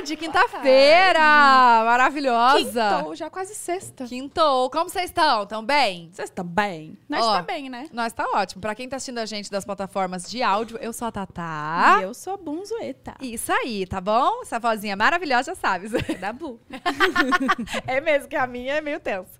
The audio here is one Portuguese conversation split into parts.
tarde, quinta-feira! Maravilhosa! Quintou já quase sexta. Quintou. Como vocês estão? Estão bem? Vocês estão bem? Nós Ó, tá bem, né? Nós tá ótimo. Para quem tá assistindo a gente das plataformas de áudio, eu sou a Tatá. E eu sou a Bunzoeta. Isso aí, tá bom? Essa vozinha maravilhosa, já sabes. É da Bu. é mesmo, que a minha é meio tenso.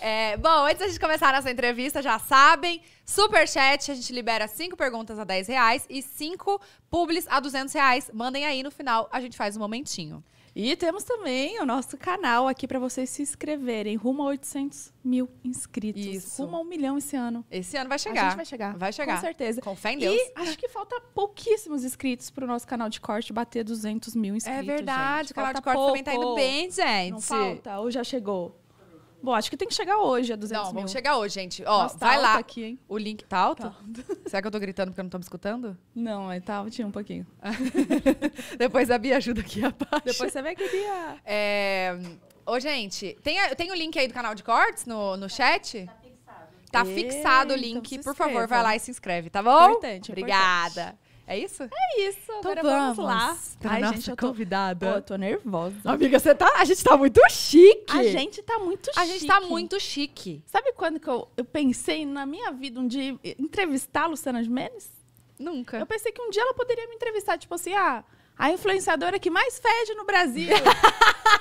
É, bom, antes da gente começar nossa entrevista, já sabem, super chat, a gente libera cinco perguntas a 10 reais e cinco publis a 200 reais. Mandem aí, no final a gente faz um momentinho. E temos também o nosso canal aqui para vocês se inscreverem. Rumo a 800 mil inscritos. Isso. Rumo a um milhão esse ano. Esse ano vai chegar. A gente vai chegar. Vai chegar. Com certeza. Com fé em Deus. E acho que falta pouquíssimos inscritos para o nosso canal de corte bater 200 mil inscritos. É verdade. Gente. O canal falta de corte pouco. também tá indo bem, gente. Não falta. Ou já chegou? Bom, acho que tem que chegar hoje a 200 não, mil. Não, chegar hoje, gente. Ó, Nossa, tá vai lá. Aqui, hein? O link tá alto? Tá alto. Será que eu tô gritando porque eu não tô me escutando? Não, é tá altinho um pouquinho. Depois a Bia ajuda aqui a parte. Depois você vai que Bia. É... Ô, gente, tem, a... tem o link aí do canal de cortes no, no chat? Tá fixado. Tá fixado Ei, o link. Então Por favor, vai lá e se inscreve, tá bom? Importante, é Obrigada. Importante. É isso? É isso. Então agora vamos, vamos lá. Pra Ai, nossa gente, eu tô, convidada. Pô, eu tô nervosa. Amiga, você tá. A gente tá muito chique. A gente tá muito chique. A gente tá muito chique. Sabe quando que eu, eu pensei na minha vida um dia entrevistar a Luciana Jimenez? Nunca. Eu pensei que um dia ela poderia me entrevistar, tipo assim, ah a influenciadora que mais fede no Brasil.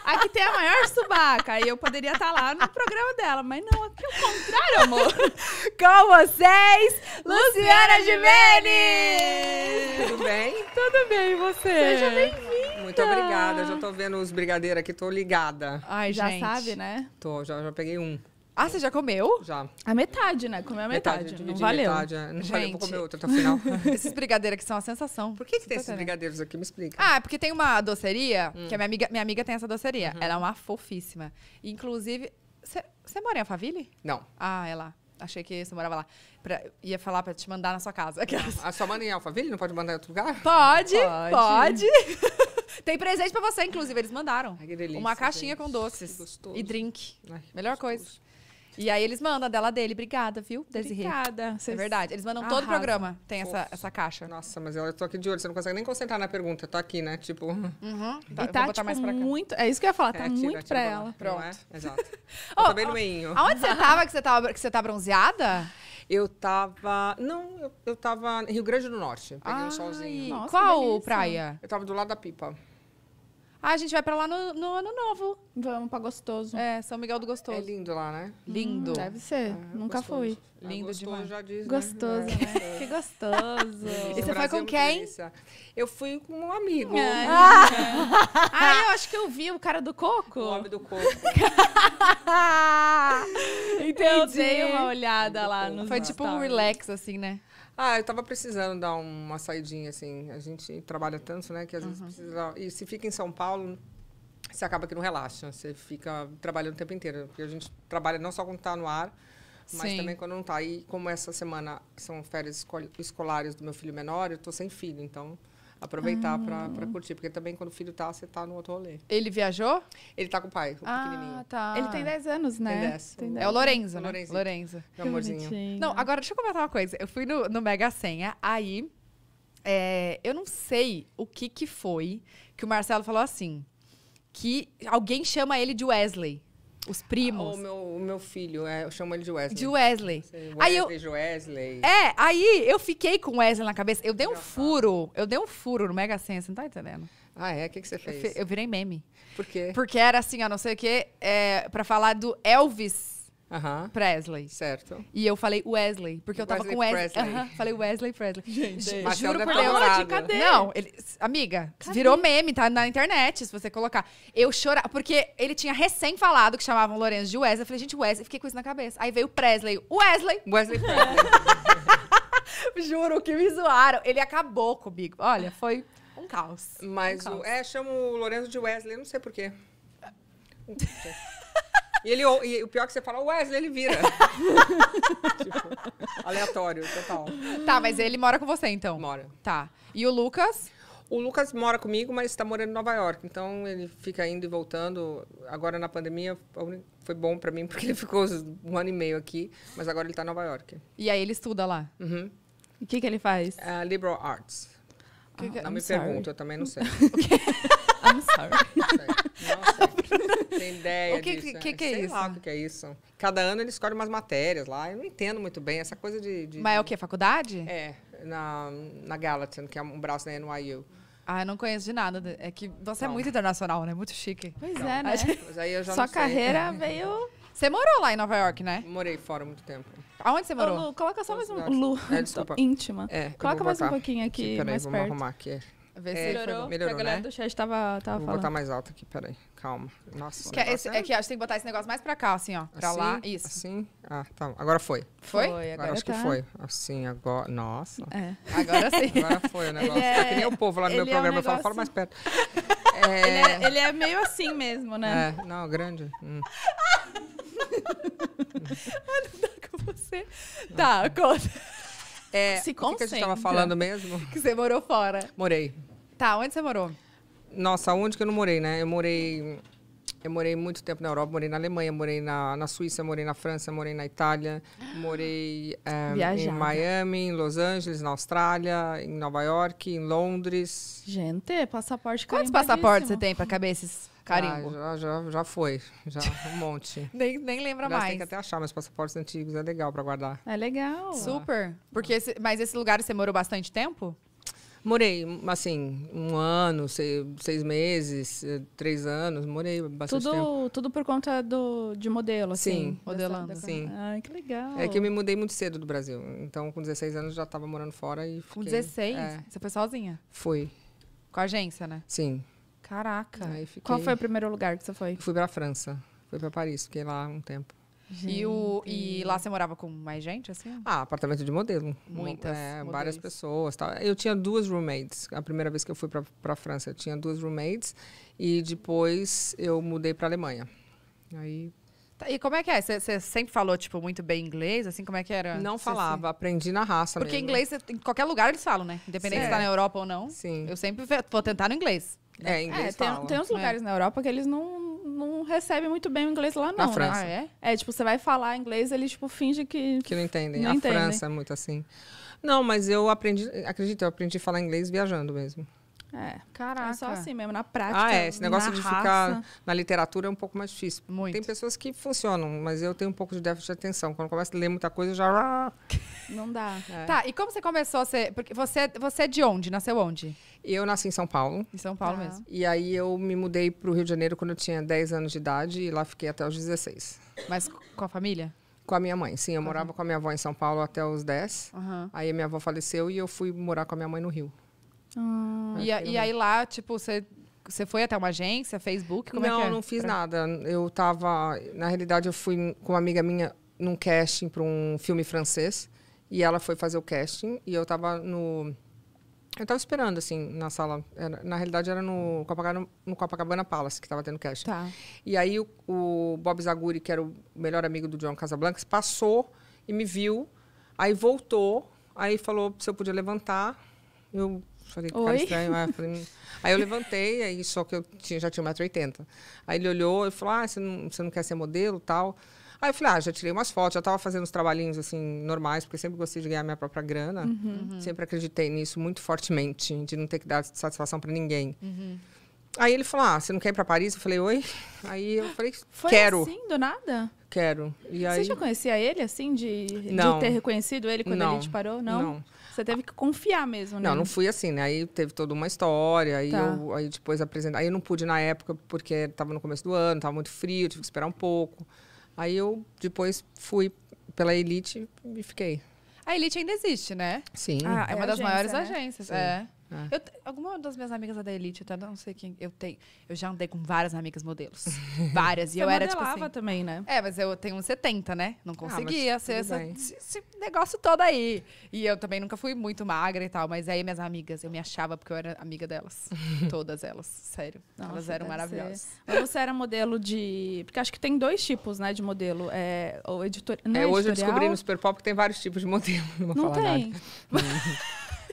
a que tem a maior subaca. E eu poderia estar tá lá no programa dela. Mas não, aqui é o contrário, amor. Com vocês, Luciana Gimenez! Tudo bem? Tudo bem, e você? Seja bem-vinda! Muito obrigada. Já tô vendo os brigadeiros aqui, tô ligada. Ai, já gente. sabe, né? Tô, já, já peguei um. Ah, você já comeu? Já. A metade, né? Comeu a metade. metade não valeu. Metade, é. Não Gente. valeu, vou comer outra até o final. esses brigadeiros aqui são uma sensação. Por que, que tem esses brigadeiros aqui? Me explica. Ah, é porque tem uma doceria, hum. que a minha amiga, minha amiga tem essa doceria. Uhum. Ela é uma fofíssima. Inclusive, você mora em Alphaville? Não. Ah, é lá. Achei que você morava lá. Pra, ia falar pra te mandar na sua casa. Aquelas... A ah, sua mãe é em Alphaville? Não pode mandar em outro lugar? Pode, pode. pode. Tem presente pra você, inclusive. Eles mandaram. Ai, delícia, Uma caixinha gente. com doces. E drink. Ai, Melhor gostoso. coisa. E aí eles mandam dela dele. Obrigada, viu, Desirê? Obrigada. É verdade. Eles mandam ah, todo o programa. Tem essa, essa caixa. Nossa, mas eu, tô aqui de olho. Você não consegue nem concentrar na pergunta. Eu tô aqui, né? Tipo... Uhum. Tá, e tá, botar tipo, mais pra cá. muito... É isso que eu ia falar. É, tá atira, muito pra ela. Pronto. É? Exato. oh, tô bem no meinho. Aonde você tava que você, tava, que você tá bronzeada? Eu tava. Não, eu, eu tava em Rio Grande do Norte. Peguei Ai, um solzinho. Nossa, Qual praia? Eu tava do lado da pipa. Ah, a gente vai pra lá no, no Ano Novo. Vamos pra Gostoso. É, São Miguel do Gostoso. É lindo lá, né? Hum, lindo. Hum, deve ser. É, Nunca gostoso. fui. É lindo gostoso, demais. Já diz, né? gostoso, é. né? É, que gostoso. e você foi com é quem? Eu fui com um amigo. Ah, ah, eu acho que eu vi o cara do coco. O homem do coco. Entendi. Eu dei uma olhada lá. No foi tipo um relax, assim, né? Ah, eu tava precisando dar uma saidinha, assim. A gente trabalha tanto, né? Que às uhum. vezes precisa. E se fica em São Paulo, você acaba que não relaxa. Você fica trabalhando o tempo inteiro. Porque a gente trabalha não só quando tá no ar, mas Sim. também quando não tá. E como essa semana são férias escolares do meu filho menor, eu tô sem filho, então aproveitar ah. para curtir. Porque também quando o filho tá, você tá no outro rolê. Ele viajou? Ele tá com o pai, o ah, pequenininho. Tá. Ele tem 10 anos, né? Tem 10. Tem 10. É o Lorenzo, o né? Lorenzo Lorenzo. Meu amorzinho. Bonitinho. Não, agora deixa eu contar uma coisa. Eu fui no, no Mega Senha, aí é, eu não sei o que que foi que o Marcelo falou assim, que alguém chama ele de Wesley os primos. Ah, o, meu, o meu filho, é, eu chamo ele de Wesley. De Wesley. Sim, Wesley aí eu, Wesley. É, aí eu fiquei com Wesley na cabeça. Eu dei um furo, eu dei um furo no Mega você não tá entendendo? Ah, é? O que, que você fez? Eu, eu virei meme. Por quê? Porque era assim, ó, não sei o quê, é, pra falar do Elvis Uhum. Presley. Certo. E eu falei Wesley, porque eu tava Wesley com Wesley. Uhum, falei Wesley Presley. Gente, J juro por Deus. Cadê? Não, ele, amiga, Cadê? virou meme, tá na internet, se você colocar. Eu chorava, porque ele tinha recém falado que chamavam Lourenço de Wesley. Eu falei, gente, Wesley, fiquei com isso na cabeça. Aí veio Presley. Wesley! Wesley Presley. juro que me zoaram. Ele acabou comigo. Olha, foi um caos. Mas um caos. É, o, é, chamo o Lourenço de Wesley, não sei porquê. Um, E, ele, e o pior é que você fala, Wesley, ele vira. tipo, aleatório, total. Tá, mas ele mora com você, então? Mora. Tá. E o Lucas? O Lucas mora comigo, mas está morando em Nova York. Então ele fica indo e voltando. Agora na pandemia foi bom para mim porque ele ficou um ano e meio aqui, mas agora ele está em Nova York. E aí ele estuda lá? Uhum. O que, que ele faz? Uh, liberal Arts. É? Ah, não I'm me sorry. pergunta, eu também não sei. I'm sorry. Não sei. Tem ideia. O que, disso. que, que é, é sei isso? Lá o que é isso. Cada ano ele escolhe umas matérias lá. Eu não entendo muito bem essa coisa de. de Mas é o quê? Faculdade? É, na, na Gallatin, que é um braço da NYU. Ah, eu não conheço de nada. Né? É que você é não. é muito internacional, né? Muito chique. Pois não. é, né? Mas aí eu já Sua carreira sei. veio. Você morou lá em Nova York, né? Morei fora muito tempo. Aonde você morou? Ô, Lu, coloca só mais um. Lu, é, desculpa. íntima. É, coloca mais um pouquinho aqui. Sim, peraí, mais vamos perto. arrumar aqui. Vê se é, melhorou. Melhorou, a galera né? do chat tava, tava Vou falando. botar mais alto aqui, peraí. Calma. Nossa, que é, esse, é, é que acho que tem que botar esse negócio mais pra cá, assim, ó. Pra assim, lá, isso. Assim? Ah, tá. Agora foi. Foi? foi agora, agora acho tá. que foi. Assim, agora... Nossa. É. Agora sim. agora foi o negócio. É. é... Que nem o povo lá no meu é programa. eu falo, fala mais perto. Ele, ele, é, meio assim mesmo, né? É. Não, grande. Hum. Não tá com você. Tá, conta. É, Se concentra. O que, que a gente tava falando mesmo? Que você morou fora. Morei. Tá, onde você morou? Nossa, onde que eu não morei, né? Eu morei. Eu morei muito tempo na Europa, morei na Alemanha, morei na, na Suíça, morei na França, morei na Itália, morei um, eh, em Miami, em Los Angeles, na Austrália, em Nova York, em Londres. Gente, passaporte Quantos é passaportes você tem para cabeças? Carimbo. Ah, já, já, já foi, já um monte. nem, nem lembra Aliás, mais. Tem que até achar, mas passaportes antigos é legal para guardar. É legal. Super. Porque esse, mas esse lugar você morou bastante tempo? Morei, assim, um ano, seis, seis meses, três anos, morei bastante tudo, tempo. Tudo por conta do, de modelo, assim? Sim. Modelando. sim. Ai, assim. ah, que legal. É que eu me mudei muito cedo do Brasil. Então, com 16 anos, já estava morando fora e fiquei... Com 16? É, Você foi sozinha? Fui. Com a agência, né? Sim. Caraca. Fiquei... Qual foi o primeiro lugar que você foi? Fui para França. Fui para Paris, fiquei lá um tempo. Gente. E, o, e lá você morava com mais gente, assim? Ah, apartamento de modelo. Muitas. É, várias pessoas. Tal. Eu tinha duas roommates. A primeira vez que eu fui para a França, eu tinha duas roommates. E depois eu mudei para Alemanha. Aí tá, e como é que é? Você sempre falou, tipo, muito bem inglês, assim, como é que era? Não falava, aprendi na raça Porque mesmo. inglês, em qualquer lugar eles falam, né? Independente se está é. na Europa ou não. Sim. Eu sempre vou tentar no inglês. É, inglês é, tem, tem, uns é. lugares é. na Europa que eles não, não recebem muito bem o inglês lá, não. Na né? França. Né? Ah, é? é, tipo, você vai falar inglês, eles, tipo, fingem que... Que não entendem. Não a entendem. França é muito assim. Não, mas eu aprendi, acredito, eu aprendi a falar inglês viajando mesmo. É. Caraca. É só assim mesmo, na prática. Ah, é. Esse negócio de raça. ficar na literatura é um pouco mais difícil. Muito. Tem pessoas que funcionam, mas eu tenho um pouco de déficit de atenção. Quando começo a ler muita coisa, eu já. Não dá. É. Tá, e como você começou a ser. Porque você, você é de onde? Nasceu onde? Eu nasci em São Paulo. Em São Paulo ah. mesmo. E aí eu me mudei para o Rio de Janeiro quando eu tinha 10 anos de idade e lá fiquei até os 16. Mas com a família? Com a minha mãe, sim. Eu uhum. morava com a minha avó em São Paulo até os 10. Uhum. Aí a minha avó faleceu e eu fui morar com a minha mãe no Rio. Ah, e, a, e aí lá, tipo, você você foi até uma agência, Facebook? Como é não, é que é? não fiz pra... nada. Eu tava. Na realidade, eu fui com uma amiga minha num casting para um filme francês. E ela foi fazer o casting. E eu tava no. Eu tava esperando, assim, na sala. Era, na realidade, era no Copacabana, no Copacabana Palace que tava tendo casting. Tá. E aí o, o Bob Zaguri, que era o melhor amigo do John Casablancas, passou e me viu. Aí voltou. Aí falou se eu podia levantar. Eu Falei, tá Oi? cara estranho. Aí, ah, falei, hum. aí eu levantei, aí só que eu tinha, já tinha 1,80m. Aí ele olhou e falou: Ah, você não, você não quer ser modelo tal? Aí eu falei, ah, já tirei umas fotos, já estava fazendo uns trabalhinhos assim, normais, porque sempre gostei de ganhar minha própria grana. Uhum. Sempre acreditei nisso muito fortemente, de não ter que dar satisfação para ninguém. Uhum. Aí ele falou: Ah, você não quer ir pra Paris? Eu falei: Oi. Aí eu falei: Foi Quero. assim, do nada? Quero. E aí... Você já conhecia ele, assim, de, de ter reconhecido ele quando não. ele te parou? Não. não. Você teve que confiar mesmo, né? Não, não fui assim, né? Aí teve toda uma história, aí, tá. eu, aí depois apresentar. Aí eu não pude na época, porque tava no começo do ano, tava muito frio, tive que esperar um pouco. Aí eu depois fui pela Elite e fiquei. A Elite ainda existe, né? Sim. Ah, é, é uma das maiores né? agências, Sim. é. É. Eu, alguma das minhas amigas é da Elite, até tá? não sei quem eu tenho. Eu já andei com várias amigas modelos. Várias. e eu, era tipo. Assim, também, né? É, mas eu tenho uns 70, né? Não ah, conseguia ah, ser essa, esse, negócio todo aí. E eu também nunca fui muito magra e tal, mas aí minhas amigas, eu me achava porque eu era amiga delas. Todas elas, sério. Nossa, elas eram maravilhosas. Ser. Mas você era modelo de. Porque acho que tem dois tipos, né, de modelo. É, ou editor... é, é hoje editorial? eu descobri no Super Pop que tem vários tipos de modelo. Não vou não falar tem. nada.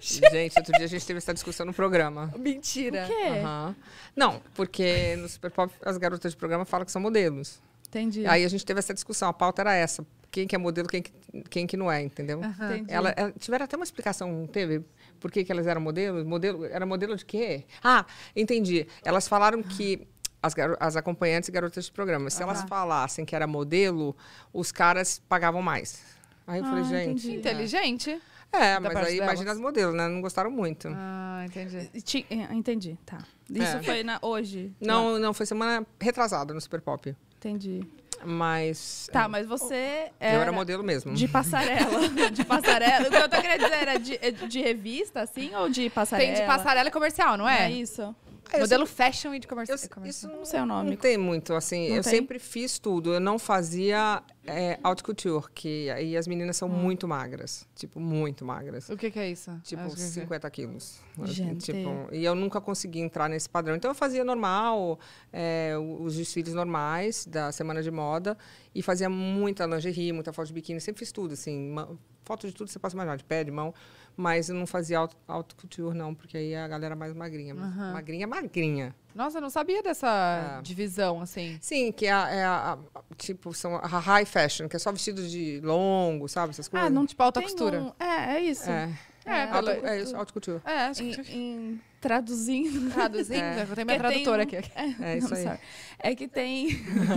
Gente, outro dia a gente teve essa discussão no programa. Mentira. Por quê? Uhum. Não, porque no Super Pop as garotas de programa falam que são modelos. Entendi. Aí a gente teve essa discussão, a pauta era essa. Quem que é modelo, quem que, quem que não é, entendeu? Uhum. Ela, ela, tiveram até uma explicação, teve? Por que, que elas eram modelos? Modelo, era modelo de quê? Ah, entendi. Elas falaram que as, as acompanhantes e garotas de programa, se uhum. elas falassem que era modelo, os caras pagavam mais. Aí eu ah, falei, gente. Entendi. Inteligente. É. É, mas aí imagina as modelos, né? Não gostaram muito. Ah, entendi. É, entendi, tá. É. Isso é. foi na, hoje? Não, não, foi semana retrasada no Super Pop. Entendi. Mas. Tá, é, mas você. Era eu era modelo mesmo. De passarela. de passarela. O que eu tô querendo dizer era de, de revista, assim, ou de passarela? Tem de passarela comercial, não é? é isso. É, Modelo sempre... fashion e de comercial. Isso não sei o nome. Não tem muito, assim. Não eu tem? sempre fiz tudo. Eu não fazia é, haute couture, que aí as meninas são hum. muito magras. Tipo, muito magras. O que, que é isso? Tipo, 50 que... quilos. Gente. Tipo, e eu nunca consegui entrar nesse padrão. Então, eu fazia normal, é, os desfiles normais da semana de moda. E fazia muita lingerie, muita foto de biquíni. Sempre fiz tudo, assim. Uma, foto de tudo você passa mais de pé, de mão. Mas eu não fazia auto, auto couture, não, porque aí a galera é mais magrinha. Uhum. Magrinha, magrinha. Nossa, eu não sabia dessa é. divisão, assim. Sim, que é, é a, a, tipo, são a high fashion, que é só vestido de longo, sabe? Essas ah, coisas. Ah, não tipo alta Tem costura. Um... É, é isso. É. É, é, pela, é isso, autocultura. É, em, em, traduzindo. Traduzindo? É. Eu né? tenho minha tradutora tem, aqui. É, é isso não, aí. Sorry. É que tem.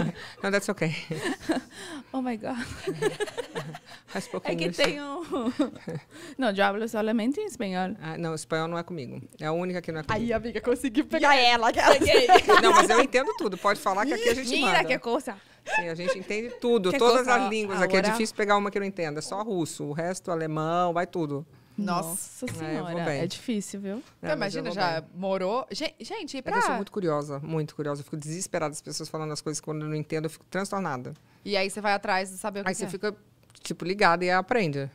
Não, that's okay. oh my God. Faz pouco É que tem um. Não, eu falo somente em espanhol. Ah, não, espanhol não é comigo. É a única que não é comigo. Aí, amiga, consegui pegar e ela. Que ela... Não, mas eu entendo tudo. Pode falar que aqui a gente Mira, manda. que é coisa. Sim, a gente entende tudo. Que todas coisa, as línguas agora... aqui. É difícil pegar uma que eu não entenda. É só russo. O resto, alemão, vai tudo. Nossa, é, senhora, é, é difícil, viu? imagina, já bem. morou. Gente, e pra. É eu sou muito curiosa, muito curiosa. Eu fico desesperada as pessoas falando as coisas quando eu não entendo, eu fico transtornada. E aí você vai atrás de saber o que Aí você é. fica, tipo, ligada e aprende.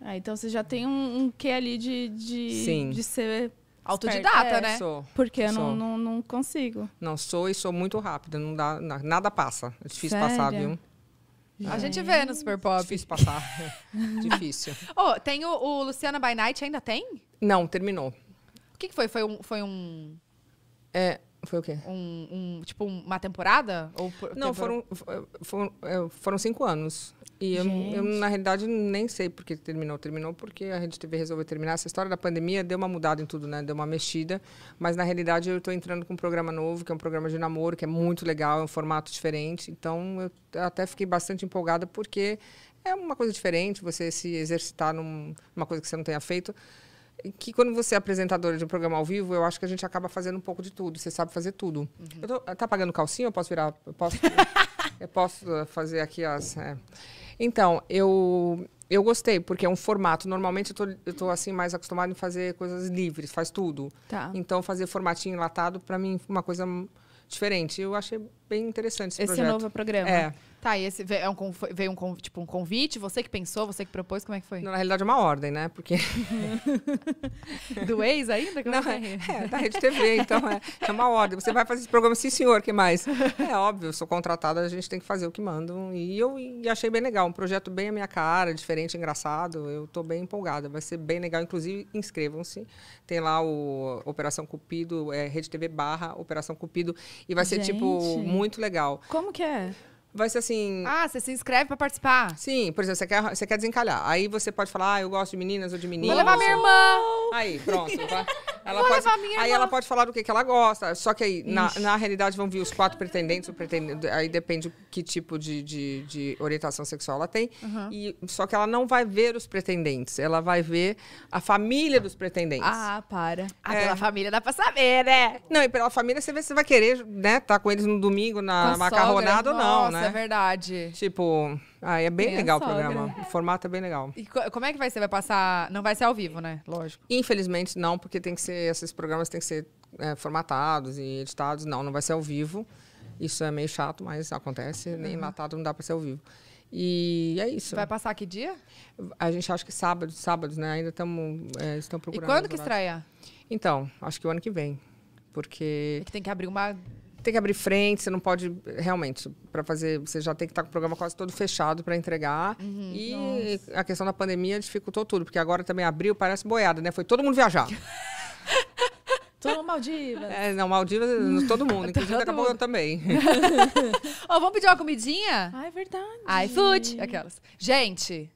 Ah, então você já tem um, um quê ali de, de, Sim. de ser Autodidata, né? é, né? Sou. Porque eu Não, não, não, consigo. Não, sou e sou muito rápida. Não dá, nada passa. É difícil Sério? passar, viu? A gente vê no Super Pop. Difícil passar. Difícil. Oh, tem o, o Luciana by Night, ainda tem? Não, terminou. O que, que foi? Foi um. Foi um... É, foi o quê? Um, um tipo, uma temporada? Ou por- Não, tempor- foram, foram, é, foram cinco anos. E eu, eu, na realidade, nem sei por que terminou. Terminou porque a Rede TV resolveu terminar. Essa história da pandemia deu uma mudada em tudo, né? Deu uma mexida. Mas, na realidade, eu estou entrando com um programa novo, que é um programa de namoro, que é muito legal, é um formato diferente. Então, eu até fiquei bastante empolgada, porque é uma coisa diferente você se exercitar num, numa coisa que você não tenha feito que quando você é apresentadora de um programa ao vivo, eu acho que a gente acaba fazendo um pouco de tudo. Você sabe fazer tudo. Uhum. Tô, tá pagando calcinha? Eu posso virar. Eu posso, eu posso fazer aqui as. É. Então, eu eu gostei, porque é um formato. Normalmente eu tô, eu tô assim, mais acostumada em fazer coisas livres, faz tudo. Tá. Então, fazer formatinho enlatado, para mim, uma coisa diferente. Eu achei bem interessante esse, esse projeto. novo programa. É. Tá, e esse veio é um, veio um, tipo, um convite? Você que pensou, você que propôs, como é que foi? na realidade é uma ordem, né? Porque. Do ex ainda? Como Não, é? é, é? da Rede TV, então é, é, uma ordem. Você vai fazer esse programa, sim, senhor, que mais? É óbvio, eu sou contratada, a gente tem que fazer o que mandam. E eu e achei bem legal, um projeto bem a minha cara, diferente, engraçado. Eu estou bem empolgada, vai ser bem legal. Inclusive, inscrevam-se. Tem lá o Operação Cupido, é Rede TV barra Operação Cupido. E vai gente. ser tipo muito legal. Como que é? vai ser assim. Ah, você se inscreve para participar. Sim, por exemplo, você quer, você quer desencalhar. Aí você pode falar, ah, eu gosto de meninas ou de meninos. Vou levar minha irmã. Aí, pronto. ela Vou pode, minha aí irmã. ela pode falar do que, que ela gosta. Só que aí, na, na realidade, vão vir os quatro pretendentes, o pretendente, aí depende que tipo de, de, de orientação sexual ela tem. Uhum. E, só que ela não vai ver os pretendentes, ela vai ver a família dos pretendentes. Ah, para. Ah, é. pela família dá pra saber, né? Não, e pela família você vê se você vai querer, né, tá com eles no domingo na com macarronada sogra. ou não, Nossa, né? É né? verdade. Tipo, aí ah, é bem Minha legal sogra. o programa. O formato é bem legal. E co como é que vai ser? Vai passar. Não vai ser ao vivo, né? Lógico. Infelizmente, não, porque tem que ser. Esses programas têm que ser é, formatados e editados. Não, não vai ser ao vivo. Isso é meio chato, mas acontece. Uhum. Nem matado não dá para ser ao vivo. E é isso. Vai passar que dia? A gente acha que sábado, sábados, né? Ainda tamo, é, estão procurando. E quando que estreia? Então, acho que o ano que vem. Porque. É que tem que abrir uma tem que abrir frente, você não pode realmente para fazer, você já tem que estar tá com o programa quase todo fechado para entregar. Uhum, e nossa. a questão da pandemia dificultou tudo, porque agora também abriu, parece boiada, né? Foi todo mundo viajar. Todo Maldivas. É, não, Maldivas, todo mundo. Inclusive, acabou mundo. eu também. Ó, oh, vamos pedir uma comidinha? Ah, é verdade. food Aquelas. Gente,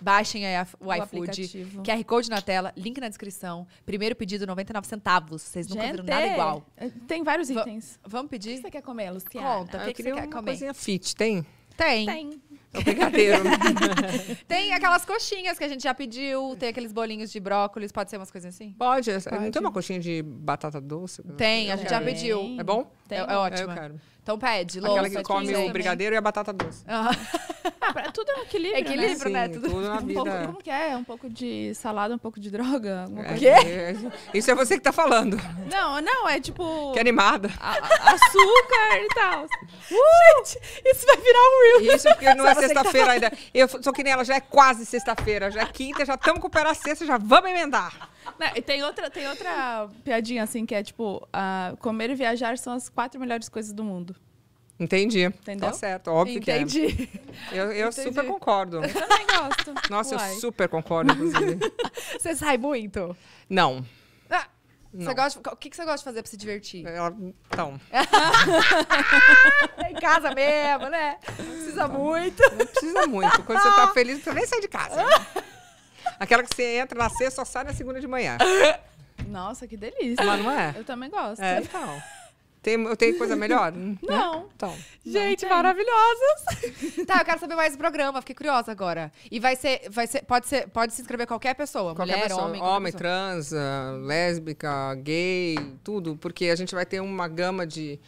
Baixem o, o iFood. QR Code na tela, link na descrição. Primeiro pedido, 99 centavos. Vocês nunca Gente, viram nada é. igual. Tem vários v itens. Vamos pedir? O que você quer comer, Luciana? Conta, ah, o que, que você quer comer? coisinha fit, tem? Tem. Tem. É um né? tem aquelas coxinhas que a gente já pediu, tem aqueles bolinhos de brócolis, pode ser umas coisas assim? Pode. É, pode. Não tem uma coxinha de batata doce? Tem, a gente já assim. pediu. É bom? Tem, é, é É, então pede, louça. Aquela que come o brigadeiro também. e a batata doce. Ah. tudo é um equilíbrio, Equilíbrio, né? né? Tudo, tudo na um Pouco, como que é? Um pouco de salada, um pouco de droga? O é, Que? Assim? É, é. Isso é você que tá falando. Não, não, é tipo... Que animada. A, a, açúcar e tal. Uh! Gente, isso vai virar um real. Isso porque não é tá sexta-feira tá ainda. Eu sou que nem ela, já é quase sexta-feira. Já é quinta, já estamos com o pé na sexta, já vamos emendar. Não, e tem outra, tem outra piadinha assim que é tipo: uh, comer e viajar são as quatro melhores coisas do mundo. Entendi. Entendeu? Tá certo, óbvio Entendi. que é. Eu, eu Entendi. super concordo. Eu também gosto. Nossa, Uai. eu super concordo, inclusive. você sai muito? Não. Ah, você gosta, o que, que você gosta de fazer pra se divertir? Então. em casa mesmo, né? Precisa então, muito. Não precisa muito. Quando você tá feliz, você nem sai de casa. Aquela que você entra na sexta, só sai na segunda de manhã. Nossa, que delícia. Mas não é? Eu também gosto. É, então. Tem, tem coisa melhor? Não. Né? Então. Gente, maravilhosas. tá, eu quero saber mais do programa, fiquei curiosa agora. E vai ser, vai ser, pode ser, pode se inscrever qualquer pessoa, qualquer mulher, pessoa, homem, homem, pessoa. trans, ah, lésbica, gay, tudo, porque a gente vai ter uma gama de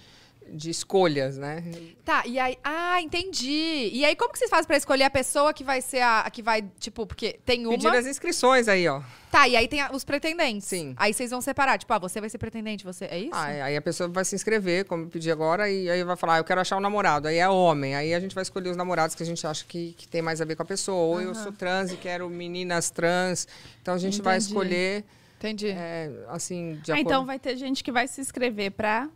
de escolhas, né? Tá, e aí. Ah, entendi. E aí, como que vocês fazem pra escolher a pessoa que vai ser a. a que vai, tipo, porque tem uma. Pedir as inscrições aí, ó. Tá, e aí tem a, os pretendentes. Sim. Aí vocês vão separar, tipo, ah, você vai ser pretendente, você. É isso? Ah, é, aí a pessoa vai se inscrever, como eu pedi agora, e aí vai falar, ah, eu quero achar um namorado. Aí é homem. Aí a gente vai escolher os namorados que a gente acha que, que tem mais a ver com a pessoa. Ou uhum. eu sou trans e quero meninas trans. Então a gente Entendi. vai escolher. Entendi. É, assim, ah, Então vai ter gente que vai se inscrever para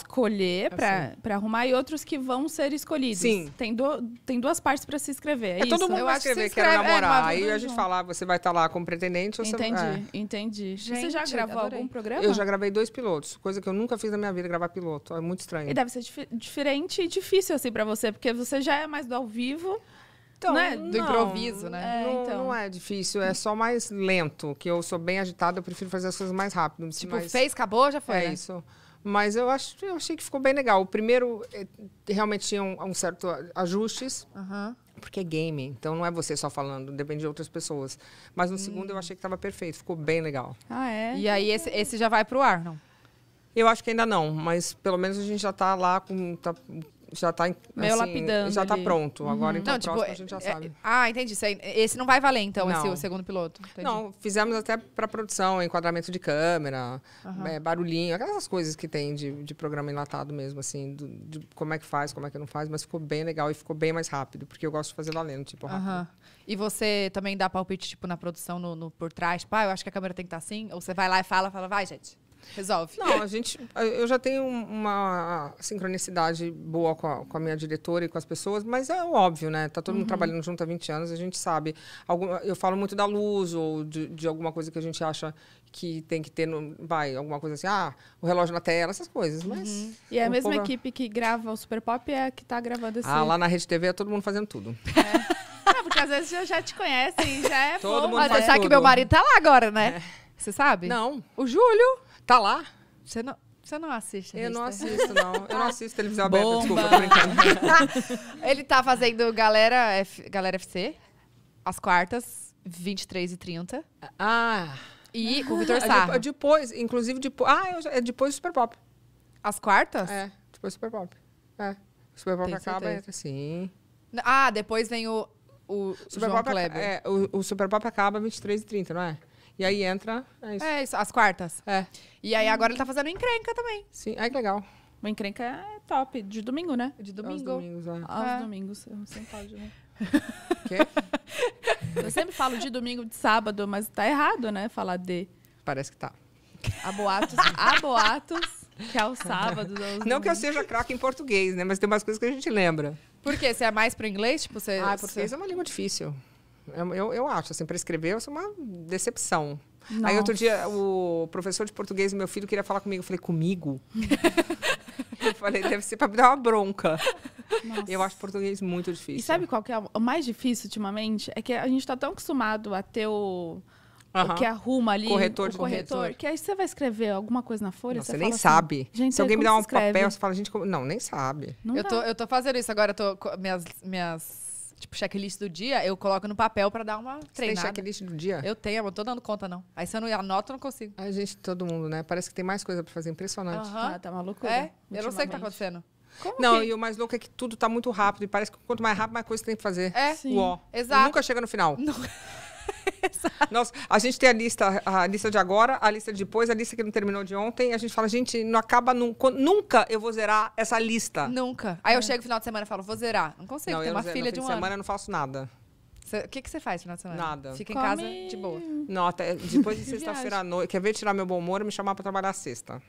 escolher, assim. para arrumar, e outros que vão ser escolhidos. Sim. Tem, do, tem duas partes para se inscrever. É, é todo mundo Eu vai escrever, que escreve, é, namorar. É, aí a gente fala, você vai estar tá lá com pretendente ou entendi, você Entendi, é. entendi. Gente, você já gravou adorei. algum programa? Eu já gravei dois pilotos, coisa que eu nunca fiz na minha vida, gravar piloto. É muito estranho. E deve ser dif diferente e difícil, assim, para você, porque você já é mais do ao vivo. Então, é Do não, improviso, né? É, não, então. não, é difícil, é só mais lento, que eu sou bem agitada, eu prefiro fazer as coisas mais rápido. Assim, tipo, fez, acabou, já foi. É né? isso. Mas eu, acho, eu achei que ficou bem legal. O primeiro eh, realmente tinha um, um certo ajustes. Porque é game, então não é você só falando, depende de outras pessoas. Mas no hum. segundo eu hum. achei que estava perfeito, ficou bem legal. Ah, é? E aí então, esse, tá esse já vai para o ar, não? Eu acho que ainda não, mas pelo menos a gente já está lá com tá já tá assim, lapidando. Já tá pronto. Agora uhum. então não, tipo, a gente já é, é, sabe. É, ah, entendi. Esse não vai valer então, não. esse o segundo piloto. Entendi. Não, fizemos até para produção, enquadramento de câmera, uhum. é, barulhinho, aquelas coisas que tem de, de programa enlatado mesmo, assim, do, de como é que faz, como é que não faz, mas ficou bem legal e ficou bem mais rápido, porque eu gosto de fazer valendo, tipo, rápido. Uhum. E você também dá palpite, tipo, na produção, no, no por trás, tipo, ah, eu acho que a câmera tem que estar tá assim, ou você vai lá e fala, fala, vai, gente. Resolve. Não, a gente. Eu já tenho uma sincronicidade boa com a, com a minha diretora e com as pessoas, mas é óbvio, né? Tá todo uhum. mundo trabalhando junto há 20 anos, a gente sabe. Algum, eu falo muito da luz ou de, de alguma coisa que a gente acha que tem que ter, no, vai, alguma coisa assim, ah, o relógio na tela, essas coisas, uhum. mas... Uhum. E é a mesma é equipe que grava o Super Pop é a que tá gravando esse... Ah, lá na Rede TV é todo mundo fazendo tudo. É. Ah, porque às vezes já, já te conhecem, já é todo bom. Mundo mas faz sabe tudo. que meu marido tá lá agora, né? É. Você sabe? Não. O Júlio... Tá lá? Você não. Você não assiste Eu não assisto, não. Eu não assisto televisão aberta, Bomba. desculpa, tô brincando. Ele tá fazendo Galera, F... Galera FC, às quartas, 23h30. Ah! E com o Vitor ah, Sarro. Ah, depois, inclusive, depois... Ah, já, é depois do Super Pop. Às quartas? É, depois do Super Pop. É. O Super Pop Tem acaba, entra, sim. Ah, depois vem o, o Super João Pop, Kleber. É, o, o Super Pop acaba 23h30, não é? E aí entra. É isso. É isso, as quartas. É. E aí agora ele tá fazendo encrenca também. Sim, ai que legal. uma encrenca é top, de domingo, né? De domingo. Aos domingos, é. Aos é. domingos, eu sempre falo de Quê? Eu sempre falo de domingo, de sábado, mas tá errado, né? Falar de. Parece que tá. Há boatos, há boatos que é o sábado. Não que eu seja craque em português, né? Mas tem umas coisas que a gente lembra. Por quê? Você é mais pro inglês? Tipo, você... Ah, português é uma língua difícil. Eu, eu, acho, assim, para escrever, eu sou uma decepção. Nossa. Aí outro dia, o professor de português do meu filho queria falar comigo. Eu falei, comigo? eu falei, deve ser para me dar uma bronca. Nossa. Eu acho português muito difícil. E sabe qual que é o mais difícil ultimamente? É que a gente está tão acostumado a ter o. Uhum. que arruma ali. Corretor de corretor, corretor. Que aí você vai escrever alguma coisa na folha. Não, você, nem assim, sabe. Assim, gente, se alguém me dá um escreve? papel, você fala, gente, como... não, nem sabe. Não eu, tô, eu tô fazendo isso agora, tô, minhas, minhas tipo, checklist do dia, eu coloco no papel pra dar uma Você treinada. Tem checklist do dia? Eu tenho, eu não tô dando conta, não. Aí se eu não anoto, eu não consigo. A gente, todo mundo, né? Parece que tem mais coisa pra fazer. Impressionante. Uhum. Ah, tá maluco? É, eu não sei o que tá acontecendo. Como não, que? e o mais louco é que tudo tá muito rápido. E parece que quanto mais rápido, mais coisa tem que fazer. É, sim. Uó. Exato. nunca chega no final. Não. Nossa, a gente tem a lista, a lista de agora, a lista de depois, a lista que não terminou de ontem. A gente fala, gente, não acaba nunca. Nunca eu vou zerar essa lista. Nunca. Aí eu chego no final de semana e falo, vou zerar. Não consigo, não, tem uma zero, filha de um ano. semana eu não faço nada. O que, que você faz no final de semana? Nada. Fica Come. em casa de boa. Não, até depois de sexta-feira à noite. Quer ver tirar meu bom humor e me chamar pra trabalhar sexta.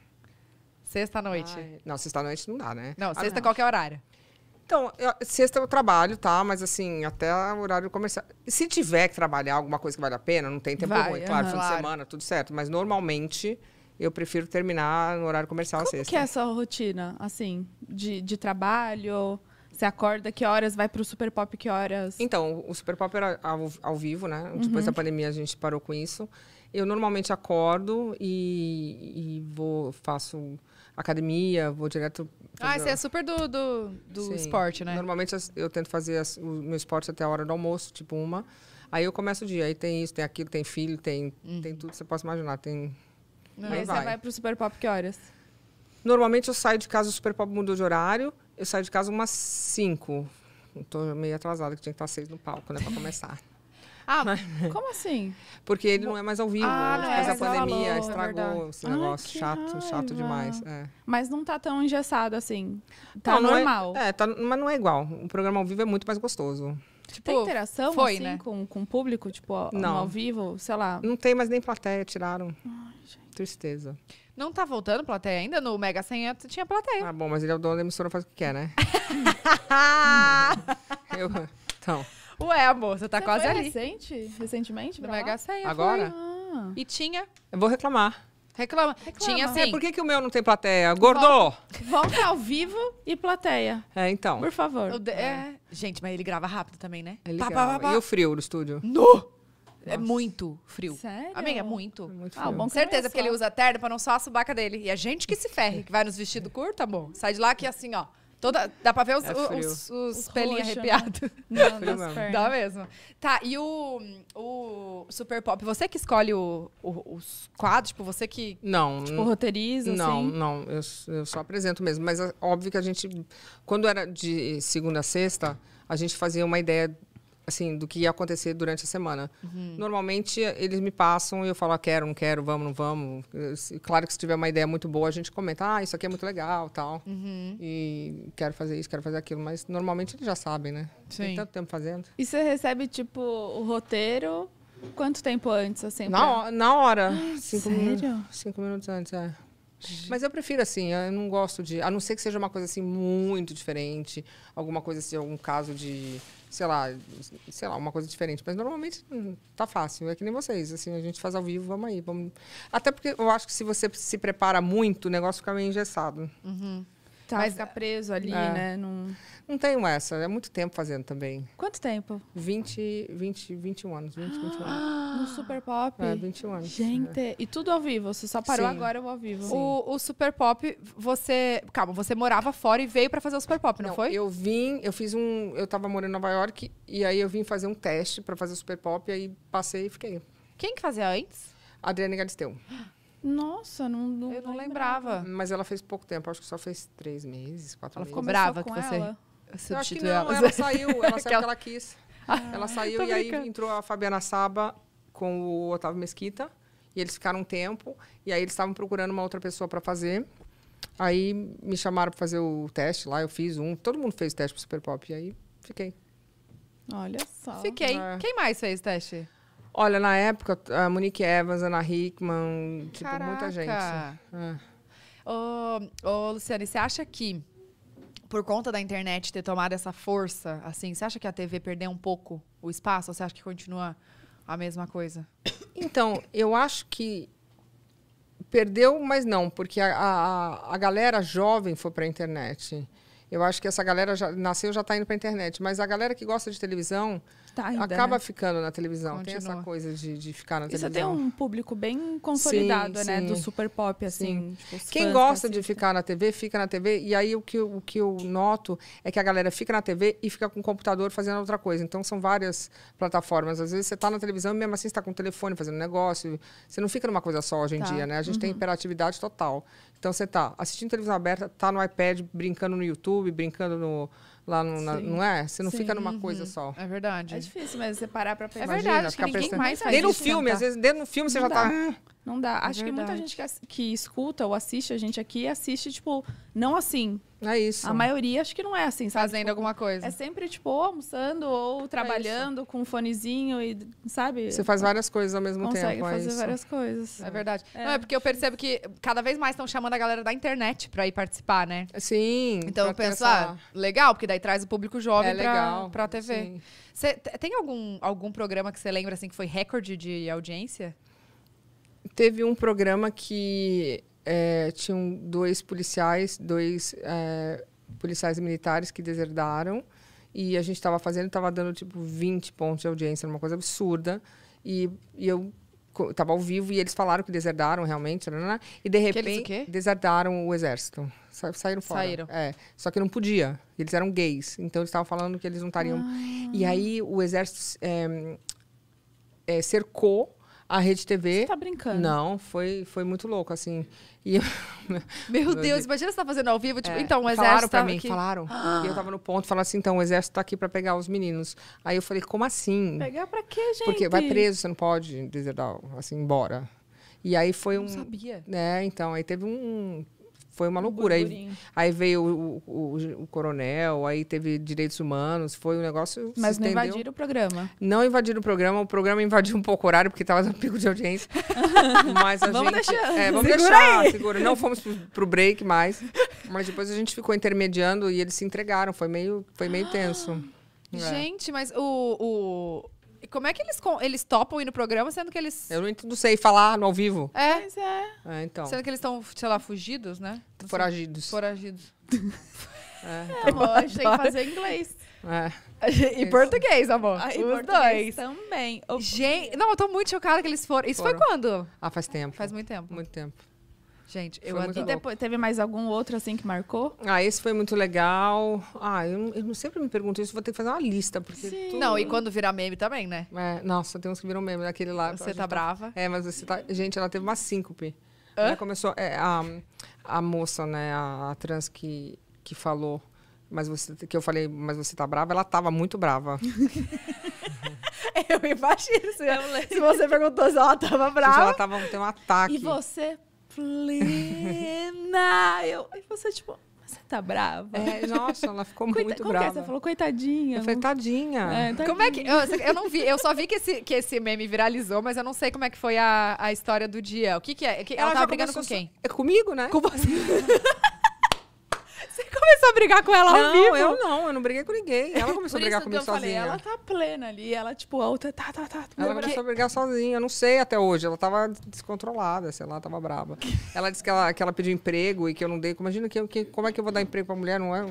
Sexta-noite. Não, sexta-noite não dá, né? Não, ah, sexta ah, qualquer horário. Então, eu, sexta eu é trabalho, tá? Mas assim, até o horário comercial. Se tiver que trabalhar alguma coisa que vale a pena, não tem tempo vai, ruim. Claro, fim claro. de semana, tudo certo. Mas normalmente eu prefiro terminar no horário comercial Como sexta. que é essa rotina, assim, de, de trabalho? Você acorda que horas, vai pro Super Pop que horas? Então, o Super Pop era ao, ao vivo, né? Depois uhum. da pandemia a gente parou com isso. Eu normalmente acordo e, e vou, faço academia, vou direto. Ah, você é super do, do, do esporte, né? Normalmente eu tento fazer o meu esporte até a hora do almoço, tipo uma. Aí eu começo o dia, aí tem isso, tem aquilo, tem filho, tem, uhum. tem tudo que você possa imaginar. Tem... Não, aí, você vai. você vai pro Super Pop que horas? Normalmente eu saio de casa, o Super Pop mudou de horário, eu saio de casa umas 5. Estou meio atrasada, que tinha que estar seis no palco, né, para começar. Ah, como assim? Porque ele não é mais ao vivo. Ah, depois é, da pandemia valor, é estragou é esse negócio. Ai, chato, raiva. chato demais. É. Mas não tá tão engessado assim. Tá não, normal. Não é, é tá, mas não é igual. O programa ao vivo é muito mais gostoso. Tipo, tem interação foi, assim, né? com, com o público, tipo, ao, não. ao vivo, sei lá. Não tem mais nem plateia, tiraram. Ai, gente. Tristeza. Não tá voltando plateia ainda? No Mega Senha tinha plateia. Ah, bom, mas ele é o dono da emissora, faz o que quer, né? Eu, então. Ué, amor, você tá você quase foi ali. recente? Recentemente? No Mega Sena. Agora? Ah. E tinha... Eu vou reclamar. Reclama. Reclama. Tinha sim. É, por que, que o meu não tem plateia? Gordô! Volta, ao vivo e plateia. É, então. Por favor. De... É. Gente, mas ele grava rápido também, né? Ele pá, grava. Pá, pá, e o frio no estúdio? No! É Nossa. É muito frio. Sério? Amiga, é muito. É muito ah, bom Certeza, é porque ele usa terno pra não só a subaca dele. E a gente que se ferre, que vai nos vestidos curto, amor. Sai de lá que assim, ó. Toda, dá pra ver os, é os, os, os pelinhos né? arrepiados. Não, Dá mesmo. Tá, e o, o Super Pop, você que escolhe o, o, os quadros? Tipo, você que não, tipo, roteiriza? Não, assim? não. Eu, eu só apresento mesmo. Mas é óbvio que a gente, quando era de segunda a sexta, a gente fazia uma ideia assim, do que ia acontecer durante a semana. Uhum. Normalmente eles me passam e eu falo, ah, quero, não quero, vamos, não vamos. Claro que se tiver uma ideia muito boa, a gente comenta, ah, isso aqui é muito legal, tal. Uhum. E quero fazer isso, quero fazer aquilo, mas normalmente eles já sabem, né? Sim. Tem tanto tempo fazendo. E você recebe tipo o roteiro quanto tempo antes, assim? Na, pra... na hora. Ah, cinco sério? Minutos, cinco minutos antes, é. Mas eu prefiro assim, eu não gosto de. A não ser que seja uma coisa assim muito diferente, alguma coisa assim, algum caso de sei lá, sei lá, uma coisa diferente. Mas normalmente hum, tá fácil, é que nem vocês. Assim, a gente faz ao vivo, vamos aí. Vamos... Até porque eu acho que se você se prepara muito, o negócio fica meio engessado. Uhum. Tá. Vai ficar preso ali, é. né? Num... Não tenho essa. É muito tempo fazendo também. Quanto tempo? 20, 20 21 anos. 20, 21 anos. Ah! No Super Pop? É, 21 anos. É. Gente, é. e tudo ao vivo. Você só parou Sim. agora ao vivo. O, o Super Pop, você... Calma, você morava fora e veio para fazer o Super Pop, não, não, foi? eu vim... Eu fiz um... Eu tava morando em Nova York e aí eu vim fazer um teste para fazer o Super Pop e aí passei e fiquei. Quem que fazia antes? Adriana Galisteu. Nossa, não, não Eu não lembrava. lembrava. Mas ela fez pouco tempo, acho que só fez três meses, quatro ela meses. Ficou brava com que você ela? Eu acho que não, ela, saiu, ela saiu porque ela quis. Ah, ela saiu e brincando. aí entrou a Fabiana Saba com o Otávio Mesquita. E eles ficaram um tempo. E aí eles estavam procurando uma outra pessoa para fazer. Aí me chamaram para fazer o teste lá, eu fiz um. Todo mundo fez o teste pro Super Pop. E aí fiquei. Olha só. Fiquei. É. Quem mais fez o teste? Olha, na época, a Monique Evans, Ana Hickman, tipo, Caraca. muita gente. É. Ô, ô, Luciane, você acha que, por conta da internet ter tomado essa força, assim, você acha que a TV perdeu um pouco o espaço? Ou você acha que continua a mesma coisa? Então, eu acho que perdeu, mas não, porque a, a, a galera jovem foi para a internet. Eu acho que essa galera já nasceu já está indo para a internet, mas a galera que gosta de televisão tá ainda, acaba né? ficando na televisão. Continua. Tem essa coisa de, de ficar na é televisão. Você tem um público bem consolidado, sim, né, sim. do super pop assim. Tipo, Quem gosta de ficar na TV fica na TV e aí o que o que eu noto é que a galera fica na TV e fica com o computador fazendo outra coisa. Então são várias plataformas. Às vezes você está na televisão e mesmo assim está com o telefone fazendo negócio. Você não fica numa coisa só hoje em tá. dia, né? A gente uhum. tem imperatividade total. Então você tá assistindo televisão aberta, tá no iPad, brincando no YouTube, brincando no, lá no, na, não é? Você não Sim, fica numa coisa uhum. só. É verdade. É difícil, mas você parar pra é pensar. É verdade, Imagina, acho que ninguém pensando. mais faz Nem no né? filme, tá. às vezes, dentro no filme não você já dá. tá... É. Não dá. É Acho verdade. que muita gente que, que, escuta ou assiste a gente aqui assiste, tipo, não assim. É isso. A maioria acho que não é assim, sabe? Fazendo tipo, alguma coisa. É sempre, tipo, almoçando ou é trabalhando é com um fonezinho e, sabe? Você faz várias coisas ao mesmo Consegue tempo. Consegue é fazer é várias coisas. É verdade. É. Não, é porque eu percebo que cada vez mais estão chamando a galera da internet pra ir participar, né? Sim. Então eu penso, ah, legal, porque daí traz o público jovem é pra, legal, pra TV. Cê, tem algum, algum programa que você lembra, assim, que foi recorde de audiência? Teve um programa que é, tinham dois policiais, dois é, policiais militares que deserdaram. E a gente estava fazendo, estava dando tipo 20 pontos de audiência, uma coisa absurda. E, e eu estava ao vivo e eles falaram que deserdaram realmente. Né, né, né, e de repente eles, o deserdaram o exército. Sa saíram fora. Saíram. É. Só que não podia. Eles eram gays. Então eles estavam falando que eles não estariam. Ah. E aí o exército é, é, cercou a Rede TV. Você tá brincando? Não, foi, foi muito louco, assim. E Meu Deus, imagina você tá fazendo ao vivo, tipo, é, então, o exército. Falaram pra mim, aqui. falaram. Ah. E eu tava no ponto, falaram assim, então, o exército tá aqui pra pegar os meninos. Aí eu falei, como assim? Pegar pra quê, gente? Porque vai preso, você não pode deserdar, assim, embora. E aí foi um. Não sabia. Né, então, aí teve um foi uma loucura. aí, aí, veio o, o, o, coronel, aí teve direitos humanos, foi um negócio. Mas não invadiram o programa. Não invadiram o programa, o programa invadiu um pouco o horário, porque estava no pico de audiência. mas a vamos gente. Deixar. É, vamos segura deixar, aí. segura. Não fomos para o break mais. Mas depois a gente ficou intermediando e eles se entregaram. Foi meio, foi meio tenso. É. Gente, mas o, o e como é que eles, eles topam ir no programa, sendo que eles. Eu não entendo, sei falar no ao vivo. É. Mas é. é então. Sendo que eles estão, sei lá, fugidos, né? Não Foragidos. Sei. Foragidos. é, é então. amor, a gente tem que fazer inglês. É. E português, amor. Ah, e Os português dois. também. Gente, não, eu tô muito chocada que eles foram. Isso foram. foi quando? Ah, faz tempo. Faz muito tempo. Muito tempo. Gente, eu aqui depois, teve mais algum outro assim que marcou? Ah, esse foi muito legal. Ah, eu, eu sempre me pergunto isso, vou ter que fazer uma lista. Porque tô... Não, e quando virar meme também, né? É, nossa, tem uns que viram meme daquele lá. Você tá brava? Tá... É, mas você tá. Gente, ela teve uma síncope. Hã? Ela começou. É, a, a moça, né, a, a trans que, que falou, mas você. Que eu falei, mas você tá brava, ela tava muito brava. Eu imagino. Se, eu se você perguntou se ela tava brava. Se ela tava tendo um ataque. E você plena. eu, aí você, tipo, você tá brava? É, nossa, ela ficou Coita, muito é? brava. É? Você falou, coitadinha. Eu falei, tadinha. É, tadinha. Como é que. Eu, eu, não vi, eu só vi que esse, que esse meme viralizou, mas eu não sei como é que foi a, a história do dia. O que, que é? Ela, ela tava brigando com quem? É comigo, né? Com você. começou a brigar com ela não, ao vivo. Não, eu não, eu não briguei com ninguém. Ela começou a brigar comigo sozinha. Falei, ela tá plena ali, ela, tipo, outra tá, tá, tá. Ela começou a brigar sozinha, eu não sei até hoje. Ela tava descontrolada, sei lá, tava brava. ela disse que ela, que ela pediu emprego e que eu não dei. Imagina que, que, como é que eu vou dar emprego pra mulher, não é?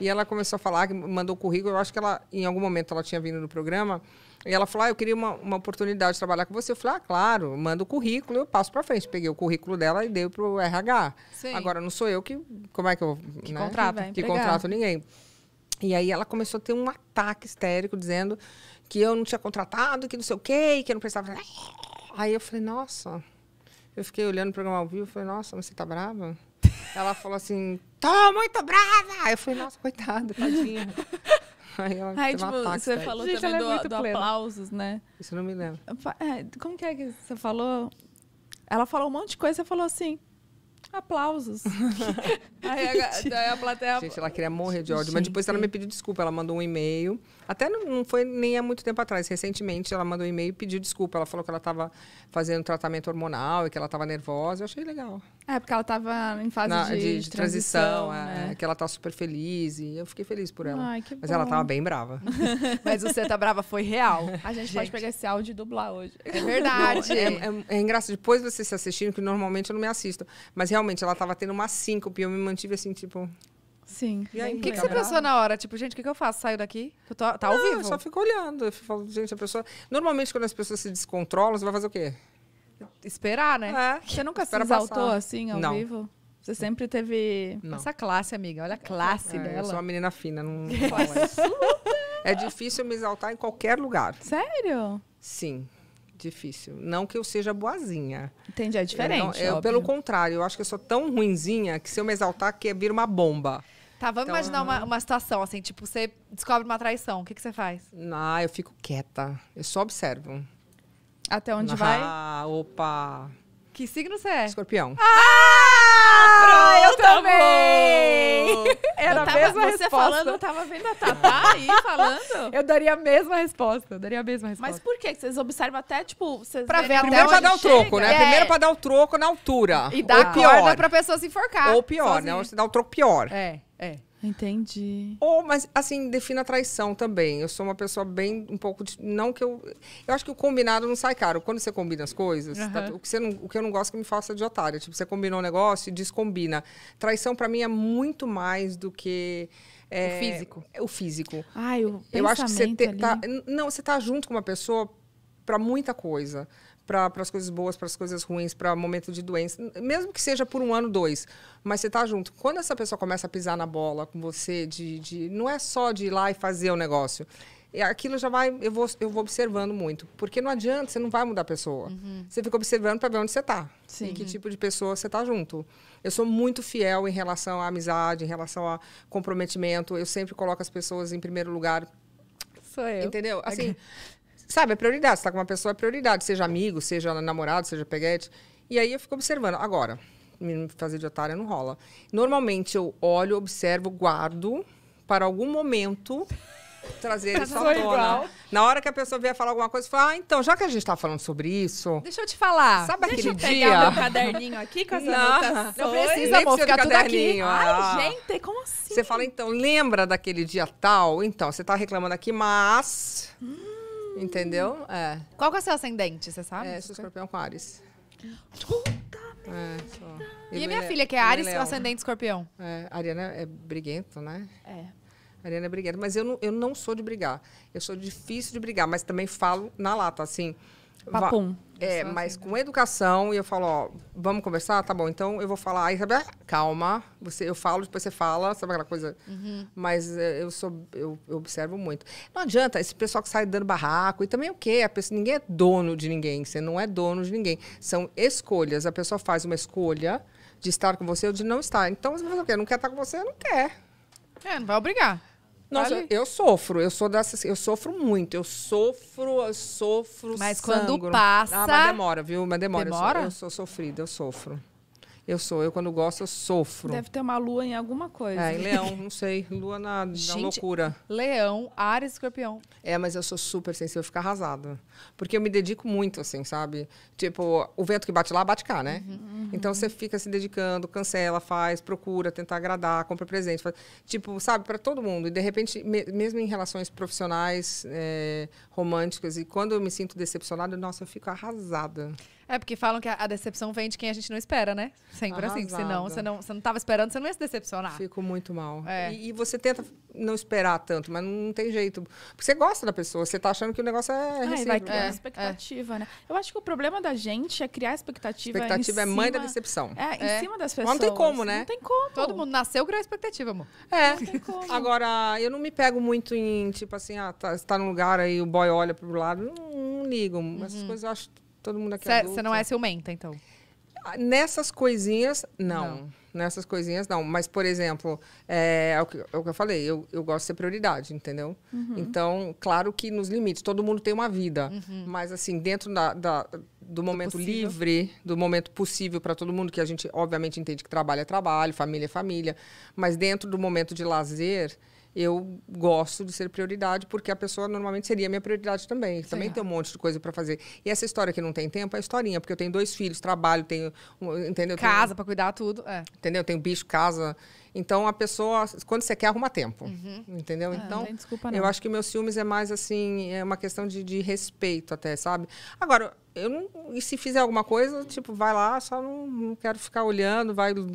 E ela começou a falar, que mandou currículo. Eu acho que ela, em algum momento, ela tinha vindo no programa. E ela falou: ah, eu queria uma, uma oportunidade de trabalhar com você. Eu falei: ah, claro, manda o currículo, eu passo para frente. Peguei o currículo dela e dei pro RH. Sim. Agora não sou eu que. Como é que eu. Que né? contrato. Que contrato ninguém. E aí ela começou a ter um ataque histérico dizendo que eu não tinha contratado, que não sei o quê, que eu não precisava. Aí eu falei: nossa. Eu fiquei olhando o programa ao vivo e falei: nossa, você tá brava? Ela falou assim: tô muito brava! Eu falei: nossa, coitada, tadinha. aí ela tipo, um você daí. falou Gente, também do, é do aplausos, né? Isso não me lembro. É, como que é que você falou? Ela falou um monte de coisa, você falou assim, aplausos. aí a, a plateia... Gente, ela queria morrer de ódio, Gente. mas depois ela me pediu desculpa, ela mandou um e-mail, até não, não, foi nem há muito tempo atrás, recentemente ela mandou um e-mail e pediu desculpa, ela falou que ela estava fazendo tratamento hormonal e que ela estava nervosa, eu achei legal. É, porque ela estava em fase Na, de, de, de, transição, transição é, né? é, que ela tá super feliz e eu fiquei feliz por ela. Ai, Mas bom. ela tava bem brava. Mas você tá brava foi real. A gente, gente, pode pegar esse áudio e dublar hoje. É verdade. é, é, é, engraçado, depois vocês se assistiram, que normalmente eu não me assisto. Mas realmente, ela tava tendo uma síncope e eu me mantive assim, tipo... Sim. E aí, o que, que, você pensou na hora? Tipo, gente, o que, que eu faço? Saio daqui? Eu tô, tá ao não, vivo? Eu só fico olhando. Eu falo, gente, a pessoa... Normalmente, quando as pessoas se descontrolam, você vai fazer o quê? esperar, né? É, Você nunca se exaltou passar. assim ao não. vivo? Você sempre teve não. essa classe, amiga. Olha a classe é, dela. Eu sou uma menina fina, não, isso. É difícil me exaltar em qualquer lugar. Sério? Sim. Difícil. Não que eu seja boazinha. Entendi, é diferente. Eu, não, eu pelo contrário, eu acho que eu sou tão ruinzinha que se eu me exaltar, que vira uma bomba. Tá, vamos então, imaginar uma, uma situação assim, tipo, você descobre uma traição, o que, que você faz? Ah, eu fico quieta. Eu só observo. Até onde ah, vai? Ah, opa. Que signo você é? Escorpião. Ah! ah eu, também! Era eu tava, a mesma você resposta. falando, eu tava vendo a Tatá aí falando. Eu daria a mesma resposta, eu daria a mesma resposta. Mas por que Vocês observam até, tipo... Vocês pra ver Primeiro pra dar o troco, chega. né? É. Primeiro pra dar o troco na altura. E dar Ou pior. corda pra pessoa se enforcar. Ou pior, né? sozinha. né? Você dá o troco pior. É, é. Entendi. Ou, mas assim, defina traição também. Eu sou uma pessoa bem um pouco de, não que eu eu acho que o combinado não sai caro. Quando você combina as coisas, uhum. tá, o que você não, o que eu não gosto é que me faça de otária. Tipo, você combinou um negócio e descombina. Traição para mim é muito mais do que é, o físico. É o físico. Ah, o Eu acho que você te, tá, não, você tá junto com uma pessoa para muita coisa para as coisas boas, para as coisas ruins, para momento de doença, mesmo que seja por um ano, dois, mas você tá junto. Quando essa pessoa começa a pisar na bola com você, de, de não é só de ir lá e fazer o negócio é, aquilo já vai eu vou eu vou observando muito porque não adianta você não vai mudar a pessoa uhum. você fica observando para ver onde você está e que tipo de pessoa você está junto eu sou muito fiel em relação à amizade em relação a comprometimento eu sempre coloco as pessoas em primeiro lugar sou eu entendeu assim Sabe, é prioridade. Você tá com uma pessoa, é prioridade. Seja amigo, seja namorado, seja peguete. E aí eu fico observando. Agora, me fazer de otária não rola. Normalmente eu olho, observo, guardo para algum momento trazer isso tona. Igual. Na hora que a pessoa vier falar alguma coisa, falar ah, então, já que a gente está falando sobre isso... Deixa eu te falar. Sabe aquele dia? Deixa eu pegar dia? meu caderninho aqui com as anotações. Não precisa, ficar fica tudo aqui. Ai, ah. gente, como assim? Você fala, então, lembra daquele dia tal? Então, você está reclamando aqui, mas... Hum Entendeu? Uhum. É. Qual que é o seu ascendente, você sabe? É, sou escorpião com Ares. Puta é, E, a minha é filha, que é, é Ares, Leão. ascendente escorpião. É, a Ariana é briguento, né? É. Ariana é briguenta, mas eu não, eu não sou de brigar. Eu sou difícil de brigar, mas também falo na lata, assim. Papum. É, assim. mas com educação, e eu falo, ó, vamos conversar? Tá bom, então eu vou falar. Aí, sabe, ah, calma, você, eu falo, depois você fala, sabe aquela coisa? Uhum. Mas é, eu, sou, eu, eu, observo muito. Não adianta esse pessoal que sai dando barraco, e também o quê? A pessoa, ninguém é dono de ninguém, você não é dono de ninguém. São escolhas, a pessoa faz uma escolha de estar com você ou de não estar. Então, você vai fazer o quê? Não quer estar com você, não quer. É, não vai obrigar. Nossa, vale? eu sofro, eu sou dessa, eu sofro muito, eu sofro, eu sofro. Mas sangro. quando passa, ah, mas demora, viu? Mas demora. Demora. Eu sou, eu sou sofrida, eu sofro. Eu sou. Eu, quando gosto, eu sofro. Deve ter uma lua em alguma coisa. É, em leão, não sei. Lua na, na loucura. Leão, Ares, escorpião. É, mas eu sou super sensível, eu arrasada. Porque eu me dedico muito, assim, sabe? Tipo, o vento que bate lá, bate cá, né? Uhum, uhum. Então você fica se dedicando, cancela, faz, procura, tenta agradar, compra presente. Faz, tipo, sabe, para todo mundo. E de repente, me, mesmo em relações profissionais, é, românticas, e quando eu me sinto decepcionada, nossa, eu fico arrasada. É, porque falam que a, decepção vem de quem a gente não espera, né? Sempre assim, Arrasada. assim. Senão, você não, você não tava esperando, você não ia se decepcionar. Fico muito mal. É. E, e, você tenta não esperar tanto, mas não tem jeito. Porque você gosta da pessoa, você tá achando que o negócio é recíproco. Vai é, expectativa, é. né? Eu acho que o problema da gente é criar expectativa. Expectativa é cima, mãe da decepção. É, em é. cima das pessoas. Mas não tem como, né? Não tem como. Todo mundo nasceu criou expectativa, amor. É. Não tem como. Agora, eu não me pego muito em, tipo assim, ah, tá, tá num lugar aí, o boy olha pro lado. Não, não ligo. Uhum. Essas coisas eu acho Todo mundo aqui Você não é ciumenta, então? Ah, nessas coisinhas, não. não. Nessas coisinhas, não. Mas, por exemplo, é, é, o, que, é o, que, eu falei, eu, eu gosto de ser prioridade, entendeu? Uhum. Então, claro que nos limites, todo mundo tem uma vida. Uhum. Mas, assim, dentro da, da do momento do livre, do momento possível para todo mundo, que a gente, obviamente, entende que trabalho é trabalho, família é família. Mas dentro do momento de lazer, eu gosto de ser prioridade, porque a pessoa normalmente seria minha prioridade também. também tem um monte de coisa para fazer. E essa história que não tem tempo é historinha, porque eu tenho dois filhos, trabalho, tenho. Entendeu? Casa para cuidar tudo. É. Entendeu? tenho bicho, casa. Então a pessoa, quando você quer, arruma tempo. Uhum. Entendeu? É, então, desculpa, não. eu acho que meus ciúmes é mais assim, é uma questão de, de respeito até, sabe? Agora, eu não, e se fizer alguma coisa, tipo, vai lá, só não, não quero ficar olhando, vai, não,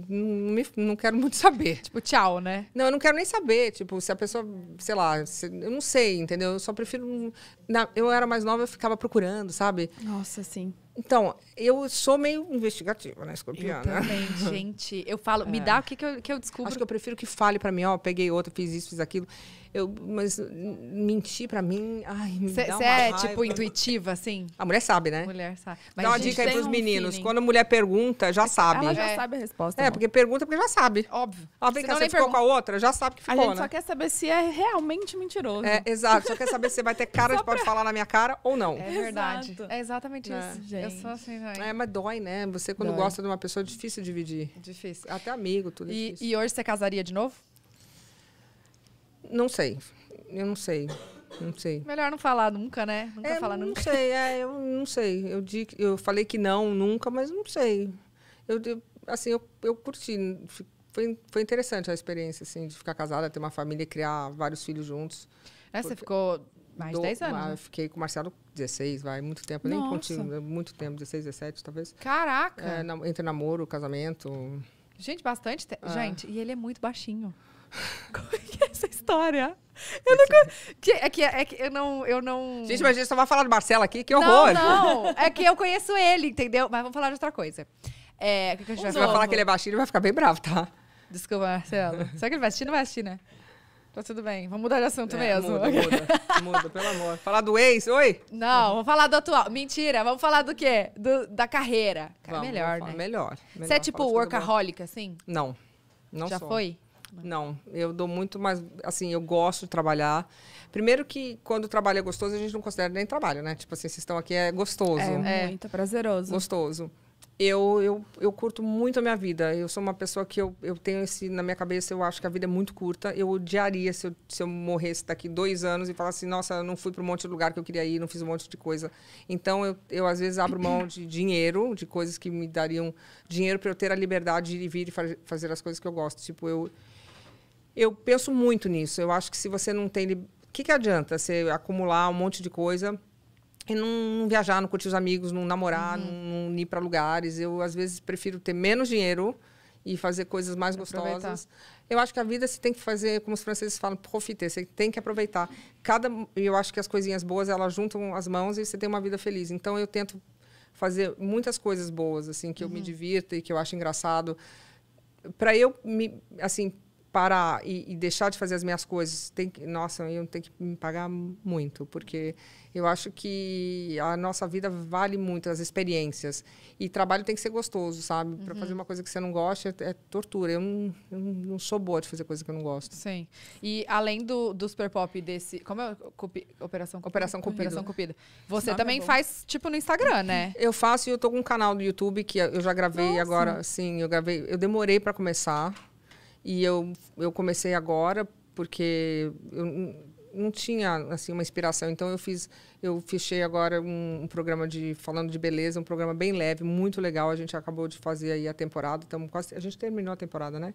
me, não quero muito saber. Tipo, tchau, né? Não, eu não quero nem saber, tipo, se a pessoa, sei lá, se, eu não sei, entendeu? Eu só prefiro. Na, eu era mais nova, eu ficava procurando, sabe? Nossa, sim. Então, eu sou meio investigativa, né, escorpiana? Eu né? também, gente. Eu falo, é. me dá o que, que, eu, que eu descubro. Acho que eu prefiro que fale para mim, ó, peguei outra, fiz isso, fiz aquilo. Eu, mas mentir pra mim. Ai, me Você é, raiva. tipo, intuitiva, assim? A mulher sabe, né? Mulher sabe. Mas Dá uma dica aí pros um meninos. Feeling. Quando a mulher pergunta, já sabe. Ela já é. sabe a é. resposta. É, porque pergunta porque já sabe. Óbvio. Ela ah, vem cá, você ficou pergunta. com a outra, já sabe que ficou, a gente né? só quer saber se é realmente mentiroso. É, exato. Só quer saber se vai ter cara de pra... pode falar na minha cara ou não. É verdade. É exatamente é. isso, gente. Eu sou assim, né? É, mas dói, né? Você quando dói. gosta de uma pessoa, é difícil dividir. Difícil. Até amigo, tudo é isso. E hoje você casaria de novo? Não sei. Eu não sei. Não sei. Melhor não falar nunca, né? Nunca é, falar não nunca. Não sei, é, eu não sei. Eu, eu falei que não nunca, mas não sei. Eu, eu assim, eu, eu curti. Foi, foi interessante a experiência, assim, de ficar casada, ter uma família, criar vários filhos juntos. É, você ficou mais de 10 anos. Ah, né? Eu fiquei com o Marcelo 16, vai, muito tempo. Nossa. Nem contigo, né? muito tempo, 16, 17, talvez. Caraca! É, na, entre namoro, casamento. Gente, bastante. tempo. Ah. Gente, e ele é muito baixinho. Como é que é essa história? Eu nunca. É. é, que, é que eu não. Eu não... Gente, mas a gente só vai falar do Marcelo aqui, que horror! Não, não. É que eu conheço ele, entendeu? Mas vamos falar de outra coisa. É, que que a gente vai, falar que ele é baixinho, ele vai ficar bem bravo, tá? Desculpa, Marcelo. Será que ele vai assistir? Não vai assistir, né? Tá tudo bem. Vamos mudar de assunto é, mesmo. Muda, muda, muda, pelo amor. Falar do ex, oi? Não, vamos falar do atual. Mentira, vamos falar do quê? Do, da carreira. Cara, vamos, melhor, vamos né? Melhor, melhor. Você é tipo é workaholic, assim? Não. Não Já sou. foi? né? Não, eu dou muito mais. Assim, eu gosto de trabalhar. Primeiro que quando o trabalho é gostoso, a gente não considera nem trabalho, né? Tipo assim, vocês estão aqui, é gostoso. É, é. muito prazeroso. Gostoso. Eu, eu, eu curto muito a minha vida. Eu sou uma pessoa que eu, eu tenho esse na minha cabeça, eu acho que a vida é muito curta. Eu odiaria se eu, se eu morresse daqui dois anos e falasse, nossa, eu não fui para um monte de lugar que eu queria ir, não fiz um monte de coisa. Então, eu, eu às vezes abro mão de dinheiro, de coisas que me dariam dinheiro para eu ter a liberdade de ir e vir e fazer as coisas que eu gosto. Tipo, eu, eu penso muito nisso. Eu acho que se você não tem. O que, que adianta você acumular um monte de coisa e não, não viajar, não curtir os amigos, não namorar, uhum. não, não ir para lugares? Eu, às vezes, prefiro ter menos dinheiro e fazer coisas mais gostosas. Eu acho que a vida você tem que fazer, como os franceses falam, profiter, você tem que aproveitar. Cada, eu acho que as coisinhas boas, elas juntam as mãos e você tem uma vida feliz. Então eu tento fazer muitas coisas boas, assim, que uhum. eu me uhum. divirta e que eu acho engraçado, para eu me assim, parar e, e, deixar de fazer as minhas coisas, tem que, nossa, eu tenho que me pagar muito, porque eu acho que a nossa vida vale muito as experiências. E trabalho tem que ser gostoso, sabe? Uhum. Para fazer uma coisa que você não gosta é, é tortura. Eu não, eu não, sou boa de fazer coisa que eu não gosto. Sim. E além do, do Super Pop desse, como é Cupi, Operação Cupido? Operação Cupido. Operação Cupido. Você também é faz tipo no Instagram, né? Eu faço e eu tô com um canal do YouTube que eu já gravei nossa. agora, sim, eu gravei, eu demorei para começar e eu, eu comecei agora porque eu não tinha assim uma inspiração. Então eu fiz, eu fechei agora um, um, programa de falando de beleza, um programa bem leve, muito legal. A gente acabou de fazer aí a temporada, estamos quase, a gente terminou a temporada, né?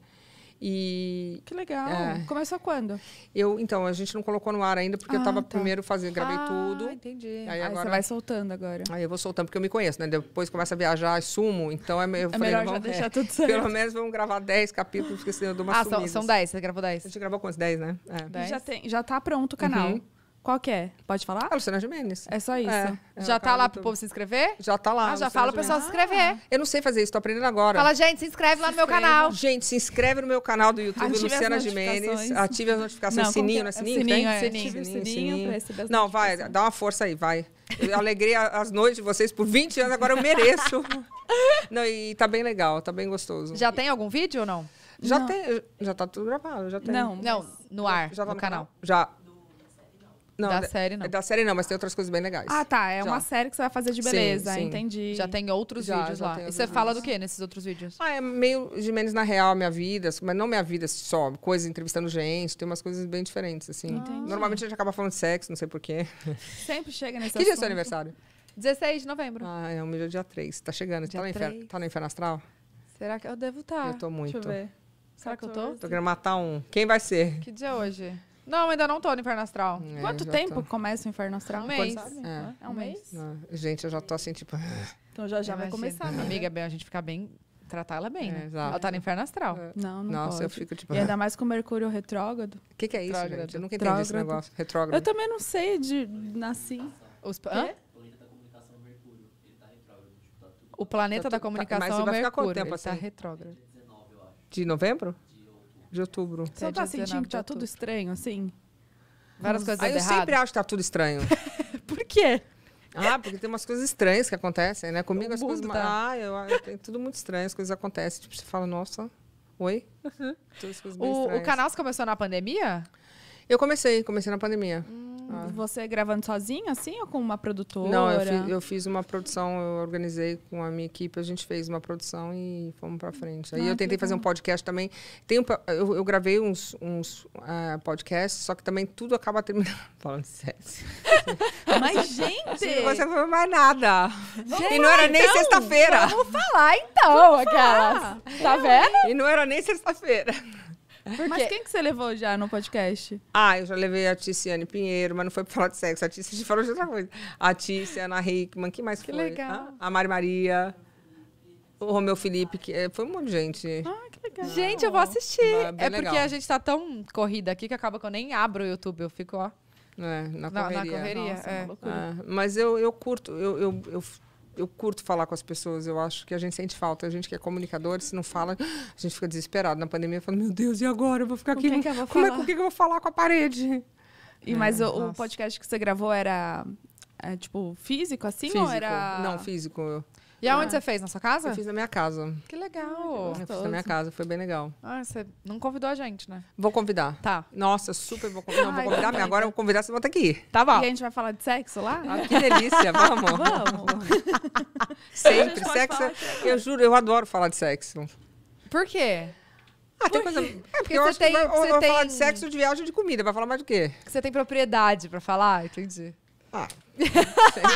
E que legal. É. Começou quando? Eu, então, a gente não colocou no ar ainda porque ah, eu estava tá. primeiro fazendo, gravei ah, tudo. entendi. Aí, aí agora você vai soltando agora. Aí eu vou soltando porque eu me conheço, né? Depois começa a viajar, é sumo, então é, eu é falei, melhor vamos, já deixar é, tudo certo. Pelo menos vamos gravar 10 capítulos porque senão eu dou uma Ah, são 10, você gravou 10. A gente gravou quantos 10, né? É. Dez? Já tem, já tá pronto o canal. Uhum. Qual que é? Pode falar? É Luciana Jimenez. É só é, isso. É, já tá lá pro povo se inscrever? Já tá lá. Ah, já fala pro pessoal se inscrever. Ah. Eu não sei fazer isso, tô aprendendo agora. Fala, gente, se inscreve lá no meu canal. Gente, se inscreve no meu canal do YouTube, Ative Luciana Jimenez. Ative as notificações. Não, sininho, é? não é sininho? Sininho, é. sininho, sininho, sininho, sininho. sininho. Não, vai, dá uma força aí, vai. Eu alegrei as noites de vocês por 20 anos, agora eu mereço. não, e tá bem legal, tá bem gostoso. Já tem algum vídeo ou não? Já não. tem, já tá tudo gravado, já tem. Não, não, no ar, já tá no, no canal. canal. Já. Não, da, da, série não. Da série não, mas tem outras coisas bem legais. Ah, tá. É já. uma série que você vai fazer de beleza, sim, sim. entendi. Já tem outros já, vídeos já lá. e você vídeos. fala do que nesses outros vídeos? Ah, é meio de menos na real minha vida, mas não minha vida só, coisas entrevistando gente, tem umas coisas bem diferentes, assim. Entendi. Normalmente a gente acaba falando de sexo, não sei porquê. Sempre chega nesse Que assunto. dia é seu aniversário? 16 de novembro. Ah, é um é dia dia 3. Tá chegando. Tá dia tá, no inferno, tá no inferno astral? Será que eu devo estar? Tá? Eu tô muito. Deixa eu ver. Será que eu tô? Tô querendo matar um. Quem vai ser? Que dia é hoje? Não, ainda não tô no Inferno Astral. É, Quanto tempo tô... começa o Inferno Astral? Um mês. É. é. é. um mês? Ah, gente, eu já tô assim, tipo... Então já já vai começar, né? Amiga, bem, a gente fica bem... Tratar ela bem, é, né? Exato. Ela tá no inferno astral. É. Não, não Nossa, pode. eu fico tipo... E ainda mais com Mercúrio retrógrado. O que, que é isso, gente? Eu nunca entendi Trógrado. esse negócio. Retrógrado. Eu também não sei de... Nasci... Os... Hã? O planeta tá, da comunicação tá, mas é o Mercúrio. Tá tempo, assim? tá retrógrado. De novembro? de outubro. Você não tá sentindo que tá tudo estranho, assim? Várias coisas Aí eu sempre acho que tá tudo estranho. Por quê? Ah, porque tem umas coisas estranhas que acontecem, né? Comigo as coisas. Tá. Ah, eu, tem é tudo muito estranho, as coisas acontecem. Tipo, você fala, nossa, oi? Uhum. o, o canal começou na pandemia? Eu comecei, comecei na pandemia. Hum. Ah. Você é gravando sozinha, assim, ou com uma produtora? Não, eu fiz, eu fiz, uma produção, eu organizei com a minha equipe, a gente fez uma produção e fomos para frente. Aí ah, eu tentei fazer um podcast também. Tem um, eu, eu, gravei uns, uns uh, podcasts, só que também tudo acaba terminando. Falando sério. Mas, gente! Você não foi mais nada. Gente, e não era nem então? sexta-feira. Vamos falar então, aquela. Tá vendo? E não era nem sexta-feira. Mas quem que você levou já no podcast? Ah, eu já levei a Ticiane Pinheiro, mas não foi pra falar de sexo. A Ticiane falou de outra coisa. A Tici, a Hickman, que mais que foi? legal. Ah, a Mari Maria. O Romeu Felipe, que eh, foi um monte de gente. Ah, que legal. Gente, eu vou assistir. Ah, é, é legal. porque a gente tá tão corrida aqui que acaba que eu nem abro o YouTube, eu fico, ó. É, na correria. Na, na correria Nossa, é. É. Ah, mas eu, eu curto, eu, eu, eu eu curto falar com as pessoas, eu acho que a gente sente falta. A gente que é comunicador, se não fala, a gente fica desesperado. Na pandemia, falando, meu Deus, e agora? Eu vou ficar com aqui. Que é que como é que eu vou falar com a parede? E, é, mas o, o, podcast que você gravou era, é, tipo, físico, assim? Físico. Ou era... Não, físico. Eu... E aonde é. você fez? Na sua casa? Eu fiz na minha casa. Que legal. Ah, que eu fiz na minha casa, foi bem legal. Ah, você não convidou a gente, né? Vou convidar. Tá. Nossa, super vou convidar. Não, vou convidar. agora eu vou convidar, você volta aqui. Tá bom. E a gente vai falar de sexo lá? Ah, que delícia, vamos. Vamos. Sempre. É- sexo, eu juro, eu adoro falar de sexo. Por quê? Ah, tem coisa. É porque, porque eu acho tem, que vai, vai tem... falar de sexo, de viagem, de comida. Vai falar mais do quê? Você tem propriedade para falar? Entendi. Ah. Quem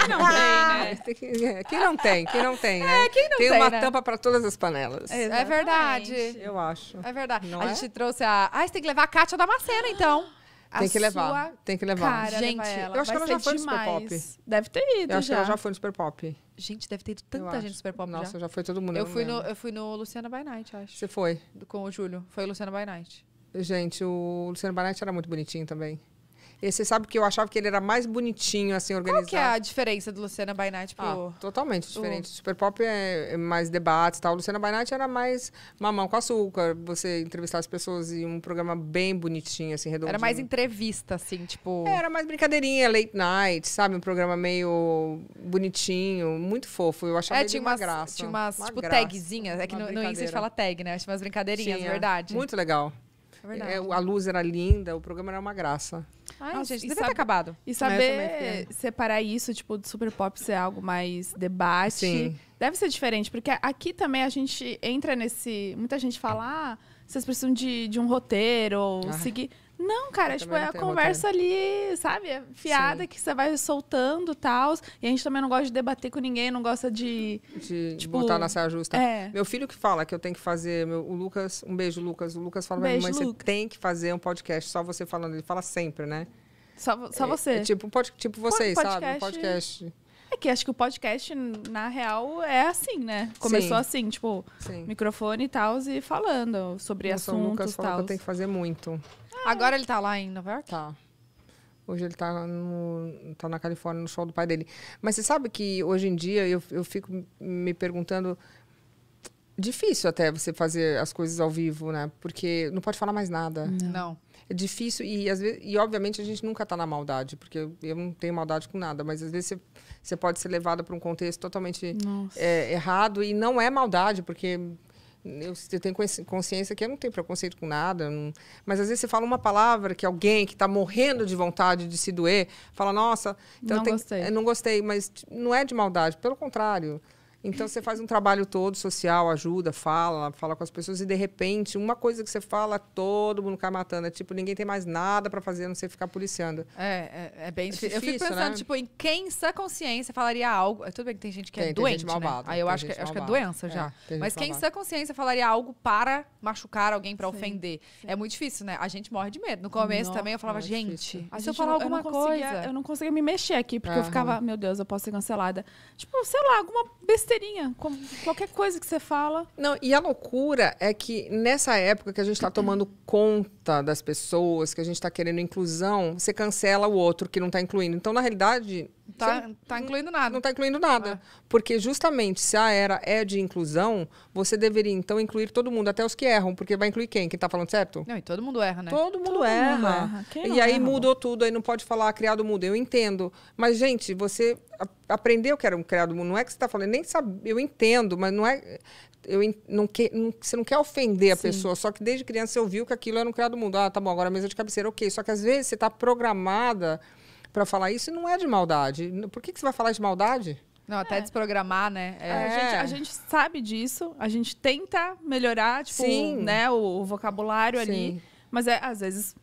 não tem, né? Ah, é, quem não tem, quem não tem, é, né? É, quem não tem, tem uma né? tampa para todas as panelas. É Exatamente. É verdade. Eu acho. É verdade. Não a é? gente trouxe a. Ah, você tem que levar a Kátia da Macena, então. A tem que levar. Tem que levar. Cara, gente, eu acho que ela já foi demais. no Super Pop. Deve ter ido. Eu acho já. que ela já foi no Super Pop. Gente, deve ter ido tanta gente no Super Pop. Nossa, já, já foi todo mundo. Eu, eu fui, no, eu fui no Luciana by Night, acho. Você foi? Com o Júlio. Foi o Luciana by Night. Gente, o Luciano Barnett era muito bonitinho também. E você sabe que eu achava que ele era mais bonitinho, assim, organizado. Qual que é a diferença do Luciana by Night pro... Ah, totalmente diferente. O... Super Pop é, é mais debates e tal. Luciana by Night era mais mamão com açúcar. Você entrevistar as pessoas e um programa bem bonitinho, assim, redondinho. Era mais entrevista, assim, tipo... É, era mais brincadeirinha, late night, sabe? Um programa meio bonitinho, muito fofo. Eu achava é, tinha umas, uma graça. Tinha umas, uma tipo, graça. tagzinhas. É que no, no Insta a gente fala tag, né? Tinha umas brincadeirinhas, tinha. verdade. Muito legal. É, é a luz era linda, o programa era uma graça. Ai, Nossa, gente, deve ter acabado. E saber separar isso, tipo, do super pop ser algo mais debate. Sim. Deve ser diferente, porque aqui também a gente entra nesse. Muita gente fala, ah, vocês precisam de, de um roteiro, ou ah. seguir. Não, cara, eu tipo, é a conversa ali, sabe, é fiada Sim. que você vai soltando e tal. E a gente também não gosta de debater com ninguém, não gosta de. De tipo, botar na saia justa. É. Meu filho que fala que eu tenho que fazer. Meu, o Lucas, um beijo, Lucas. O Lucas fala pra minha mãe, você tem que fazer um podcast, só você falando. Ele fala sempre, né? Só, só é, você. é tipo, pod, tipo vocês, podcast... sabe? Um podcast. É que acho que o podcast, na real, é assim, né? Começou Sim. assim, tipo, Sim. microfone e tal, e falando sobre Nossa, assuntos e tal. que eu tenho que fazer muito. Ah. Agora ele tá lá em Nova York? Tá. Hoje ele tá, no, tá na Califórnia, no sol do pai dele. Mas você sabe que hoje em dia eu, eu fico me perguntando. Difícil até você fazer as coisas ao vivo, né? Porque não pode falar mais nada. Não. não. É difícil e, às vezes, e, obviamente, a gente nunca tá na maldade, porque eu não tenho maldade com nada, mas às vezes você você pode ser levado para um contexto totalmente é, errado e não é maldade, porque eu, eu, tenho consciência que eu não tenho preconceito com nada, não... mas às vezes você fala uma palavra que alguém que está morrendo de vontade de se doer fala, nossa, então não, tem... gostei. não gostei, mas não é de maldade, pelo contrário. Então você faz um trabalho todo social, ajuda, fala, fala com as pessoas e de repente uma coisa que você fala, todo mundo cai matando. É tipo, ninguém tem mais nada para fazer, a não ser ficar policiando. É, é, é bem é difícil. Eu fico pensando, né? tipo, em quem sã consciência falaria algo. É, tudo bem que tem gente que é tem, é doente. Tem gente né? malvada, né? Aí eu acho que, acho que é doença já. É, Mas quem malvada. sã consciência falaria algo para machucar alguém, para ofender. Sim. É muito difícil, né? A gente morre de medo. No começo Nossa, também eu falava, é gente, se eu falar não, alguma eu coisa. Eu não conseguia me mexer aqui, porque eu ficava, meu Deus, eu posso ser cancelada. Tipo, sei lá, alguma besteira besteirinha, como qualquer coisa que você fala. Não, e a loucura é que nessa época que a gente está tomando conta das pessoas, que a gente está querendo inclusão, você cancela o outro que não está incluindo. Então, na realidade, Tá, tá não tá incluindo nada. Não está incluindo nada. Ah. Porque justamente se a era é de inclusão, você deveria então incluir todo mundo, até os que erram, porque vai incluir quem? Quem está falando certo? Não, e todo mundo erra, né? Todo mundo todo erra. Mundo erra. e aí erra, mudou não? tudo, aí não pode falar criado mundo Eu entendo. Mas, gente, você aprendeu que era um criado mundo Não é que você está falando, nem sabe. Eu entendo, mas não é eu não que, não, você não quer ofender a Sim. pessoa, só que desde criança eu viu que aquilo era um criado mundo. Ah, tá bom, agora mesa de cabeceira, ok. Só que às vezes você está programada para falar isso não é de maldade. Por que, que você vai falar de maldade? Não, até é. desprogramar, né? É. A, é. gente, a, gente, sabe disso, a gente tenta melhorar, tipo, Sim. né, o, o vocabulário Sim. ali. Mas é, às vezes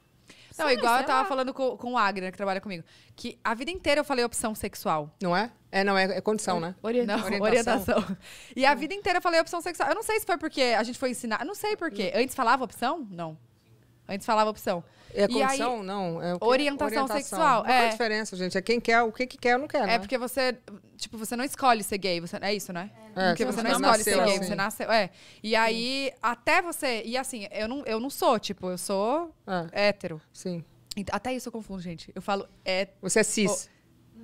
não, Sim, igual eu tava lá. falando com, com o Agner, que trabalha comigo, que a vida inteira eu falei opção sexual. Não é? É, não, é, é condição, é. né? não, orientação. orientação. E a vida inteira eu falei opção sexual. Eu não sei se foi porque a gente foi ensinar. Eu não sei por quê. Antes falava opção? Não. Antes falava opção. É condição? Aí, não. É orientação, orientação, sexual. Qual é. a é. diferença, gente? É quem quer, o que, que quer ou não quer, É né? porque você, tipo, você não escolhe ser gay. Você, é isso, né? É, porque você não escolhe ser gay, assim. você nasceu. É. E aí, Sim. até você... E assim, eu não, eu não sou, tipo, eu sou é. hétero. Sim. Até isso eu confundo, gente. Eu falo... É, você é cis.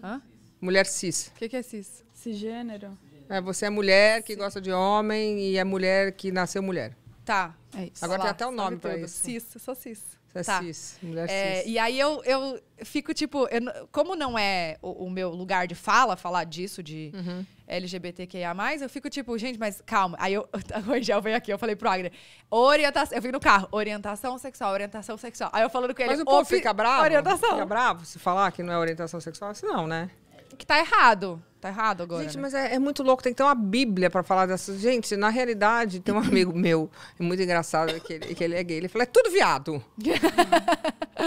Oh. Hã? Mulher cis. O que, que é cis? Cisgênero. É, você é mulher que Cis. gosta de homem e é mulher que nasceu mulher. Tá. É isso. Agora Olá, tem até o nome para isso. Cis, só sou cis. Você é tá. é cis, mulher é, cis. E aí eu, eu fico, tipo, eu, como não é o, o, meu lugar de fala, falar disso, de uhum. LGBTQIA, eu fico, tipo, gente, mas calma. Aí eu, o Angel veio aqui, eu falei pro Agner, orientação. Eu vim no carro, orientação sexual, orientação sexual. Aí eu falando com ele. Mas o povo fica bravo? Orientação. Fica bravo se falar que não é orientação sexual? Assim, não, né? que tá errado. Tá errado agora. Gente, né? mas é, é, muito louco. Tem que ter uma Bíblia para falar dessas. Gente, na realidade, tem um amigo meu, é muito engraçado, que ele, que ele é gay. Ele falou é tudo viado.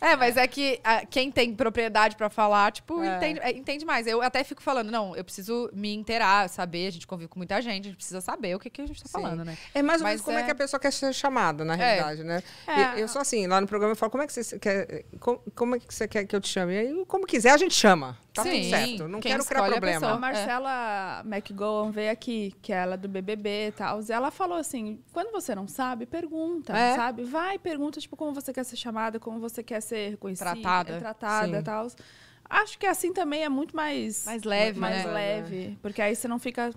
É, mas é que a, ah, quem tem propriedade para falar, tipo, é. Entende, é, entende, mais. Eu até fico falando, não, eu preciso me inteirar, saber, a gente convive com muita gente, a gente precisa saber o que, que a gente tá Sim. falando, né? É mais ou menos como é, é... que a pessoa quer ser chamada, na é. realidade, né? É. Eu, eu, sou assim, lá no programa eu falo, como é que você quer, como, como é que você quer que eu te chame? E aí, como quiser, a gente chama. Tá Sim, tudo certo. Não quero criar problema. A, Marcela é. McGowan veio aqui, que é ela do BBB e tal. Ela falou assim: quando você não sabe, pergunta, é. sabe? Vai, pergunta, tipo, como você quer ser chamada, como você quer ser reconhecida, tratada, tratada tal. Acho que assim também é muito mais. Mais leve, Mais né? leve. É. Porque aí você não fica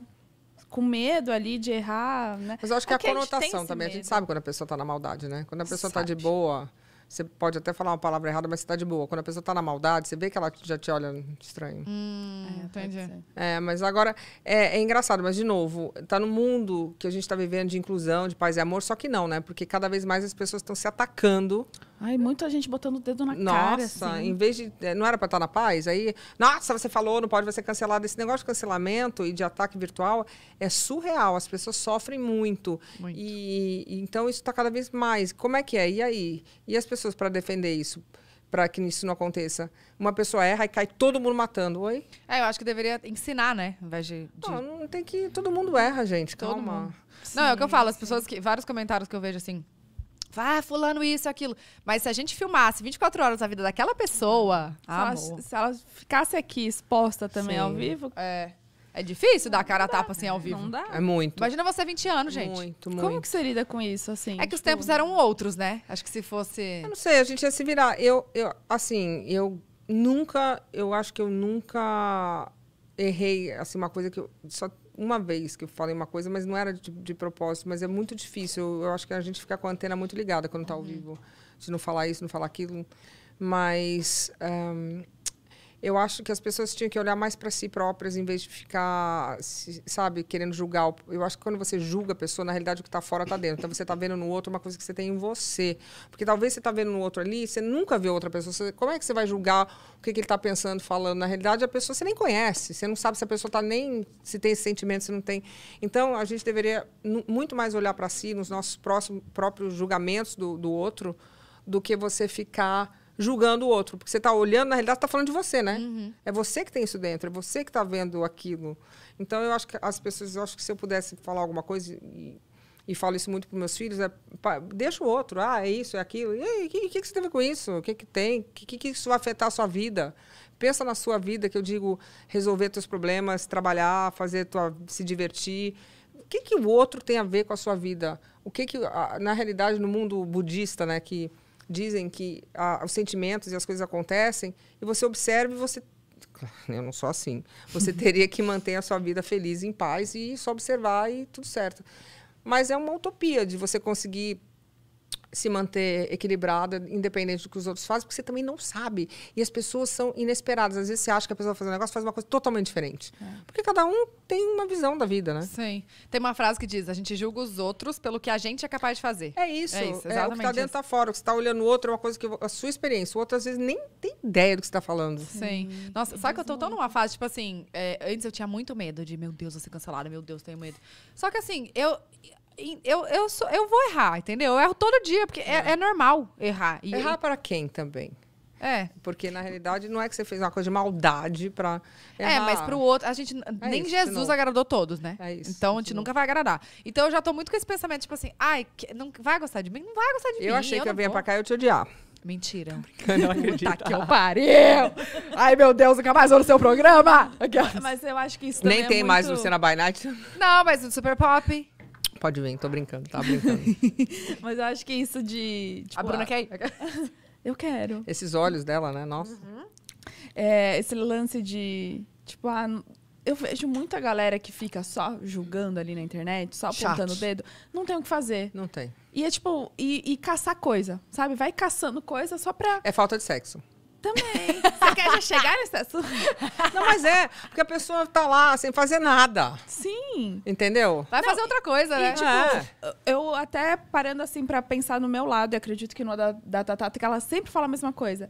com medo ali de errar, né? Mas eu acho que é a conotação a também. Medo. A gente sabe quando a pessoa tá na maldade, né? Quando a pessoa tá sabe. tá de boa. Você pode até falar uma palavra errada, mas você tá de boa. Quando a pessoa tá na maldade, você vê que ela já te olha estranho. Hum, é, entendi. É, mas agora é, é, engraçado, mas de novo, tá no mundo que a gente tá vivendo de inclusão, de paz e amor, só que não, né? Porque cada vez mais as pessoas estão se atacando. Ai, muita gente botando o dedo na nossa, cara. Nossa, assim. em vez de. Eh, não era para estar na paz? Aí, nossa, você falou, não pode ser cancelado. Esse negócio de cancelamento e de ataque virtual é surreal. As pessoas sofrem muito. muito. E, então isso está cada vez mais. Como é que é? E aí? E as pessoas para defender isso? para que isso não aconteça. Uma pessoa erra e cai todo mundo matando. Oi? É, eu acho que deveria ensinar, né? em vez de, de... Não, não tem que. Todo mundo erra, gente. Todo Calma. Mundo. Sim, não, é o que eu falo. As pessoas que. Vários comentários que eu vejo assim ah, fulano isso, aquilo. Mas se a gente filmasse 24 horas a vida daquela pessoa. Se, amor. Ela, se ela ficasse aqui exposta também Sim. ao vivo. É. É difícil dar a cara a tapa assim ao né? vivo. Não dá. É muito. Imagina você 20 anos, gente. Muito, muito. Como que você lida com isso, assim? É que os tipo, tempos eram outros, né? Acho que se fosse. Eu não sei, a gente ia se virar. Eu, eu assim, eu nunca. Eu acho que eu nunca errei, assim, uma coisa que eu. Só uma vez que eu falei uma coisa, mas não era de, de propósito, mas é muito difícil. Eu, eu, acho que a gente fica com a antena muito ligada quando está ao uhum. vivo, de não falar isso, não falar aquilo. Mas um, eu acho que as pessoas tinham que olhar mais para si próprias em vez de ficar, sabe, querendo julgar. Eu acho que quando você julga a pessoa, na realidade o que está fora está dentro. Então você está vendo no outro uma coisa que você tem em você. Porque talvez você está vendo no outro ali, você nunca viu outra pessoa. Você, como é que você vai julgar o que, que ele está pensando, falando? Na realidade, a pessoa você nem conhece. Você não sabe se a pessoa está nem. se tem esse sentimento, se não tem. Então a gente deveria muito mais olhar para si, nos nossos próximos, próprios julgamentos do, do outro, do que você ficar julgando o outro. Porque você está olhando, na realidade, está falando de você, né? Uhum. É você que tem isso dentro, é você que está vendo aquilo. Então, eu acho que as pessoas, eu acho que se eu pudesse falar alguma coisa, e, e falo isso muito para meus filhos, é pá, deixa o outro, ah, é isso, é aquilo. E aí, o que, que, que, você tem a ver com isso? O que, que tem? O que, que isso vai afetar a sua vida? Pensa na sua vida, que eu digo, resolver teus problemas, trabalhar, fazer tua, se divertir. O que, que o outro tem a ver com a sua vida? O que, que na realidade, no mundo budista, né, que dizem que os sentimentos e as coisas acontecem, e você observa e você. Eu não sou assim. Você teria que manter a sua vida feliz, em paz e só observar e tudo certo. Mas é uma utopia de você conseguir se manter equilibrada, independente do que os outros fazem, porque você também não sabe. E as pessoas são inesperadas. Às vezes você acha que a pessoa vai fazer um negócio, faz uma coisa totalmente diferente. É. Porque cada um tem uma visão da vida, né? Sim. Tem uma frase que diz: a gente julga os outros pelo que a gente é capaz de fazer. É isso. É, isso, é o que está dentro está fora. O que está olhando o outro é uma coisa que a sua experiência. O outro às vezes nem tem ideia do que está falando. Sim. Hum, Nossa, sabe que eu estou tão numa fase tipo assim, é, antes eu tinha muito medo de meu Deus, eu ser cancelada, meu Deus, tenho medo. Só que assim, eu eu, eu, sou, eu vou errar, entendeu? Eu erro todo dia, porque é, é, é normal errar. E, errar para quem também? É. Porque na realidade não é que você fez uma coisa de maldade para É, mas para o outro, a gente é nem isso, Jesus agradou todos, né? É isso. Então a gente não. nunca vai agradar. Então eu já estou muito com esse pensamento tipo assim, ai, não vai gostar de mim, não vai gostar de eu mim. Eu achei que eu vinha para cá e eu te odiar. Mentira. Eu não acredito. Tá que eu pariu! Ai, meu Deus, nunca mais vou no seu programa! Aquelas. Mas eu acho que isso Nem é tem é muito... mais Luciana By Night. Não, mas o Super Pop pode vir, tô brincando, tá brincando. Mas eu acho que isso de. Tipo, a Bruna ah, quer ir? eu quero. Esses olhos dela, né? Nossa. Uhum. É, esse lance de. Tipo, ah, eu vejo muita galera que fica só julgando ali na internet, só apontando Chato. o dedo. Não tem o que fazer. Não tem. E é tipo, e, e caçar coisa, sabe? Vai caçando coisa só pra. É falta de sexo. Também. Você quer já chegar nesse assunto? Não, mas é, porque a pessoa tá lá sem fazer nada. Sim. Entendeu? Vai Não, fazer outra coisa, e, né? E, tipo, é. eu até parando assim para pensar no meu lado, e acredito que no da, da Tatata, que ela sempre fala a mesma coisa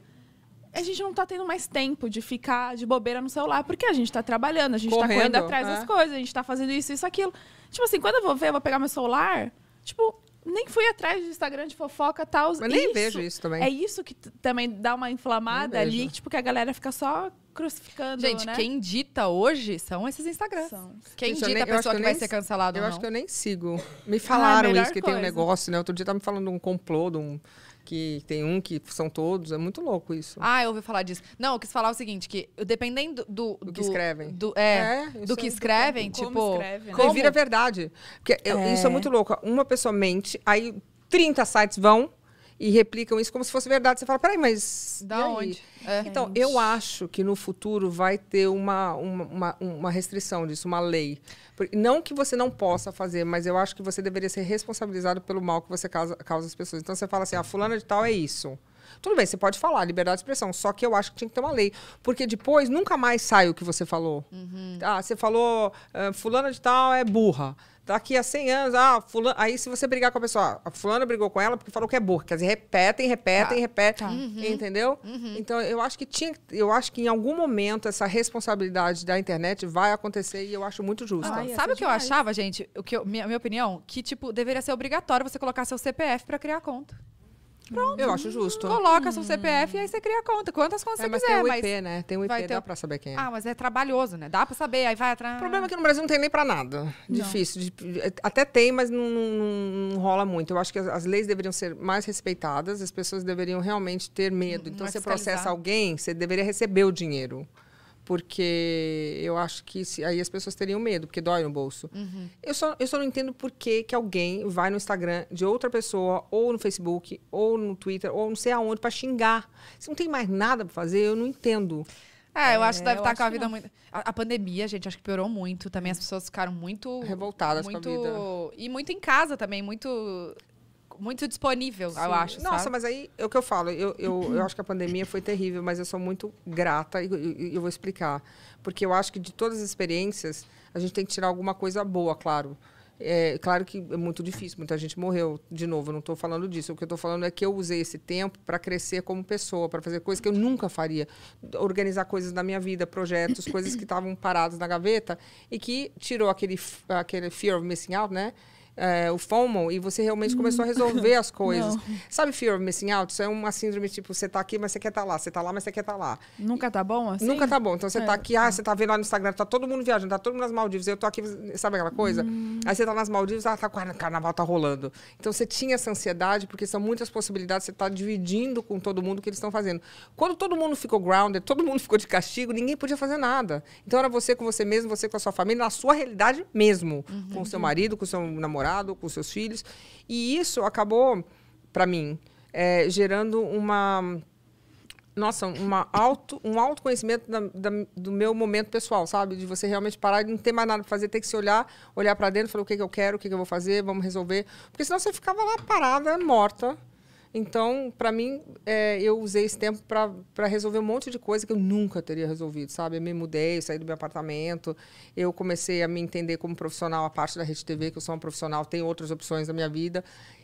a gente não tá tendo mais tempo de ficar de bobeira no celular, porque a gente tá trabalhando, a gente correndo, tá correndo atrás é. das coisas, a gente tá fazendo isso, isso, aquilo. Tipo assim, quando eu vou ver, eu vou pegar meu celular, tipo, nem fui atrás do Instagram de fofoca tal. Mas nem isso, vejo isso também. É isso que também dá uma inflamada ali, tipo, que a galera fica só crucificando. Gente, né? quem dita hoje são esses Instagrams. São. Quem Gente, dita nem, a pessoa que, que vai ser cancelada? Eu não. acho que eu nem sigo. Me ah, falaram ah, isso, que coisa. tem um negócio, né? Outro dia tava me falando de um complô, de um que tem um que são todos. É muito louco isso. Ah, eu ouvi falar disso. Não, eu quis falar o seguinte, que dependendo do... Do, que escrevem. Do, é, é do é que escrevem, como tipo... Como escreve, né? Como? Vira verdade. Porque é. isso é muito louco. Uma pessoa mente, aí 30 sites vão e replicam isso como se fosse verdade. Você fala, peraí, mas. Da onde? É. Então, eu acho que no futuro vai ter uma, uma, uma, restrição disso, uma lei. Não que você não possa fazer, mas eu acho que você deveria ser responsabilizado pelo mal que você causa, causa às pessoas. Então, você fala assim, a ah, fulana de tal é isso. Tudo bem, você pode falar, liberdade de expressão, só que eu acho que tinha que ter uma lei. Porque depois nunca mais sai o que você falou. Uhum. Ah, você falou, uh, fulana de tal é burra. Daqui a 100 anos, ah, fulana... aí se você brigar com a pessoa, ah, a fulana brigou com ela porque falou que é burra. Quer dizer, repetem, repetem, tá. repetem. Tá. Uhum. Entendeu? Uhum. Então, eu acho que tinha. Eu acho que em algum momento essa responsabilidade da internet vai acontecer e eu acho muito justa. Ai, Sabe o que demais. eu achava, gente? O que eu, minha, minha opinião? Que, tipo, deveria ser obrigatório você colocar seu CPF para criar conta. Pronto. Eu acho justo. Coloca hum. seu CPF e aí você cria a conta. Quantas contas é, você mas Tem o IP, mas... né? Tem o IP, vai ter... dá pra saber quem é. Ah, mas é trabalhoso, né? Dá pra saber, aí vai atrás. O problema é que no Brasil não tem nem pra nada. Não. Difícil. Até tem, mas não, não, não, rola muito. Eu acho que as, as, leis deveriam ser mais respeitadas, as pessoas deveriam realmente ter medo. Hum, então, você processa alguém, você deveria receber o dinheiro. Porque eu acho que se, aí as pessoas teriam medo, porque dói no bolso. Uhum. Eu, só, eu só não entendo por que, que alguém vai no Instagram de outra pessoa, ou no Facebook, ou no Twitter, ou não sei aonde, para xingar. Se não tem mais nada para fazer, eu não entendo. É, eu acho que é, deve é, estar tá com a vida muito. A, a, pandemia, gente, acho que piorou muito. Também as pessoas ficaram muito. Revoltadas muito... com a vida. E muito em casa também, muito muito disponível, Sim. eu acho. Nossa, sabe? mas aí é o que eu falo. Eu, eu, eu acho que a pandemia foi terrível, mas eu sou muito grata e eu, eu vou explicar. Porque eu acho que de todas as experiências, a gente tem que tirar alguma coisa boa, claro. É, claro que é muito difícil, muita gente morreu de novo, eu não estou falando disso. O que eu estou falando é que eu usei esse tempo para crescer como pessoa, para fazer coisas que eu nunca faria. Organizar coisas da minha vida, projetos, coisas que estavam paradas na gaveta e que tirou aquele, aquele fear of missing out, né? é, o FOMO e você realmente começou a resolver as coisas. Sabe Fear of Missing Out? Isso é uma síndrome tipo, você tá aqui, mas você quer estar tá lá, você tá lá, mas você quer estar tá lá. Nunca tá bom assim? Nunca tá bom. Então você é. tá aqui, ah, você tá vendo lá no Instagram, tá todo mundo viajando, tá todo mundo nas Maldivas, eu tô aqui, sabe aquela coisa? Hum. Aí você tá nas Maldivas, ah, tá, com carnaval tá rolando. Então você tinha essa ansiedade, porque são muitas possibilidades, você tá dividindo com todo mundo o que eles estão fazendo. Quando todo mundo ficou grounded, todo mundo ficou de castigo, ninguém podia fazer nada. Então era você com você mesmo, você com a sua família, na sua realidade mesmo, uhum. com o seu uhum. marido, com o seu namorado namorado, com seus filhos. E isso acabou, para mim, é, gerando uma. Nossa, uma auto, um autoconhecimento da, da, do meu momento pessoal, sabe? De você realmente parar e não ter mais nada para fazer, ter que se olhar, olhar para dentro, falar o que, que eu quero, o que, que eu vou fazer, vamos resolver. Porque senão você ficava lá parada, morta, então, para mim, é, eu usei esse tempo para resolver um monte de coisa que eu nunca teria resolvido, sabe? Eu me mudei, saí do meu apartamento, eu comecei a me entender como profissional, a parte da Rede TV, que eu sou uma profissional, tenho outras opções na minha vida.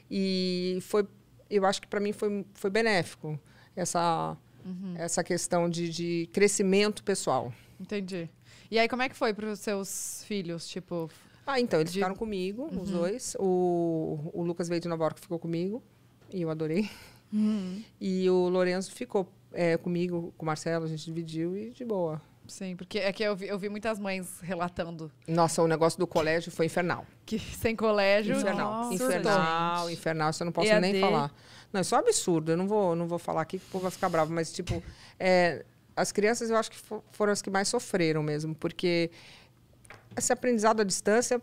E foi, eu acho que para mim foi, foi benéfico essa, uhum. essa questão de, de crescimento pessoal. Entendi. E aí, como é que foi para os seus filhos? Tipo. Ah, então, eles de... ficaram comigo, uhum. os dois. O, o Lucas veio de Nova York ficou comigo e eu adorei. Hum. E o Lourenço ficou é, comigo, com o Marcelo, a gente dividiu e de boa. Sim, porque é que eu vi, eu vi muitas mães relatando. Nossa, o negócio do colégio foi infernal. Que sem colégio. Infernal. Nossa, infernal, infernal, isso eu não posso EAD. nem falar. Não, isso é um absurdo. Eu não vou, não vou falar aqui que o povo vai ficar bravo, mas, tipo, é, as crianças eu acho que foram as que mais sofreram mesmo, porque esse aprendizado à distância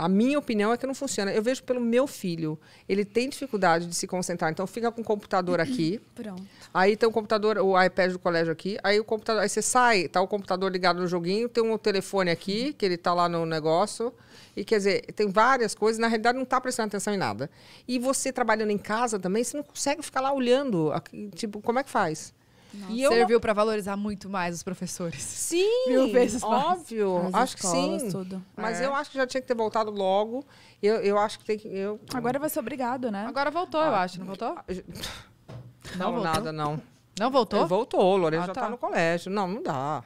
a minha opinião é que não funciona. Eu vejo pelo meu filho. Ele tem dificuldade de se concentrar. Então fica com o computador aqui. Pronto. Aí tem o computador, o iPad do colégio aqui. Aí o computador, aí você sai, tá o computador ligado no joguinho, tem um telefone aqui, que ele tá lá no negócio. E quer dizer, tem várias coisas, na realidade não tá prestando atenção em nada. E você trabalhando em casa também, você não consegue ficar lá olhando, tipo, como é que faz? Nossa. Serviu para valorizar muito mais os professores. Sim, mil vezes óbvio. Mais. acho escolas, que sim. Tudo. Mas é. eu acho que já tinha que ter voltado logo. Eu, eu acho que tem que. Eu... Agora vai ser obrigado, né? Agora voltou, ah, eu acho, não voltou? Não, nada, não. Não voltou? É, voltou, Lorena ah, já tá. tá no colégio. Não, não dá.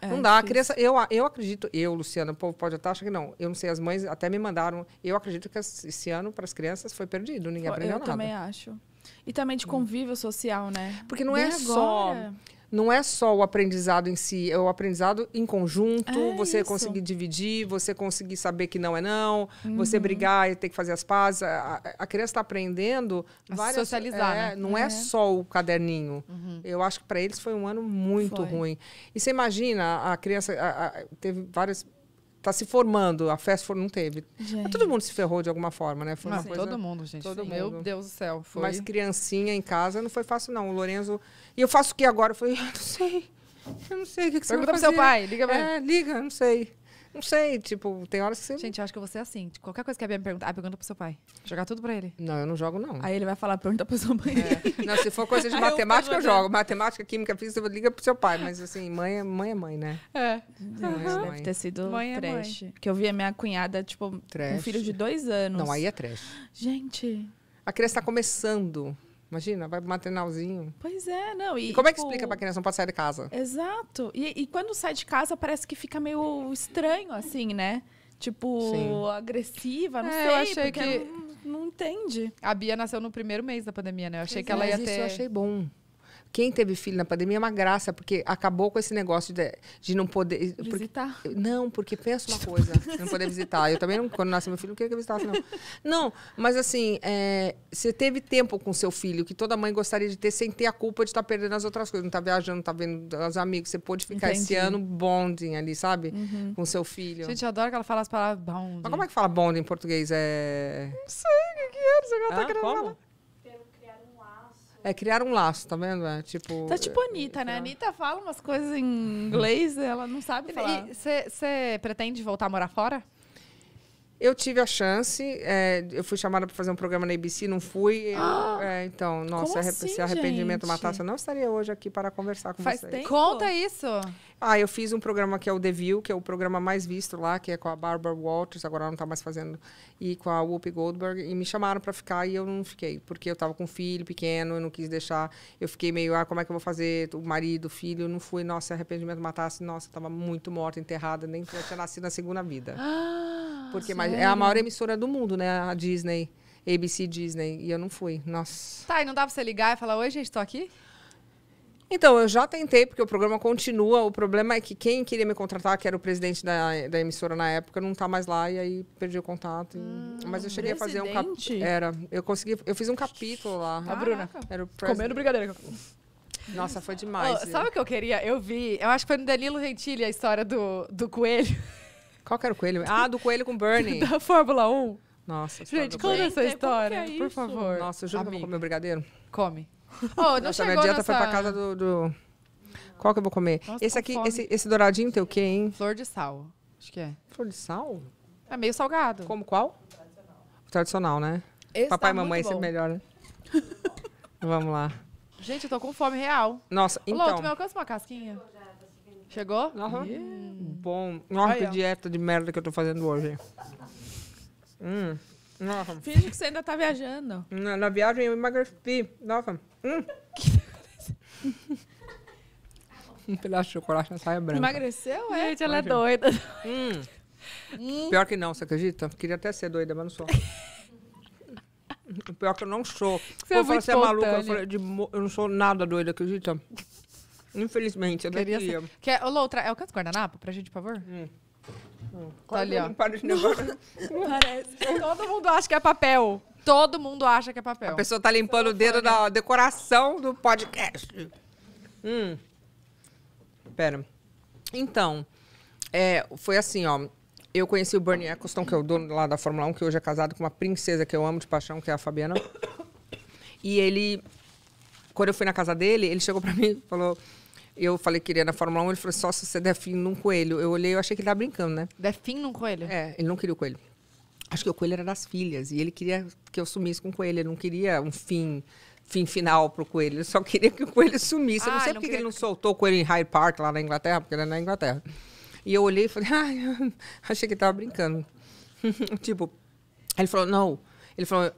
É, não dá. A criança, eu, eu acredito, eu, Luciana, o povo pode até achar que não. Eu não sei, as mães até me mandaram. Eu acredito que esse ano, para as crianças, foi perdido, ninguém aprendeu eu nada. Eu também acho. E também de hum. convívio hum. social, né? Porque não Bem é agora. só não é só o aprendizado em si, é o aprendizado em conjunto, é você isso. conseguir dividir, você conseguir saber que não é não, uhum. você brigar e ter que fazer as pazes. A, a criança está aprendendo a várias, socializar. É, né? Não é. é. só o caderninho. Uhum. Eu acho que para eles foi um ano muito foi. ruim. E você imagina, a criança a, teve várias tá se formando, a festa não teve. Mas todo mundo se ferrou de alguma forma, né? Foi não, coisa, todo mundo, gente. Todo mundo. Meu Deus do céu. Foi... Mas criancinha em casa não foi fácil, não. O Lorenzo. E eu faço o que agora? Eu falei, eu não sei. Eu não sei o que, que Pergunta você vai fazer. Pergunta pro seu pai, liga pra é, liga, não sei. Não sei, tipo, tem horas que você. Gente, eu acho que você é assim. Qualquer coisa que a Bia me perguntar, ah, pergunta pro seu pai. Jogar tudo pra ele. Não, eu não jogo, não. Aí ele vai falar, pergunta pro seu pai. É. Não, se for coisa de matemática, eu, eu né? jogo. Matemática, química, física, liga pro seu pai. Mas assim, mãe é mãe, é mãe né? É. mãe. uhum. Deve ter sido mãe é Mãe. Que eu via minha cunhada, tipo, trash. um filho de dois anos. Não, aí é trash. Gente. A criança tá começando. Imagina, vai maternalzinho. Pois é, não. E, e como tipo... é que tipo explica pra criança não pode sair de casa? Exato. E, e, quando sai de casa, parece que fica meio estranho, assim, né? Tipo, Sim. agressiva, não é, sei. Eu achei que. Não, não, entende. A Bia nasceu no primeiro mês da pandemia, né? Eu achei pois que ela é. ia ter. Mas isso eu achei bom. Quem teve filho na pandemia é uma graça, porque acabou com esse negócio de, de não poder. Visitar? Porque, não, porque pensa uma coisa, não poder visitar. Eu também, não, quando nasceu meu filho, não queria que eu visitasse, não. Não, mas assim, é, você teve tempo com seu filho, que toda mãe gostaria de ter, sem ter a culpa de estar tá perdendo as outras coisas. Não tá viajando, não tá vendo os amigos. Você pôde ficar Entendi. esse ano bonding ali, sabe? Uhum. Com seu filho. Gente, eu adoro que ela fala as palavras bonding. Mas como é que fala bonding em português? É. Não sei, o que é? Não sei o que ela tá ah, querendo como? falar. É criar um laço, tá vendo? É, tipo. Tá tipo a Anitta, né? é, né? A é. Anitta fala umas coisas em inglês, ela não sabe falar. Você pretende voltar a morar fora? Eu tive a chance, é, eu fui chamada para fazer um programa na ABC, não fui. Eu, ah, é, então, nossa, assim, se arrependimento gente? matasse, eu não estaria hoje aqui para conversar com Faz vocês. Tempo? Conta isso! Ah, eu fiz um programa que é o The View, que é o programa mais visto lá, que é com a Barbara Walters, agora ela não está mais fazendo, e com a Whoopi Goldberg, e me chamaram para ficar e eu não fiquei, porque eu estava com um filho pequeno, eu não quis deixar, eu fiquei meio, ah, como é que eu vou fazer? O marido, o filho, eu não fui, nossa, arrependimento matasse, nossa, estava muito morta, enterrada, nem tinha nascido na segunda vida. Ah, porque mas, é a maior emissora do mundo, né, a Disney. ABC Disney, e eu não fui, nossa. Tá, e não dá pra você ligar e falar, oi, gente, estou aqui? Então, eu já tentei, porque o programa continua. O problema é que quem queria me contratar, que era o presidente da, da emissora na época, não está mais lá e aí perdi o contato. Hum, Mas eu cheguei presidente? a fazer um capítulo. Era. Eu consegui. Eu fiz um capítulo lá. A tá, Bruna. Era o Comendo brigadeiro. Nossa, foi demais. Oh, sabe o que eu queria? Eu vi. Eu acho que foi no Danilo Gentili a história do, do coelho. Qual que era o coelho? Ah, do coelho com Bernie. da Fórmula 1. Nossa, Gente, conta essa é história, é por favor. Nossa, eu juro Amigo. que eu vou comer o brigadeiro. Come. Oh, não essa minha dieta nessa... foi pra casa do, do... Qual que eu vou comer? Nossa, esse aqui, esse, esse douradinho tem o quê, hein? Flor de sal. Acho que é. Flor de sal? É meio salgado. Como qual? Tradicional. Tradicional, né? Esse Papai tá e mamãe melhor, né? Vamos lá. Gente, eu tô com fome real. Nossa, então... Lô, tu então. me alcança uma casquinha? Chegou? Uhum. Bom. Nossa, Aí, que dieta de merda que eu tô fazendo hoje. hum. Nossa. Finge que você ainda tá viajando. Na, na viagem eu emagreci. Nossa. Hum. um pedaço de chocolate na saia branca. Emagreceu, é? Gente, ela é doida. Hum. hum. Pior que não, você acredita? Queria até ser doida, mas não sou. Pior que eu não sou. Você é Pô, é falei, você é maluca. Eu, falei, de, eu, não sou nada doida, acredita? Infelizmente, eu queria. Ser... Quer, é, ô, Loutra, é o é canto guardanapo pra gente, por favor? Hum. Hum, tá é ali, ó. Parece. Todo mundo acha que é papel. Todo mundo acha que é papel. A pessoa tá limpando o dedo da decoração do podcast. Hum. Pera. Então, é, foi assim, ó. Eu conheci o Bernie Eccleston, que é o dono lá da Fórmula 1, que hoje é casado com uma princesa que eu amo de paixão, que é a Fabiana. E ele, quando eu fui na casa dele, ele chegou para mim e falou: eu falei que iria na Fórmula 1, ele falou só se você é der fim num coelho. Eu olhei, eu achei que ele tava brincando, né? Der fim num coelho? É, ele não queria o coelho. Acho que o coelho era das filhas e ele queria que eu sumisse com o coelho, ele não queria um fim fim final pro coelho, ele só queria que o coelho sumisse. Ah, eu não ah, sei porque queria... ele não soltou o coelho em Hyde Park lá na Inglaterra, porque ele é na Inglaterra. E eu olhei e falei, ah, achei que ele tava brincando. tipo, ele falou, não. Ele falou,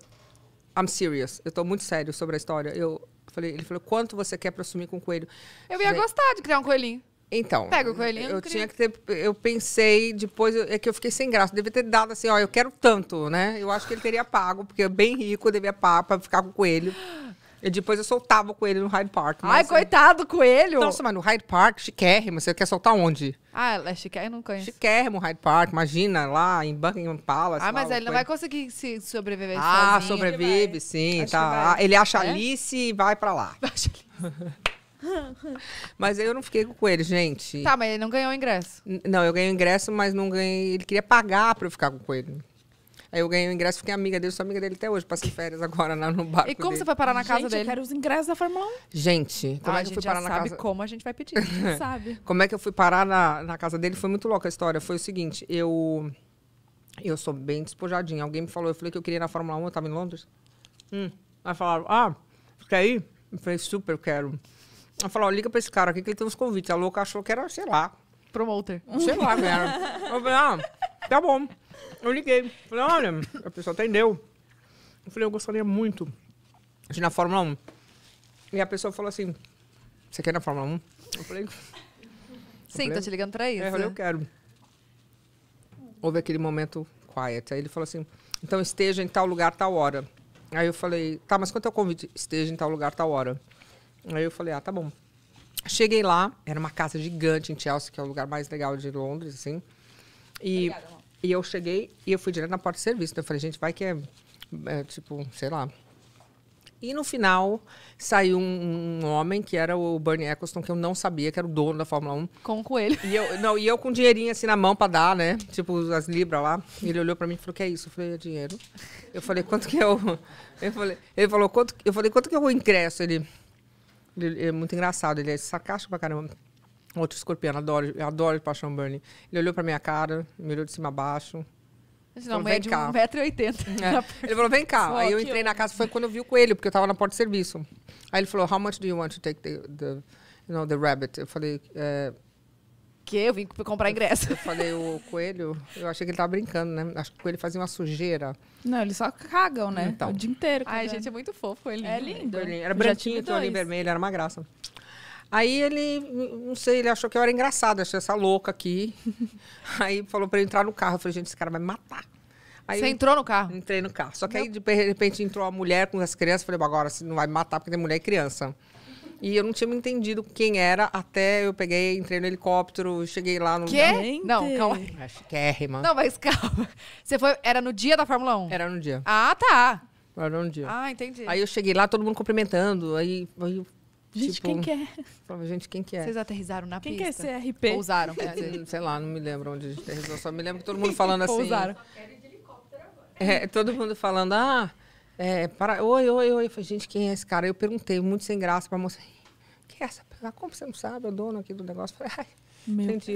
I'm serious. Eu tô muito sério sobre a história. Eu, Falei, ele falou, quanto você quer para assumir com o coelho? Eu ia gostar de criar um coelhinho. Então. Pega o coelhinho. Eu tinha que ter. Eu pensei, depois, eu, é que eu fiquei sem graça. Devia ter dado assim, ó, eu quero tanto, né? Eu acho que ele teria pago, porque é bem rico, devia pagar para ficar com o coelho. E depois eu soltava o coelho no Hyde Park. Ai, assim, coitado do coelho! Nossa, então, mas no Hyde Park, chiquérrimo. Você quer soltar onde? Ah, é chiquérrimo, não conheço. Chiquérrimo, Hyde Park. Imagina, lá em Buckingham Palace. Ah, mas ele não vai conseguir se sobreviver Ah, sozinho. sobrevive, sim. Acho tá. Ele acha é? Alice e vai pra lá. mas eu não fiquei com ele, gente. Tá, mas ele não ganhou o ingresso. N não, eu ganhei o ingresso, mas não ganhei. Ele queria pagar pra eu ficar com o coelho. Aí eu ganhei o ingresso, fiquei amiga dele, sou amiga dele até hoje. Passei férias agora lá no barco E como dele. você foi parar na casa gente, dele? Eu quero os ingressos da Fórmula 1. Gente, como é ah, é que eu fui parar na casa... A gente sabe como a gente vai pedir, a gente sabe. Como é que eu fui parar na, na casa dele? Foi muito louca a história. Foi o seguinte, eu... Eu sou bem despojadinha. Alguém me falou, eu falei que eu queria ir na Fórmula 1, eu tava em Londres. Hum. Aí falaram, ah, quer ir? Eu falei, super, quero. Aí falaram, liga pra esse cara aqui que ele tem uns convites. A louca achou que era, sei lá. Promoter. Sei lá, cara. Né? eu falei, ah, tá bom eu liguei. Falei, olha, a pessoa atendeu. Eu falei, eu gostaria muito de ir na Fórmula 1. E a pessoa falou assim, você quer ir na Fórmula 1? Eu falei... Sim, eu falei, tô tá te ligando pra isso. É, eu falei, eu é. quero. Houve aquele momento quiet. Aí ele falou assim, então esteja em tal lugar, tal hora. Aí eu falei, tá, mas quanto é o convite? Esteja em tal lugar, tal hora. Aí eu falei, ah, tá bom. Cheguei lá, era uma casa gigante em Chelsea, que é o lugar mais legal de Londres, assim. E Obrigada. E eu cheguei e eu fui direto na porta de serviço. Então eu falei, gente, vai que é, é tipo, sei lá. E no final saiu um, um, homem que era o Bernie Eccleston, que eu não sabia, que era o dono da Fórmula 1. Com o coelho. E eu, não, e eu com dinheirinho assim na mão pra dar, né? Tipo, as libras lá. Ele olhou pra mim e falou: que é isso? Eu falei, é dinheiro. Eu falei, quanto que é o. Eu falei, ele falou, quanto. Eu falei, quanto que é o ingresso? Ele. ele é muito engraçado, ele é sarcástico pra caramba. Outro escorpião, adoro, adoro Passion Burning. Ele olhou pra minha cara, me olhou de cima a baixo. Não, falou, é cá. de 1,80m. É. Ele falou, vem cá. Aí eu entrei na casa, foi quando eu vi o coelho, porque eu tava na porta de serviço. Aí ele falou, how much do you want to take the, the you know, the rabbit? Eu falei, é, Que eu vim comprar ingresso. eu falei, o coelho, eu achei que ele tava brincando, né? Acho que o coelho fazia uma sujeira. Não, eles só cagam, né? Então. O dia inteiro. Ai, gente, é muito fofo ele. É lindo. Era branquinho, então ali vermelho, era uma graça. Aí ele, não sei, ele achou que eu era engraçado, achei essa louca aqui. aí falou para entrar no carro. Eu falei, gente, esse cara vai me matar. Aí Você entrou no carro? Entrei no carro. Só que aí, de repente, entrou a mulher com as crianças. Falei, agora você não vai me matar porque tem mulher e criança. E eu não tinha me entendido quem era até eu peguei, entrei no helicóptero, cheguei lá no. Quê? Não, calma. Acho que é, Não, mas calma. Você foi. Era no dia da Fórmula 1? Era no dia. Ah, tá. Era no dia. Ah, entendi. Aí eu cheguei lá, todo mundo cumprimentando. Aí, aí Gente, tipo, quem que é? gente, quem que é? Vocês aterrizaram na quem pista? Quem que é CRP? Pousaram. É, sei lá, não me lembro onde a gente aterrizou. Só me lembro que todo mundo falando assim... Pousaram. É, todo mundo falando, ah... É, para, oi, oi, oi. falei, gente, quem é esse cara? Eu perguntei, muito sem graça, pra moça. Quem é essa? Ah, como você não sabe? É o dono aqui do negócio. Eu falei, ai...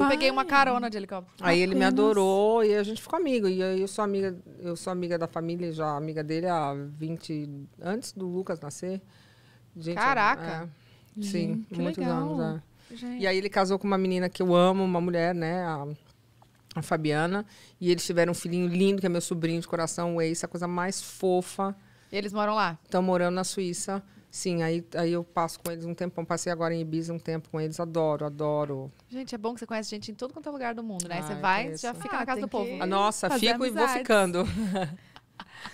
Peguei uma carona de helicóptero. Aí ele me adorou e a gente ficou amigo. E eu sou amiga, eu sou amiga da família, já amiga dele há 20 antes do Lucas nascer. Gente, é Caraca. É, Sim, que muitos legal. anos. É. E aí ele casou com uma menina que eu amo, uma mulher, né? A, a Fabiana. E eles tiveram um filhinho lindo, que é meu sobrinho de coração, o Ace, a coisa mais fofa. Eles moram lá? Estão morando na Suíça. Sim, aí, aí eu passo com eles um tempão. Passei agora em Ibiza um tempo com eles. Adoro, adoro. Gente, é bom que você conhece gente em todo quanto é lugar do mundo, né? Ai, você ah, vai, e já fica ah, na casa do povo. Ah, nossa, fico amizades. e vou ficando.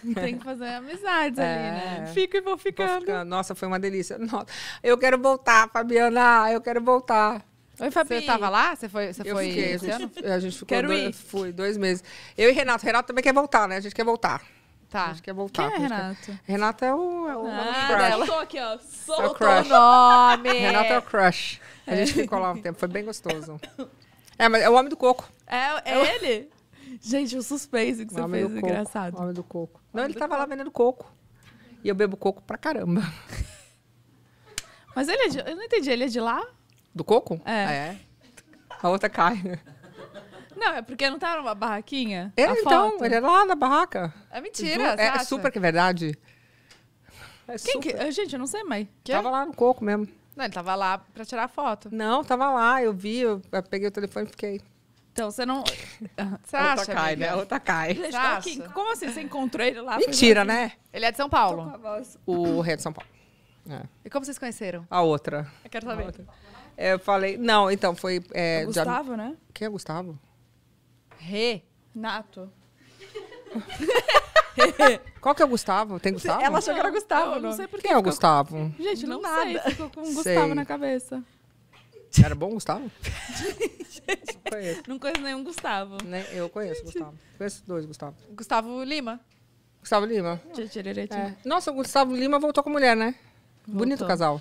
Tem que fazer amizades é, ali, né? Fico e vou ficando. vou ficando. Nossa, foi uma delícia. Nossa, eu quero voltar, Fabiana, eu quero voltar. Oi, Fabi. Você tava lá? Você foi, você eu foi fiquei, a, gente, a gente, ficou quero dois, ir. Fui, dois meses. Eu e Renato. Renato também quer voltar, né? A gente quer voltar. Tá. A gente quer voltar. Quem é Renato? Quer... Renato é o, é o ah, nome crush. aqui, ó. Soltou é o, nome. Renato é o crush. A é. gente ficou lá um tempo. Foi bem gostoso. É, mas é o homem do coco. É, é, é o... ele? Gente, o suspense que você fez, é coco, engraçado. homem do coco. Não, ele tava coco. lá vendendo coco. E eu bebo coco pra caramba. Mas ele é de, Eu não entendi, ele é de lá? Do coco? É. Ah, é. A outra cai. Não, é porque não tava tá numa barraquinha? É, então, foto. ele era é lá na barraca. É mentira, É, é super que é verdade. É Quem super. que... Gente, eu não sei mais. Que? Tava lá no coco mesmo. Não, ele tava lá pra tirar foto. Não, tava lá, eu vi, eu peguei o telefone e fiquei. Então, você não. Você acha? Né? Outra cai, né? Outra cai. Como assim? Você encontrou ele lá? Mentira, né? Assim? Ele é de São Paulo. O rei é de São Paulo. É. E como vocês conheceram? A outra. Eu quero saber. Outra. É, eu falei. Não, então, foi. É, é Gustavo, já... né? Quem é Gustavo? Rê. Nato. Qual que é o Gustavo? Tem Gustavo? Ela achou que era Gustavo. Não, não sei por Quem é o Gustavo? Gente, não, nada. sei. Ficou com um Gustavo na cabeça. Era bom, Gustavo? não conheço. Não conheço nenhum Gustavo. Nem, eu conheço Gustavo. Conheço dois Gustavo. Gustavo Lima. Gustavo Lima. É. Nossa, o Gustavo Lima voltou com mulher, né? Voltou. Bonito casal.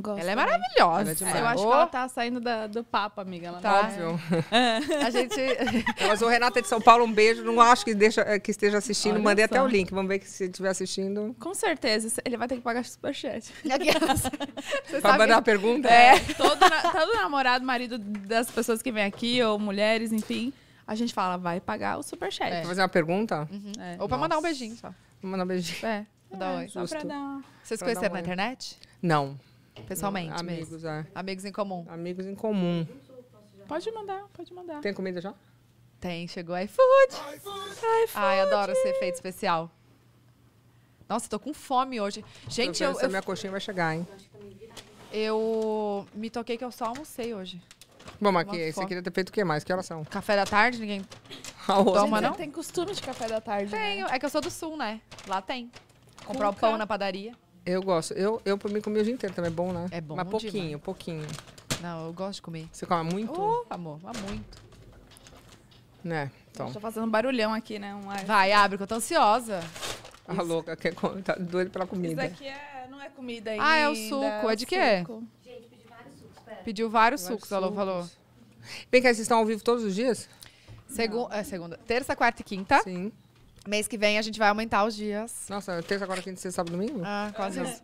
Gosto ela é maravilhosa. Ela é eu acho que ela tá saindo da, do papo, amiga. Ela tá. Óbvio. É. A gente... Mas o Renata é de São Paulo, um beijo. Não acho que, deixa, é, que esteja assistindo. Olha Mandei só. até o link. Vamos ver que se estiver assistindo. Com certeza. Ele vai ter que pagar superchat. pra mandar a pergunta? É, é. Todo, na, todo namorado, marido das pessoas que vêm aqui, ou mulheres, enfim, a gente fala, vai pagar o superchat. É. Pra fazer uma pergunta? Uhum. É. Ou pra Nossa. mandar um beijinho só. Mandar um beijinho. É. Dar é, oi. Só pra dar... Vocês pra conheceram dar um na internet? Não pessoalmente. Amigos, é. Amigos em comum. Amigos em comum. Pode mandar, pode mandar. Tem comida já? Tem, chegou iFood. iFood. Ai, adoro esse efeito especial. Nossa, tô com fome hoje. Gente, eu. eu minha coxinha vai chegar, hein? Eu me toquei que eu só almocei hoje. Bom, mas que, você queria ter feito o que mais? Que horas são? Café da tarde? Ninguém toma, não? Tem costume de café da tarde. Tenho. Né? É que eu sou do sul, né? Lá tem. Comprar o pão na padaria. Eu gosto. Eu, eu por mim, comi o dia inteiro também. É bom, né? É bom. Mas pouquinho, demais. pouquinho. Não, eu gosto de comer. Você come muito? Oh, amor, muito. Né? Então. Estou fazendo um barulhão aqui, né? Um ar. Vai, abre, que eu tô ansiosa. A Isso. louca quer comer, tá doida pela comida. Isso aqui é, não é comida ainda. Ah, é o suco. É, é de quê? Gente, pediu vários sucos, pera. Pediu vários, vários sucos, ela falou. Vem cá, vocês estão ao vivo todos os dias? Segu é, segunda. Terça, quarta e quinta. Sim. Mês que vem a gente vai aumentar os dias. Nossa, é terça, agora, quinta, sexta, sábado, domingo? Ah, quase é.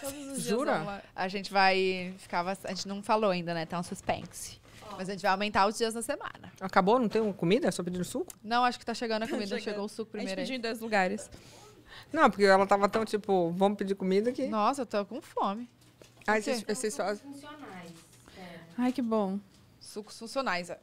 Todos os Jura? A gente vai ficar. A gente não falou ainda, né? Tá um suspense. Oh. Mas a gente vai aumentar os dias na semana. Acabou? Não tem comida? É só pedir suco? Não, acho que tá chegando a comida. Chegou o suco primeiro. A gente pediu em dois lugares. Não, porque ela tava tão tipo, vamos pedir comida que. Nossa, eu tô com fome. Ai, vocês, vocês fazem. Funcionais. É. Ai, que bom. Sucos funcionais. É.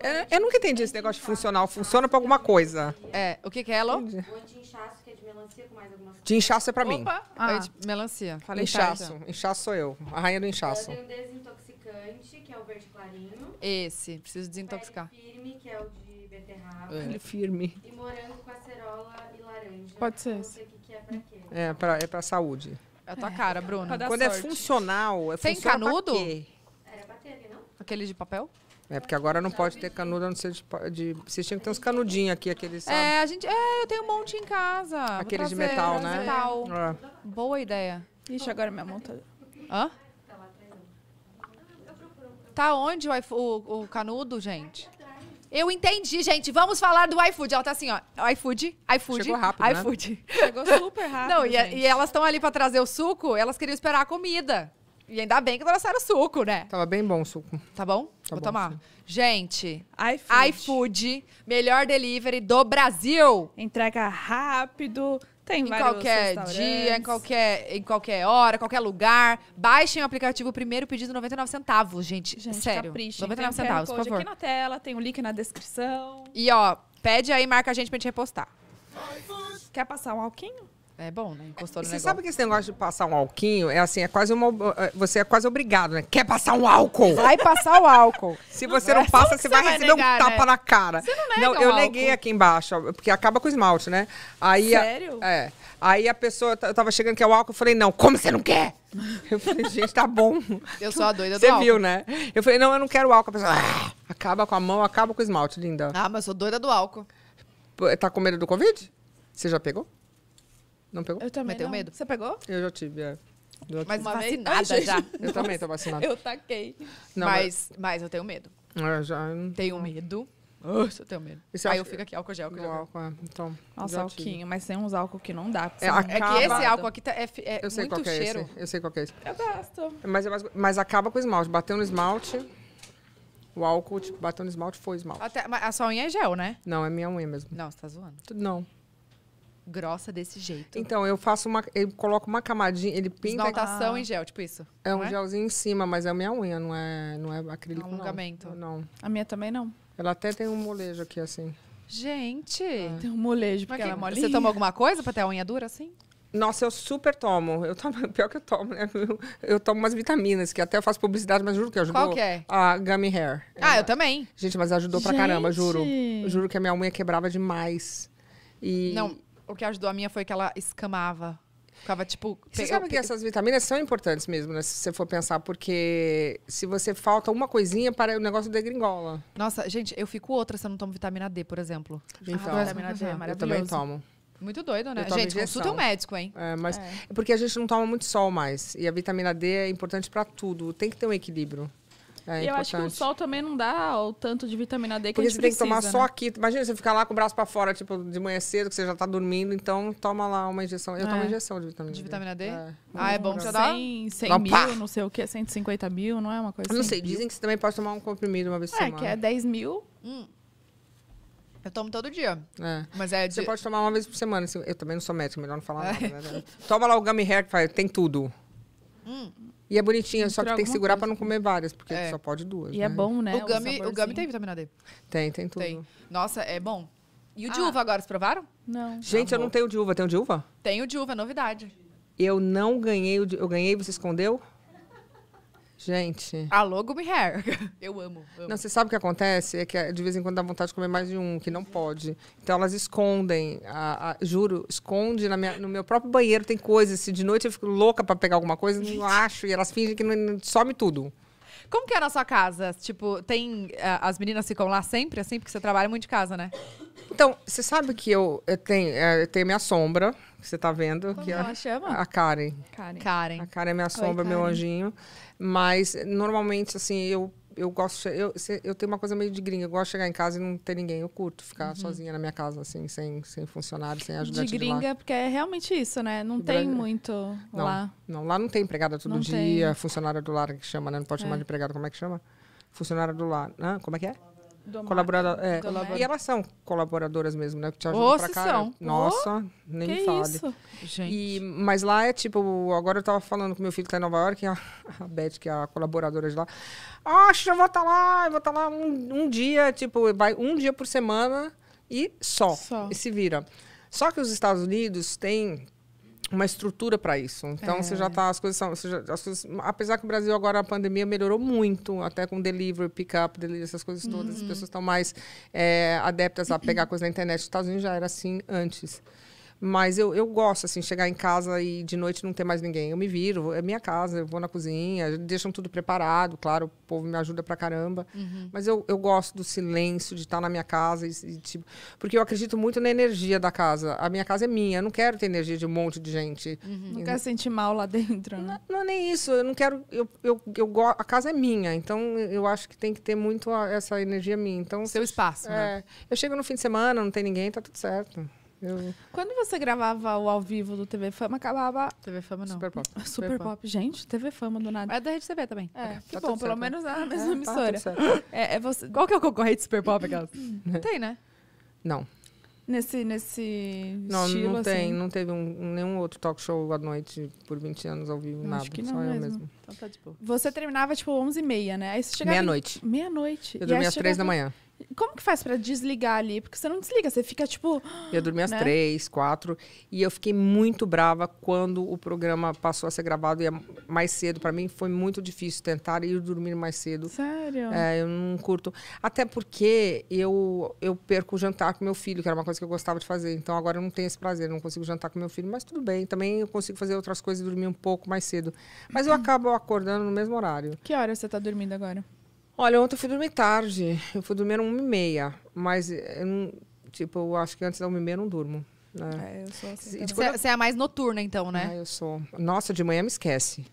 É, eu nunca entendi esse negócio de funcional. Funciona pra alguma coisa. É, o que que é, Lô? Entendi. É de inchaço, que é de melancia com mais algumas De inchaço é pra mim. Opa! É ah, é de melancia. Falei inchaço. tarja. Inchaço sou eu. A rainha do inchaço. Eu tenho desintoxicante, que é o verde clarinho. Esse, preciso desintoxicar. Pele firme, que é o de beterraba. É. Ele firme. E morango com acerola e laranja. Pode ser Não sei o que é pra quê. É pra, é pra saúde. É a tua cara, Bruna. Pra dar Quando é funcional, é Tem funciona pra canudo? quê? Era pra ter, não? Aquele de papel? É, porque agora não pode ter canudo, a não ser de, de. Vocês tinham que ter uns canudinhos aqui, aqueles. É, sabe? É, a gente. É, eu tenho um monte em casa. Aqueles de metal, né? Metal. É. Boa ideia. Ixi, agora minha mão tá. Hã? Tá onde o, o, o canudo, gente? Eu entendi, gente. Vamos falar do iFood. Ela tá assim, ó. iFood, iFood. Chegou rápido, né? iFood. Né? Chegou super rápido. Não, e, é, e elas estão ali para trazer o suco, elas queriam esperar a comida. E ainda bem que trouxeram suco, né? Tava bem bom o suco. Tá bom? Tá Vou bom, tomar. Sim. Gente, iFood. iFood, melhor delivery do Brasil. Entrega rápido, tem em qualquer dia, em qualquer, em qualquer hora, qualquer lugar. Baixem o aplicativo primeiro pedido 99 centavos, gente. É gente Sério. Caprichem. 99 tem centavos, por favor. aqui na tela, tem o um link na descrição. E ó, pede aí, marca a gente pra gente repostar. Quer passar um alquinho? É bom, né? Encostou no Você negócio. sabe que esse negócio de passar um alquinho é assim, é quase uma. É, você é quase obrigado, né? Quer passar um álcool? Vai passar o álcool. Se você não, não é passa, você vai, vai receber negar, um tapa né? na cara. Você não, nega não eu neguei álcool. aqui embaixo, porque acaba com esmalte, né? Aí, Sério? A, é. Aí a pessoa, eu tava chegando que é o álcool, eu falei, não, como você não quer? Eu falei, gente, tá bom. Eu sou a doida do do Você viu, né? Eu falei, não, eu não quero álcool. A pessoa, ah, acaba com a mão, acaba com o esmalte, linda. Ah, mas eu sou doida do álcool. Tá com medo do Covid? Você já pegou? Não pegou? Eu também. tenho medo? Você pegou? Eu já tive, é. mas uma vacinada vez... Ai, já. Eu Nossa. também tô vacinada. Eu taquei. Não, mas, mas... mas eu tenho medo. Ah, já. Tenho medo. Nossa, eu tenho medo. Aí eu fico aqui, álcool gel, álcool Álcool, é. então, Nossa, alquinho, mas tem uns álcool que não dá. É, é que esse álcool aqui tá, é, é eu sei muito qual é cheiro. Esse. Eu sei qual que é esse. Eu gosto. Mas, é mas, mas acaba com o esmalte. Bateu no esmalte, o álcool, tipo, bateu no esmalte, foi esmalte. Até, a sua unha é gel, né? Não, é minha unha mesmo. Não, você tá zoando. Não grossa desse jeito. Então, eu faço uma. Eu coloco uma camadinha, ele pinta. Esmaltação ah. em gel, tipo isso. É um é? gelzinho em cima, mas é a minha unha, não é, não é acrílico. É alongamento. Não. não. A minha também não. Ela até tem um molejo aqui, assim. Gente! É. Tem um molejo, porque Mas ela é molinha. Você toma alguma coisa pra ter a unha dura assim? Nossa, eu super tomo. Eu tomo, pior que eu tomo, né? Eu, eu tomo umas vitaminas, que até eu faço publicidade, mas juro que ajudou. Qual que é? A Gummy Hair. Ah, é, eu também. Gente, mas ajudou gente. pra caramba, juro. Juro que a minha unha quebrava demais. E, não, o que ajudou a minha foi que ela escamava. Ficava tipo. Você sabe que essas vitaminas são importantes mesmo, né? Se você for pensar, porque se você falta uma coisinha para o negócio degringola. Nossa, gente, eu fico outra se eu não tomo vitamina D, por exemplo. Então, ah, vitamina D é maravilhoso. Eu também tomo. Muito doido, né? Gente, injeção. consulta o um médico, hein? É, mas é. é porque a gente não toma muito sol mais. E a vitamina D é importante para tudo. Tem que ter um equilíbrio. É, eu acho que o sol também não dá o tanto de vitamina D que Porque a gente precisa. Porque você tem que tomar né? só aqui. Imagina você ficar lá com o braço para fora, tipo, de manhã cedo, que você já está dormindo, então toma lá uma injeção. Eu é. tomo injeção de vitamina de D. De vitamina D? É. Ah, é bom você dá 100, mil, não sei o quê, 150 mil, não é uma coisa assim? Não sei, mil. dizem que você também pode tomar um comprimido uma vez por é, semana. É, que é 10 mil. Hum. Eu tomo todo dia. É. Mas é de... Você pode tomar uma vez por semana. Assim, eu também não sou médico, melhor não falar é. nada. Né? Toma lá o Gummy Hair, que faz, tem tudo. Hum. E é bonitinha, só que tem que segurar para não comer várias, porque é. só pode duas. E é né? é bom, né? O gummy, o, o tem vitamina D. Tem, tem tudo. Tem. Nossa, é bom. E o ah. de uva agora, vocês provaram? Não. Gente, Amor. eu não tenho de uva. Tem o de uva? Tenho de uva, é novidade. Eu não ganhei o de... Eu ganhei, você escondeu? Gente. A logo me hair. Eu amo, amo. Não, você sabe o que acontece? É que é, de vez em quando dá vontade de comer mais de um, que não pode. Então elas escondem. A, a, juro, esconde na minha, no meu próprio banheiro tem coisas. Se de noite eu fico louca para pegar alguma coisa, não acho. E elas fingem que não, some tudo. Como que é na sua casa? Tipo, tem. É, as meninas ficam lá sempre, assim, porque você trabalha muito de casa, né? Então, você sabe que eu, eu, tenho, é, eu tenho minha sombra, que você tá vendo. Como que ela a, chama? A Karen. Karen. Karen. A Karen é minha sombra, Oi, meu anjinho. Mas normalmente, assim, eu, eu gosto. Eu, eu tenho uma coisa meio de gringa. Eu gosto de chegar em casa e não ter ninguém. Eu curto ficar uhum. sozinha na minha casa, assim, sem, sem funcionário, sem ajudar de gringa, de porque é realmente isso, né? Não tem Brasil. muito não, lá. Não, lá não tem empregada todo não dia, tem. funcionária do lar que chama, né? Não pode é. chamar de empregada, como é que chama? Funcionária do lar. Ah, como é que é? colaboradoras. é. E elas são colaboradoras mesmo, né? Que te ajudam oh, pra cá. Nossa, nem que fale. Isso? Gente. E, mas lá é tipo, agora eu tava falando com meu filho que tá em Nova York, a, a Beth, que é a colaboradora de lá. Acho, que eu vou estar tá lá, eu vou estar tá lá um, um dia, tipo, vai um dia por semana e só. só. E se vira. Só que os Estados Unidos têm uma estrutura para isso. Então, é. você já está é. as coisas são, já, as coisas, apesar que o Brasil agora a pandemia melhorou muito, até com delivery, pick-up, essas coisas todas, uhum. as pessoas estão mais é, adeptas a pegar coisa na internet. Os Estados Unidos já era assim antes. Mas eu, eu gosto, assim, chegar em casa e de noite não ter mais ninguém. Eu me viro, é minha casa, eu vou na cozinha, deixam tudo preparado, claro, o povo me ajuda pra caramba. Uhum. Mas eu, eu gosto do silêncio, de estar na minha casa. E, e, tipo, porque eu acredito muito na energia da casa. A minha casa é minha, eu não quero ter energia de um monte de gente. Uhum. Não uhum. quero sentir mal lá dentro. Né? Não, não é nem isso, eu não quero. Eu, eu, eu, eu, a casa é minha, então eu acho que tem que ter muito a, essa energia minha. Então, Seu espaço, né? é, né? Eu chego no fim de semana, não tem ninguém, tá tudo certo. Eu... Quando você gravava o ao vivo do TV Fama, acabava. TV Fama não. Super Pop. Super, Super pop. pop. Gente, TV Fama do nada. É da Rede TV também. É, tá que tá bom, pelo certo. menos é a é, mesma é, emissora. Tá é, é, você... Qual que é o concorrente Super Pop, aquelas? Tem, né? Não. Nesse, nesse não, estilo, não tem, assim? não teve um, nenhum outro talk show à noite por 20 anos ao vivo, não, nada. Acho que não só mesmo. eu mesmo. Então tá de boa. Você terminava tipo 11h30, né? Aí você chegava. Meia-noite. Meia-noite. Eu dormia às 3 da manhã. Como que faz para desligar ali? Porque você não desliga, você fica tipo. Eu dormi às né? três, quatro. E eu fiquei muito brava quando o programa passou a ser gravado e é mais cedo. Para mim foi muito difícil tentar ir dormir mais cedo. Sério? É, eu não curto. Até porque eu, eu perco o jantar com meu filho, que era uma coisa que eu gostava de fazer. Então agora eu não tenho esse prazer, não consigo jantar com meu filho. Mas tudo bem. Também eu consigo fazer outras coisas e dormir um pouco mais cedo. Mas eu acabo acordando no mesmo horário. Que hora você está dormindo agora? Olha, ontem eu fui dormir tarde. Eu fui dormir uma e meia. Mas, eh, eu, tipo, eu acho que antes da uma e meia eu não durmo. Né? É, eu sou assim. Você é, eu... é a mais noturna, então, né? É, eu sou. Nossa, de manhã me esquece.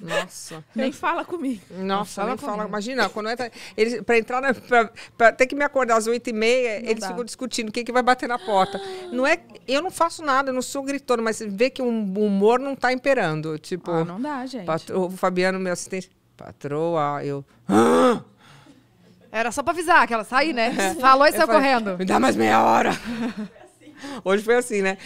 Nossa. Nem fala comigo. Nossa, nem fala. Imagina, quando entra. Eles, pra entrar Pra, pra ter que me acordar às 8h30, eles dá. ficam discutindo quem que vai bater na porta. Não é. Eu não faço nada, não sou gritona, mas você vê que o um humor não tá imperando. Tipo. Ah, não dá, gente. O Fabiano, meu assistente Patroa, eu. Era só pra avisar que ela sair, né? Falou e saiu correndo. Me dá mais meia hora. Hoje foi assim, né?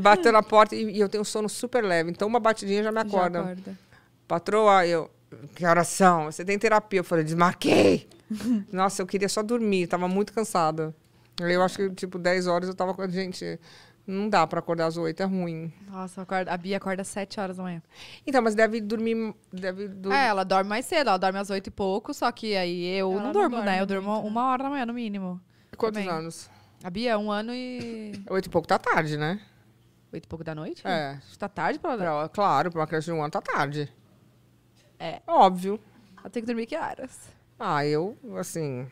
bateu na porta e, eu tenho um sono super leve. Então, uma batidinha já me acorda. Já acorda. Patroa, eu. Que oração? Você tem terapia? Eu falei, desmarquei! Nossa, eu queria só dormir, tava muito cansada. Eu acho que, tipo, 10 horas eu tava com a gente. Não dá para acordar às oito, é ruim. Nossa, acorda, a Bia acorda às sete horas da manhã. Então, mas deve dormir. Deve dur... É, ela dorme mais cedo, ela dorme às oito e pouco, só que aí eu não durmo, não né? Eu durmo muito. uma hora da manhã, no mínimo. Quantos Também. anos? A Bia, um ano e. Oito e pouco tá tarde, né? Oito e pouco da noite? É. Né? Tá tarde pra ela? Claro, pra uma criança de um ano tá tarde. É. Óbvio. Ela tem que dormir que horas? Ah, eu, assim,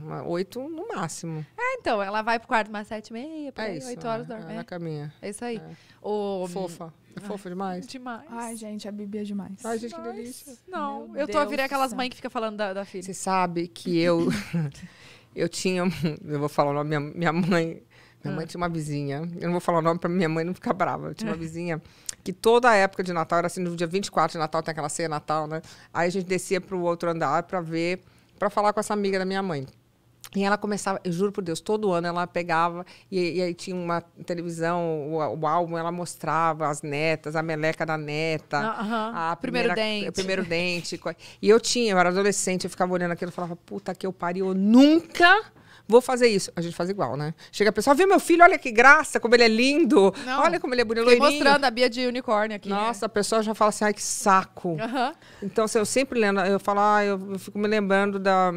uma, oito no máximo. É, então, ela vai pro quarto umas sete e meia, por é isso, oito horas é, dorme. É, na caminha. É isso aí. É. O... Fofa. É fofa demais? Demais. Ai, gente, a Bibi é demais. Ai, gente, que delícia. Não, Meu eu tô Deus a virar aquelas mães que fica falando da, da filha. Você sabe que eu... eu tinha... Eu vou falar o nome. Minha, minha mãe... Minha mãe ah. tinha uma vizinha. Eu não vou falar o nome pra minha mãe não ficar brava. Eu tinha uma vizinha que toda a época de Natal, era assim, no dia 24 de Natal, tem aquela ceia Natal, né? Aí a gente descia pro outro andar pra ver... Pra falar com essa amiga da minha mãe. E ela começava, eu juro por Deus, todo ano ela pegava e, e aí tinha uma televisão, o, o, álbum, ela mostrava as netas, a meleca da neta, uh ah, -huh. a primeira, primeiro dente. O primeiro dente. E eu tinha, eu era adolescente, eu ficava olhando aquilo e falava, puta que eu pariu, eu nunca vou fazer isso. A gente faz igual, né? Chega a pessoa, ah, viu meu filho, olha que graça, como ele é lindo, Não, olha como ele é bonito. Fiquei loirinho. mostrando a Bia de unicórnio aqui. Né? Nossa, né? a pessoa já fala assim, ai que saco. Uh -huh. Então, assim, eu sempre lembro, eu falo, ah, eu, eu fico me lembrando da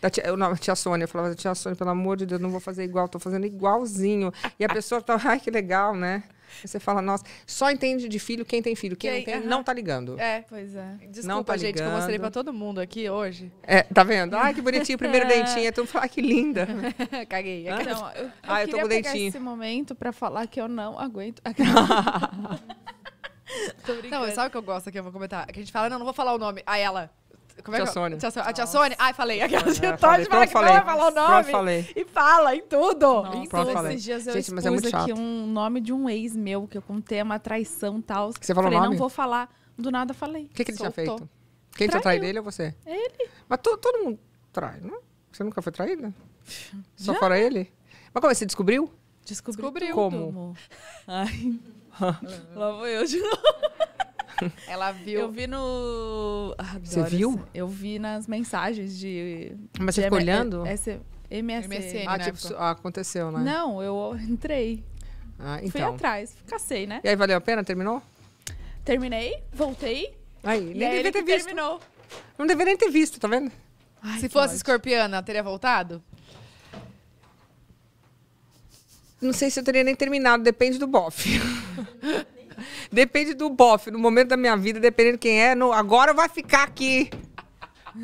da tia, eu, não, tia Sônia. Eu falava, tia Sônia, pelo amor de Deus, não vou fazer igual, tô fazendo igualzinho. E a pessoa tá, ai, que legal, né? Você fala, nossa, só entende de filho quem tem filho. Quem, quem tem, é, não tá ligando. É, pois é. Desculpa, não tá gente, ligando. que eu mostrei pra todo mundo aqui hoje. É, tá vendo? Ai, que bonitinho, o primeiro é. dentinho. Então, é fala que linda. Caguei. É Não, eu, eu ah, eu tô com dentinho. esse momento pra falar que eu não aguento. não, sabe o que eu gosto aqui? Eu vou comentar. Que a gente fala, não, não vou falar o nome. a ela... Como é, é tia que Sônia. Tia, so... a tia Sônia? Ai, falei. Aquela tia Todd falei. vai falar o nome. falei. E fala em tudo. Nossa, em Esses dias eu Gente, mas é aqui um nome de um ex meu, que eu contei é uma traição e tal. você falou falei, nome? não vou falar. Do nada falei. O que, que ele tinha feito? Quem Traiu. te atrai dele ou você? Ele. Mas to, todo mundo trai, não? Né? Você nunca foi traída? Só fora ele? Mas como é? Você descobriu? Descobriu. Como? Ai. Lá vou eu de novo. Ela viu. Eu vi no. Adoro você viu? Eu vi nas mensagens de. Mas de você ficou M olhando? Essa... MSN. MSN ah, tipo, aconteceu, né? Não, eu entrei. Ah, então. Fui atrás, cacei, né? E aí, valeu a pena? Terminou? Terminei, voltei. Aí, nem devia ter visto. Terminou. Não deveria nem ter visto, tá vendo? Ai, Se fosse ódio. escorpiana, teria voltado? Não sei se eu teria nem terminado, depende do bofe. Depende do bofe. No momento da minha vida, dependendo quem é, não, agora vai ficar aqui.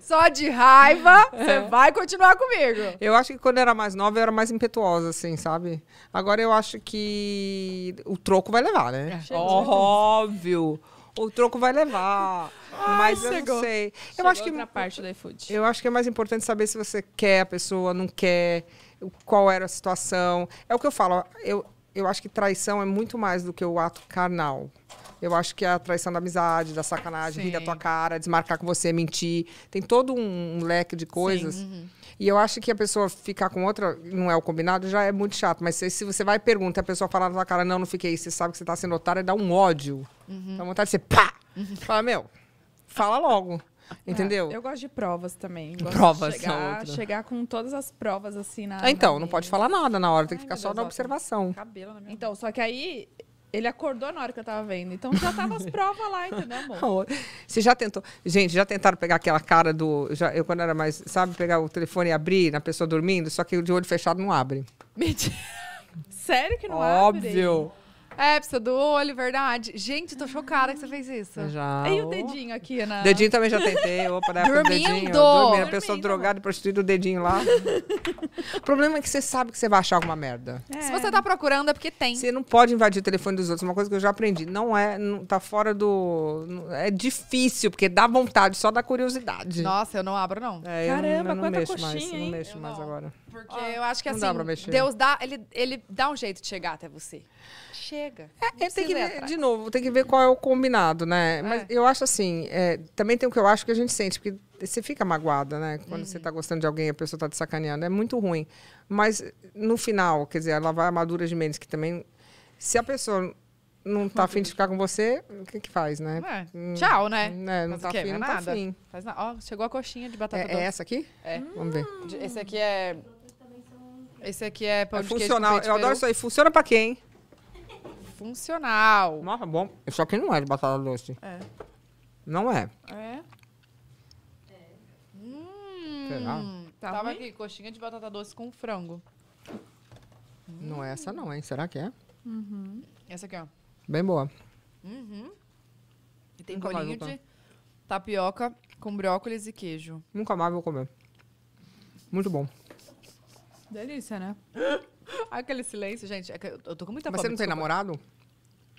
Só de raiva, é. você vai continuar comigo. Eu acho que quando eu era mais nova, eu era mais impetuosa, assim, sabe? Agora eu acho que o troco vai levar, né? É, Óbvio. O troco vai levar. Ai, mas eu não sei. eu acho que parte do iFood. Eu acho que é mais importante saber se você quer a pessoa, não quer, qual era a situação. É o que eu falo. Eu, eu acho que traição é muito mais do que o ato carnal. Eu acho que é a traição da amizade, da sacanagem, Sim. rir da tua cara, desmarcar com você, mentir. Tem todo um, leque de coisas. uhum. E eu acho que a pessoa ficar com outra, não é o combinado, já é muito chato. Mas se, se você vai e pergunta, a pessoa falar na tua cara, não, não fiquei, você sabe que você está sendo otário, dá um ódio. Uhum. Dá vontade de você, pá! Uhum. Fala, meu, fala logo. É, entendeu? É, eu gosto de provas também. Gosto provas de é chegar, chegar com todas as provas assim na. Ah, então, na não pode falar nada na hora, tem que ficar só Deus, na observação. Cabelo na minha então, só que aí ele acordou na hora que eu tava vendo. Então já tava as provas lá, entendeu, amor? Você já tentou. Gente, já tentaram pegar aquela cara do. Já, eu, quando era mais. Sabe, pegar o telefone e abrir na pessoa dormindo, só que de olho fechado não abre. Mentira. Sério que não Óbvio. abre? Óbvio. É, precisa do olho, verdade. Gente, tô chocada que você fez isso. Já. E o dedinho aqui, né? Dedinho também já tentei. Opa, na né? época dormindo. Dedinho, dormindo. A pessoa drogada, e prostituída, o dedinho lá. o problema é que você sabe que você vai achar alguma merda. É. Se você tá procurando, é porque tem. Você não pode invadir o telefone dos outros. É uma coisa que eu já aprendi. Não é... Não, tá fora do... É difícil, porque dá vontade, só dá curiosidade. Nossa, eu não abro, não. É, Caramba, eu não, eu não quanta mexo coxinha, mais, hein? Não mexo eu mais não. agora. Porque eu acho que, assim, dá Deus dá... Ele, ele dá um jeito de chegar até você chega. É, tem que ver, de novo, tem que ver qual é o combinado, né? É. Mas eu acho assim, é, também tem o que eu acho que a gente sente, porque você fica magoada, né? Quando uhum. você está gostando de alguém, e a pessoa está te sacaneando, é muito ruim. Mas no final, quer dizer, ela vai amadurecer de menos, que também. Se a pessoa não tá afim de ficar com você, o que que faz, né? É, hum, tchau, né? É, não tá afim, não é tá nada. tá afim. Faz na... Ó, chegou a coxinha de batata é, é doce. É essa aqui? É. Hum. Vamos ver. Esse aqui é... Hum, esse aqui é pão é de funcional. queijo Eu adoro isso aí. Funciona pra quem? funcional. Nossa, bom. só que não é de batata doce. É. Não é. É. é. Hum, Tá Tava ruim? aqui, coxinha de batata doce com frango. Não é essa não, hein? Será que é? Uhum. Essa aqui, ó. Bem boa. Uhum. E tem Nunca bolinho de tapioca com brócolis e queijo. Nunca mais vou comer. Muito bom. Delícia, né? Aquele silêncio, gente. É eu tô com muita Mas fome, você não tem desculpa. namorado?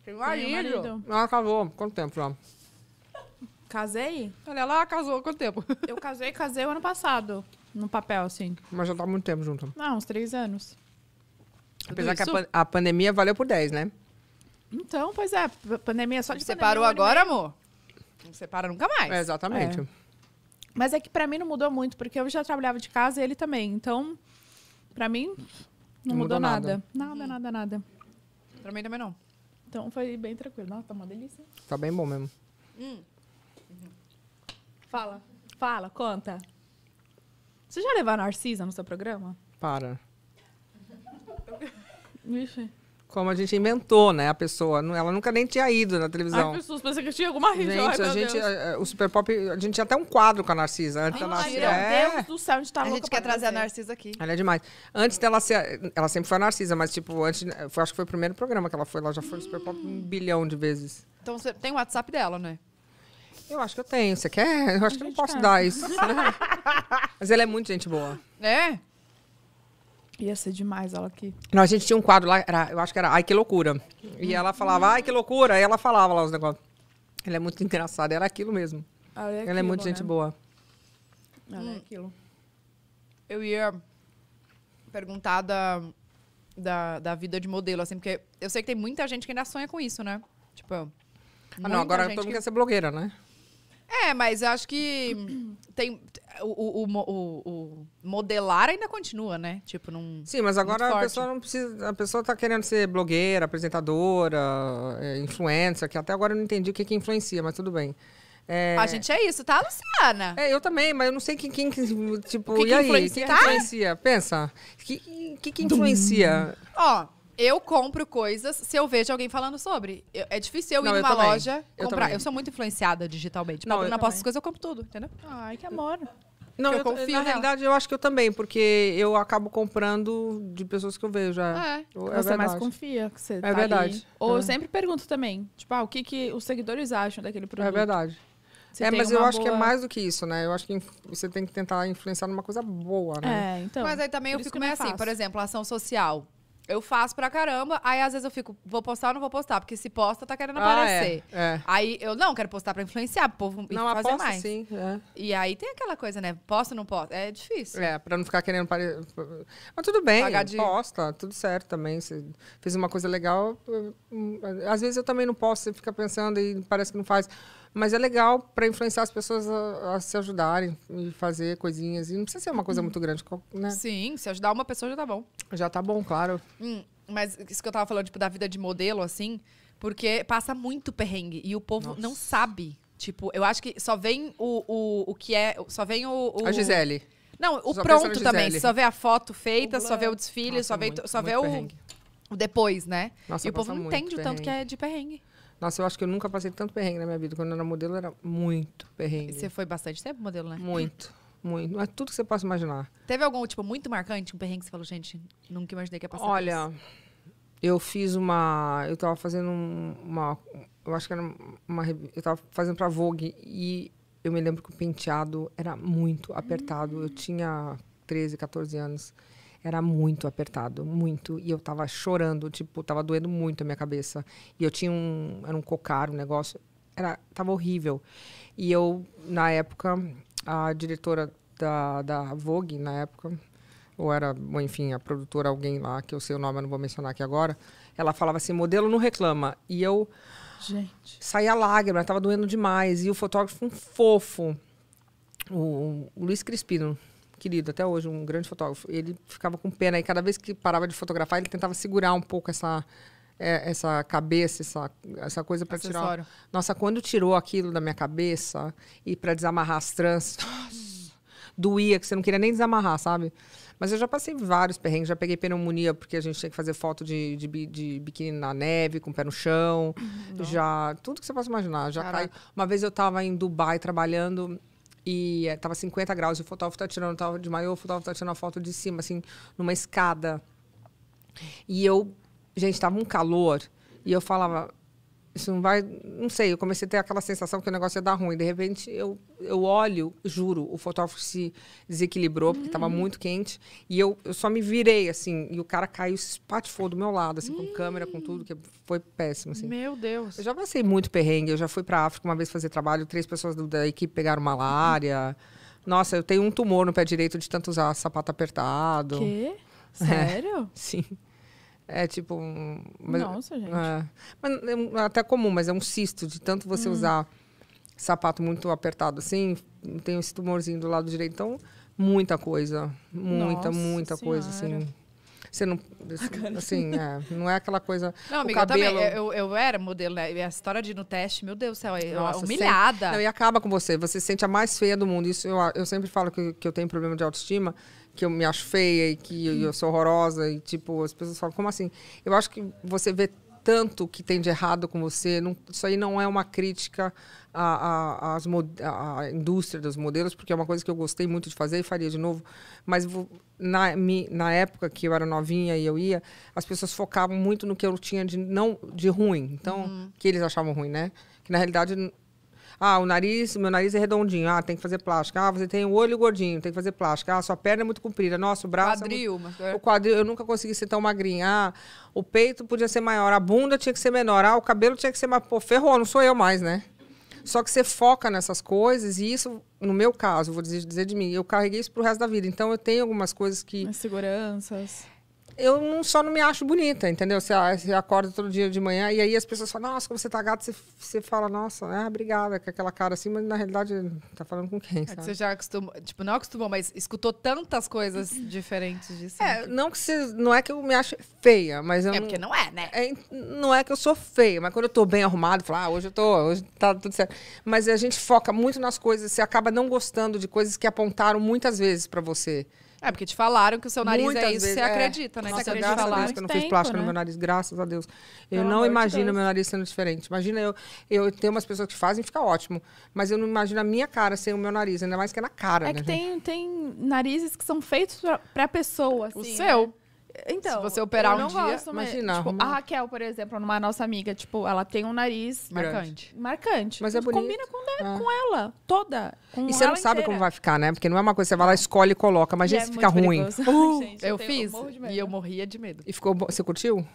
Tem marido. marido. Ah, acabou. Quanto tempo já? Casei? Olha lá, casou. Quanto tempo? Eu casei, casei o ano passado. No papel, assim. Mas já tá muito tempo junto. Não, uns três anos. Apesar que a, pan a, pandemia valeu por 10, né? Então, pois é. A pandemia é só de Separou agora, amor? Não separa nunca mais. É, exatamente. É. Mas é que pra mim não mudou muito, porque eu já trabalhava de casa e ele também. Então, pra mim, não, não mudou, mudou nada. Nada, nada, hum. nada. nada. Pra mim também não. Então foi bem tranquilo. Nossa, tá uma delícia. Tá bem bom mesmo. Hum. Fala, fala, conta. Você já levou a Narcisa no seu programa? Para. Vixe como a gente inventou, né? A pessoa, ela nunca nem tinha ido na televisão. As pessoas pensam que tinha alguma rede. Gente, Ai, a gente, eh, eh, o Super Pop, a gente tinha até um quadro com a Narcisa. Antes Ai, da Narcisa. É. Meu é. Deus do céu, a gente tá A gente quer trazer a Narcisa aqui. Ela é demais. Antes dela ser, ela sempre foi a Narcisa, mas tipo, antes, foi, acho que foi o primeiro programa que ela foi, ela já foi no Super Pop um bilhão de vezes. Então você tem o WhatsApp dela, né? Eu acho que eu tenho. Você quer? Eu acho que eu não posso quer. dar isso. Né? Mas ela é muito gente boa. É? Ia ser demais ela aqui. Não, a gente tinha um quadro lá, era, eu acho que era Ai Que Loucura. E ela falava, ai que loucura, e ela falava lá os negócios. Ela é muito engraçada, era aquilo mesmo. Ela é, aquilo, ela é muito né? gente boa. Ela é hum. é aquilo. Eu ia perguntar da, da, da, vida de modelo, assim, porque eu sei que tem muita gente que ainda sonha com isso, né? Tipo. Ah, não, agora todo mundo que... quer ser blogueira, né? É, mas eu acho que tem o, o, o, o, modelar ainda continua, né? Tipo, num Sim, mas agora a pessoa não precisa. A pessoa tá querendo ser blogueira, apresentadora, é, influencer, que até agora eu não entendi o que, que influencia, mas tudo bem. É... A gente é isso, tá, Luciana? É, eu também, mas eu não sei quem, quem tipo, que, e aí? Quem influencia? Pensa. O que, que, que influencia? Ó. Eu compro coisas se eu vejo alguém falando sobre. Eu, é difícil eu não, ir numa eu loja eu comprar. Também. Eu, sou muito influenciada digitalmente. Não, eu não posso as coisas, eu compro tudo, entendeu? Ai, que amor. Não, eu, eu confio. Na nela. realidade, eu acho que eu também, porque eu acabo comprando de pessoas que eu vejo. É. é. Eu, é você verdade. mais confia que você É tá verdade. Ali. Ou é. eu sempre pergunto também, tipo, ah, o que, que os seguidores acham daquele é produto. É verdade. é, mas eu acho boa... que é mais do que isso, né? Eu acho que você tem que tentar influenciar numa coisa boa, né? É, então. Mas aí também eu fico é meio assim, por exemplo, ação social. Eu faço pra caramba, aí às vezes eu fico, vou postar ou não vou postar? Porque se posta, tá querendo ah, é. aparecer. É, é. Aí eu não quero postar pra influenciar, o povo não, fazer aposto, mais. Sim, é. E aí tem aquela coisa, né? Posta ou não posta? É difícil. É, pra não ficar querendo aparecer Mas tudo bem, de... posta, tudo certo também. Se fez uma coisa legal, hum, às vezes eu também não posto, você fica pensando e parece que não faz. Mas é legal para influenciar as pessoas a, a, se ajudarem e fazer coisinhas. E não precisa ser uma coisa hum. muito grande, né? Sim, se ajudar uma pessoa já tá bom. Já tá bom, claro. Hum, mas isso que eu tava falando, tipo, da vida de modelo, assim, porque passa muito perrengue e o povo Nossa. não sabe. Tipo, eu acho que só vem o, o, o que é. Só vem o. o... A Gisele. Não, o só pronto também. só vê a foto feita, só vê o desfile, Nossa, só vê, muito, só vê o, o, depois, né? Nossa, e o povo não entende perrengue. o tanto que é de perrengue. Nossa, eu acho que eu nunca passei tanto perrengue na minha vida. Quando eu era modelo, era muito perrengue. E você foi bastante tempo modelo, né? Muito. Muito. é tudo que você possa imaginar. Teve algum, tipo, muito marcante, um perrengue que você falou, gente, nunca imaginei que ia passar Olha, eu fiz uma... Eu tava fazendo uma... Eu acho que era uma... Eu tava fazendo pra Vogue e eu me lembro que o penteado era muito apertado. Hum. Eu tinha 13, 14 anos. Era muito apertado, muito. E eu tava chorando, tipo, tava doendo muito a minha cabeça. E eu tinha um. Era um cocar, um negócio. Era, tava horrível. E eu, na época, a diretora da, da Vogue, na época, ou era, enfim, a produtora, alguém lá, que eu sei o nome, eu não vou mencionar aqui agora, ela falava assim: modelo não reclama. E eu. Gente. Saía lágrima, tava doendo demais. E o fotógrafo, um fofo, o, o Luiz Crispino, querido, até hoje, um grande fotógrafo, ele ficava com pena e cada vez que parava de fotografar, ele tentava segurar um pouco essa é, essa cabeça, essa, essa coisa para tirar. Nossa, quando tirou aquilo da minha cabeça e para desamarrar as tranças, nossa, doía que você não queria nem desamarrar, sabe? Mas eu já passei vários perrengues, já peguei pneumonia porque a gente tinha que fazer foto de, de, de biquíni na neve, com o pé no chão, uhum, não. já tudo que você possa imaginar. Já Uma vez eu estava em Dubai trabalhando e eh, tava 50 graus, e o fotógrafo tá tirando, tava de maiô, o fotógrafo tá tirando a foto de cima, assim, numa escada. E eu, gente, tava um calor. E eu falava, isso não vai. Não sei, eu comecei a ter aquela sensação que o negócio ia dar ruim. De repente, eu, eu olho, juro, o fotógrafo se desequilibrou, porque estava uhum. muito quente. E eu, eu só me virei, assim, e o cara caiu, se espatifou do meu lado, assim, com câmera, com tudo, que foi péssimo, assim. Meu Deus. Eu já passei muito perrengue. Eu já fui para África uma vez fazer trabalho, três pessoas do, da equipe pegaram malária. Nossa, eu tenho um tumor no pé direito de tanto usar sapato apertado. Quê? É. Sério? É, sim. É tipo. mas, Nossa, gente. É, mas, é até comum, mas é um cisto de tanto você hum. usar sapato muito apertado assim. Tem esse tumorzinho do lado direito. Então, muita coisa. Muita, Nossa muita senhora. coisa, assim. Você não. Assim, é, não é aquela coisa. Não, amiga, cabelo... eu também. Eu, eu era modelo, né? E a história de ir no teste, meu Deus do céu, eu, Nossa, humilhada. Sempre, não, e acaba com você. Você se sente a mais feia do mundo. Isso eu, eu sempre falo que, que eu tenho problema de autoestima que eu me acho feia e que eu, eu sou horrorosa e tipo as pessoas falam como assim? Eu acho que você vê tanto que tem de errado com você. Não, isso aí não é uma crítica à, à, à, indústria dos modelos, porque é uma coisa que eu gostei muito de fazer e faria de novo. Mas na, na época que eu era novinha e eu ia, as pessoas focavam muito no que eu tinha de, não, de ruim. Então, uhum. que eles achavam ruim, né? Que na realidade ah, o nariz, meu nariz é redondinho, ah, tem que fazer plástica. Ah, você tem o olho gordinho, tem que fazer plástica. Ah, sua perna é muito comprida, nossa, o braço. Quadril, é muito... mas... É. O quadril, eu nunca consegui ser tão magrinha. Ah, o peito podia ser maior, a bunda tinha que ser menor, ah, o cabelo tinha que ser mais. Pô, ferrou, não sou eu mais, né? Só que você foca nessas coisas e isso, no meu caso, vou dizer, dizer de mim, eu carreguei isso pro resto da vida. Então eu tenho algumas coisas que. As seguranças eu não, só não me acho bonita, entendeu? Você, ah, você, acorda todo dia de manhã e aí as pessoas falam, nossa, como você tá gata, você, você fala, nossa, né, obrigada, com aquela cara assim, mas na realidade tá falando com quem, é Que você já acostumou, tipo, não acostumou, mas escutou tantas coisas diferentes disso. É, não que você, não é que eu me acho feia, mas eu É não, porque não é, né? É, não é que eu sou feia, mas quando eu tô bem arrumada, falo, ah, hoje eu tô, hoje tá tudo certo. Mas a gente foca muito nas coisas, você acaba não gostando de coisas que apontaram muitas vezes para você. É, porque te falaram que o seu nariz é Muitas é isso, vezes, você é. acredita, né? Nossa, você acredita graças a Deus que eu não fiz plástico né? no meu nariz, graças a Deus. Eu Pelo não imagino Deus. meu nariz sendo diferente. Imagina eu, eu tenho umas pessoas que fazem e fica ótimo, mas eu não imagino a minha cara sem o meu nariz, ainda mais que é na cara, É né, que tem, tem narizes que são feitos pra, pra pessoa, assim. O seu, né? Então, se você operar um dia, gosto, imagina. Tipo, A Raquel, por exemplo, uma nossa amiga, tipo, ela tem um nariz marcante. Marcante. Mas é tipo, bonito. Combina com, da, ah. com ela, toda. Com e você não sabe inteira. como vai ficar, né? Porque não é uma coisa que você vai lá, escolhe e coloca. É imagina e se fica ruim. Uh, gente, eu, eu tenho, fiz eu e eu morria de medo. E ficou Você curtiu?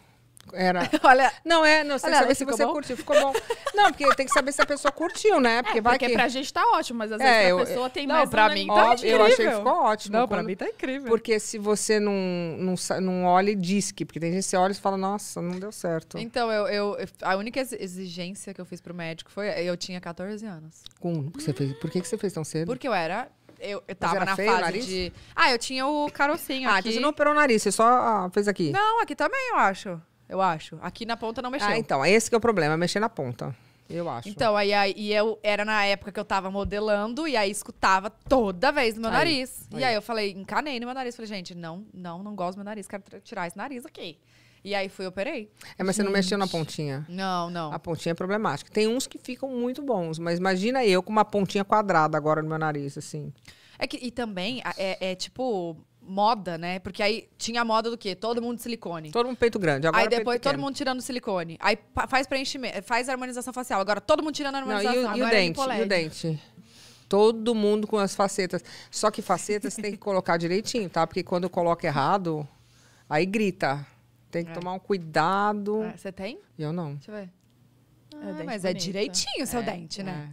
era. Olha, não é, não sei saber se você bom? curtiu, ficou bom. Não, porque tem que saber se a pessoa curtiu, né? É, porque é, vai porque que... pra gente tá ótimo, mas às vezes é, eu, a pessoa tem não, mais pra mim tá incrível. Eu achei que ficou ótimo. Não, quando... pra mim tá incrível. Porque se você não, não, não olha e diz que, porque tem gente que você olha e fala, nossa, não deu certo. Então, eu, eu, a única exigência que eu fiz pro médico foi, eu tinha 14 anos. Com, que você fez, por que, que você fez tão cedo? Porque eu era eu, eu tava na feio, fase nariz? de. Ah, eu tinha o carocinho ah, então aqui. Ah, você não operou o nariz, você só ah, fez aqui. Não, aqui também, eu acho eu acho. Aqui na ponta não ah, mexeu. Ah, então, esse que é o problema, é mexer na ponta. Eu acho. Então, aí, aí eu era na época que eu tava modelando e aí escutava toda vez no meu aí, nariz. Aí. E aí eu falei, encanei no meu nariz. Falei, gente, não, não, não gosto do meu nariz, quero tirar esse nariz aqui. E aí fui, operei. É, mas gente. você não mexeu na pontinha? Não, não. A pontinha é problemática. Tem uns que ficam muito bons, mas imagina eu com uma pontinha quadrada agora no meu nariz, assim. É que, e também, é, é tipo, moda, né? Porque aí tinha a moda do quê? Todo mundo de silicone. Todo mundo peito grande. Agora aí depois todo mundo tirando silicone. Aí faz preenchimento, faz harmonização facial. Agora todo mundo tirando a harmonização. Não, e, o, e o é dente? É e o dente? Todo mundo com as facetas. Só que facetas tem que colocar direitinho, tá? Porque quando coloca errado, aí grita. Tem que é. tomar um cuidado. É, você tem? Eu não. Deixa eu ver. Ah, ah mas é bonito. é direitinho o seu é. dente, né?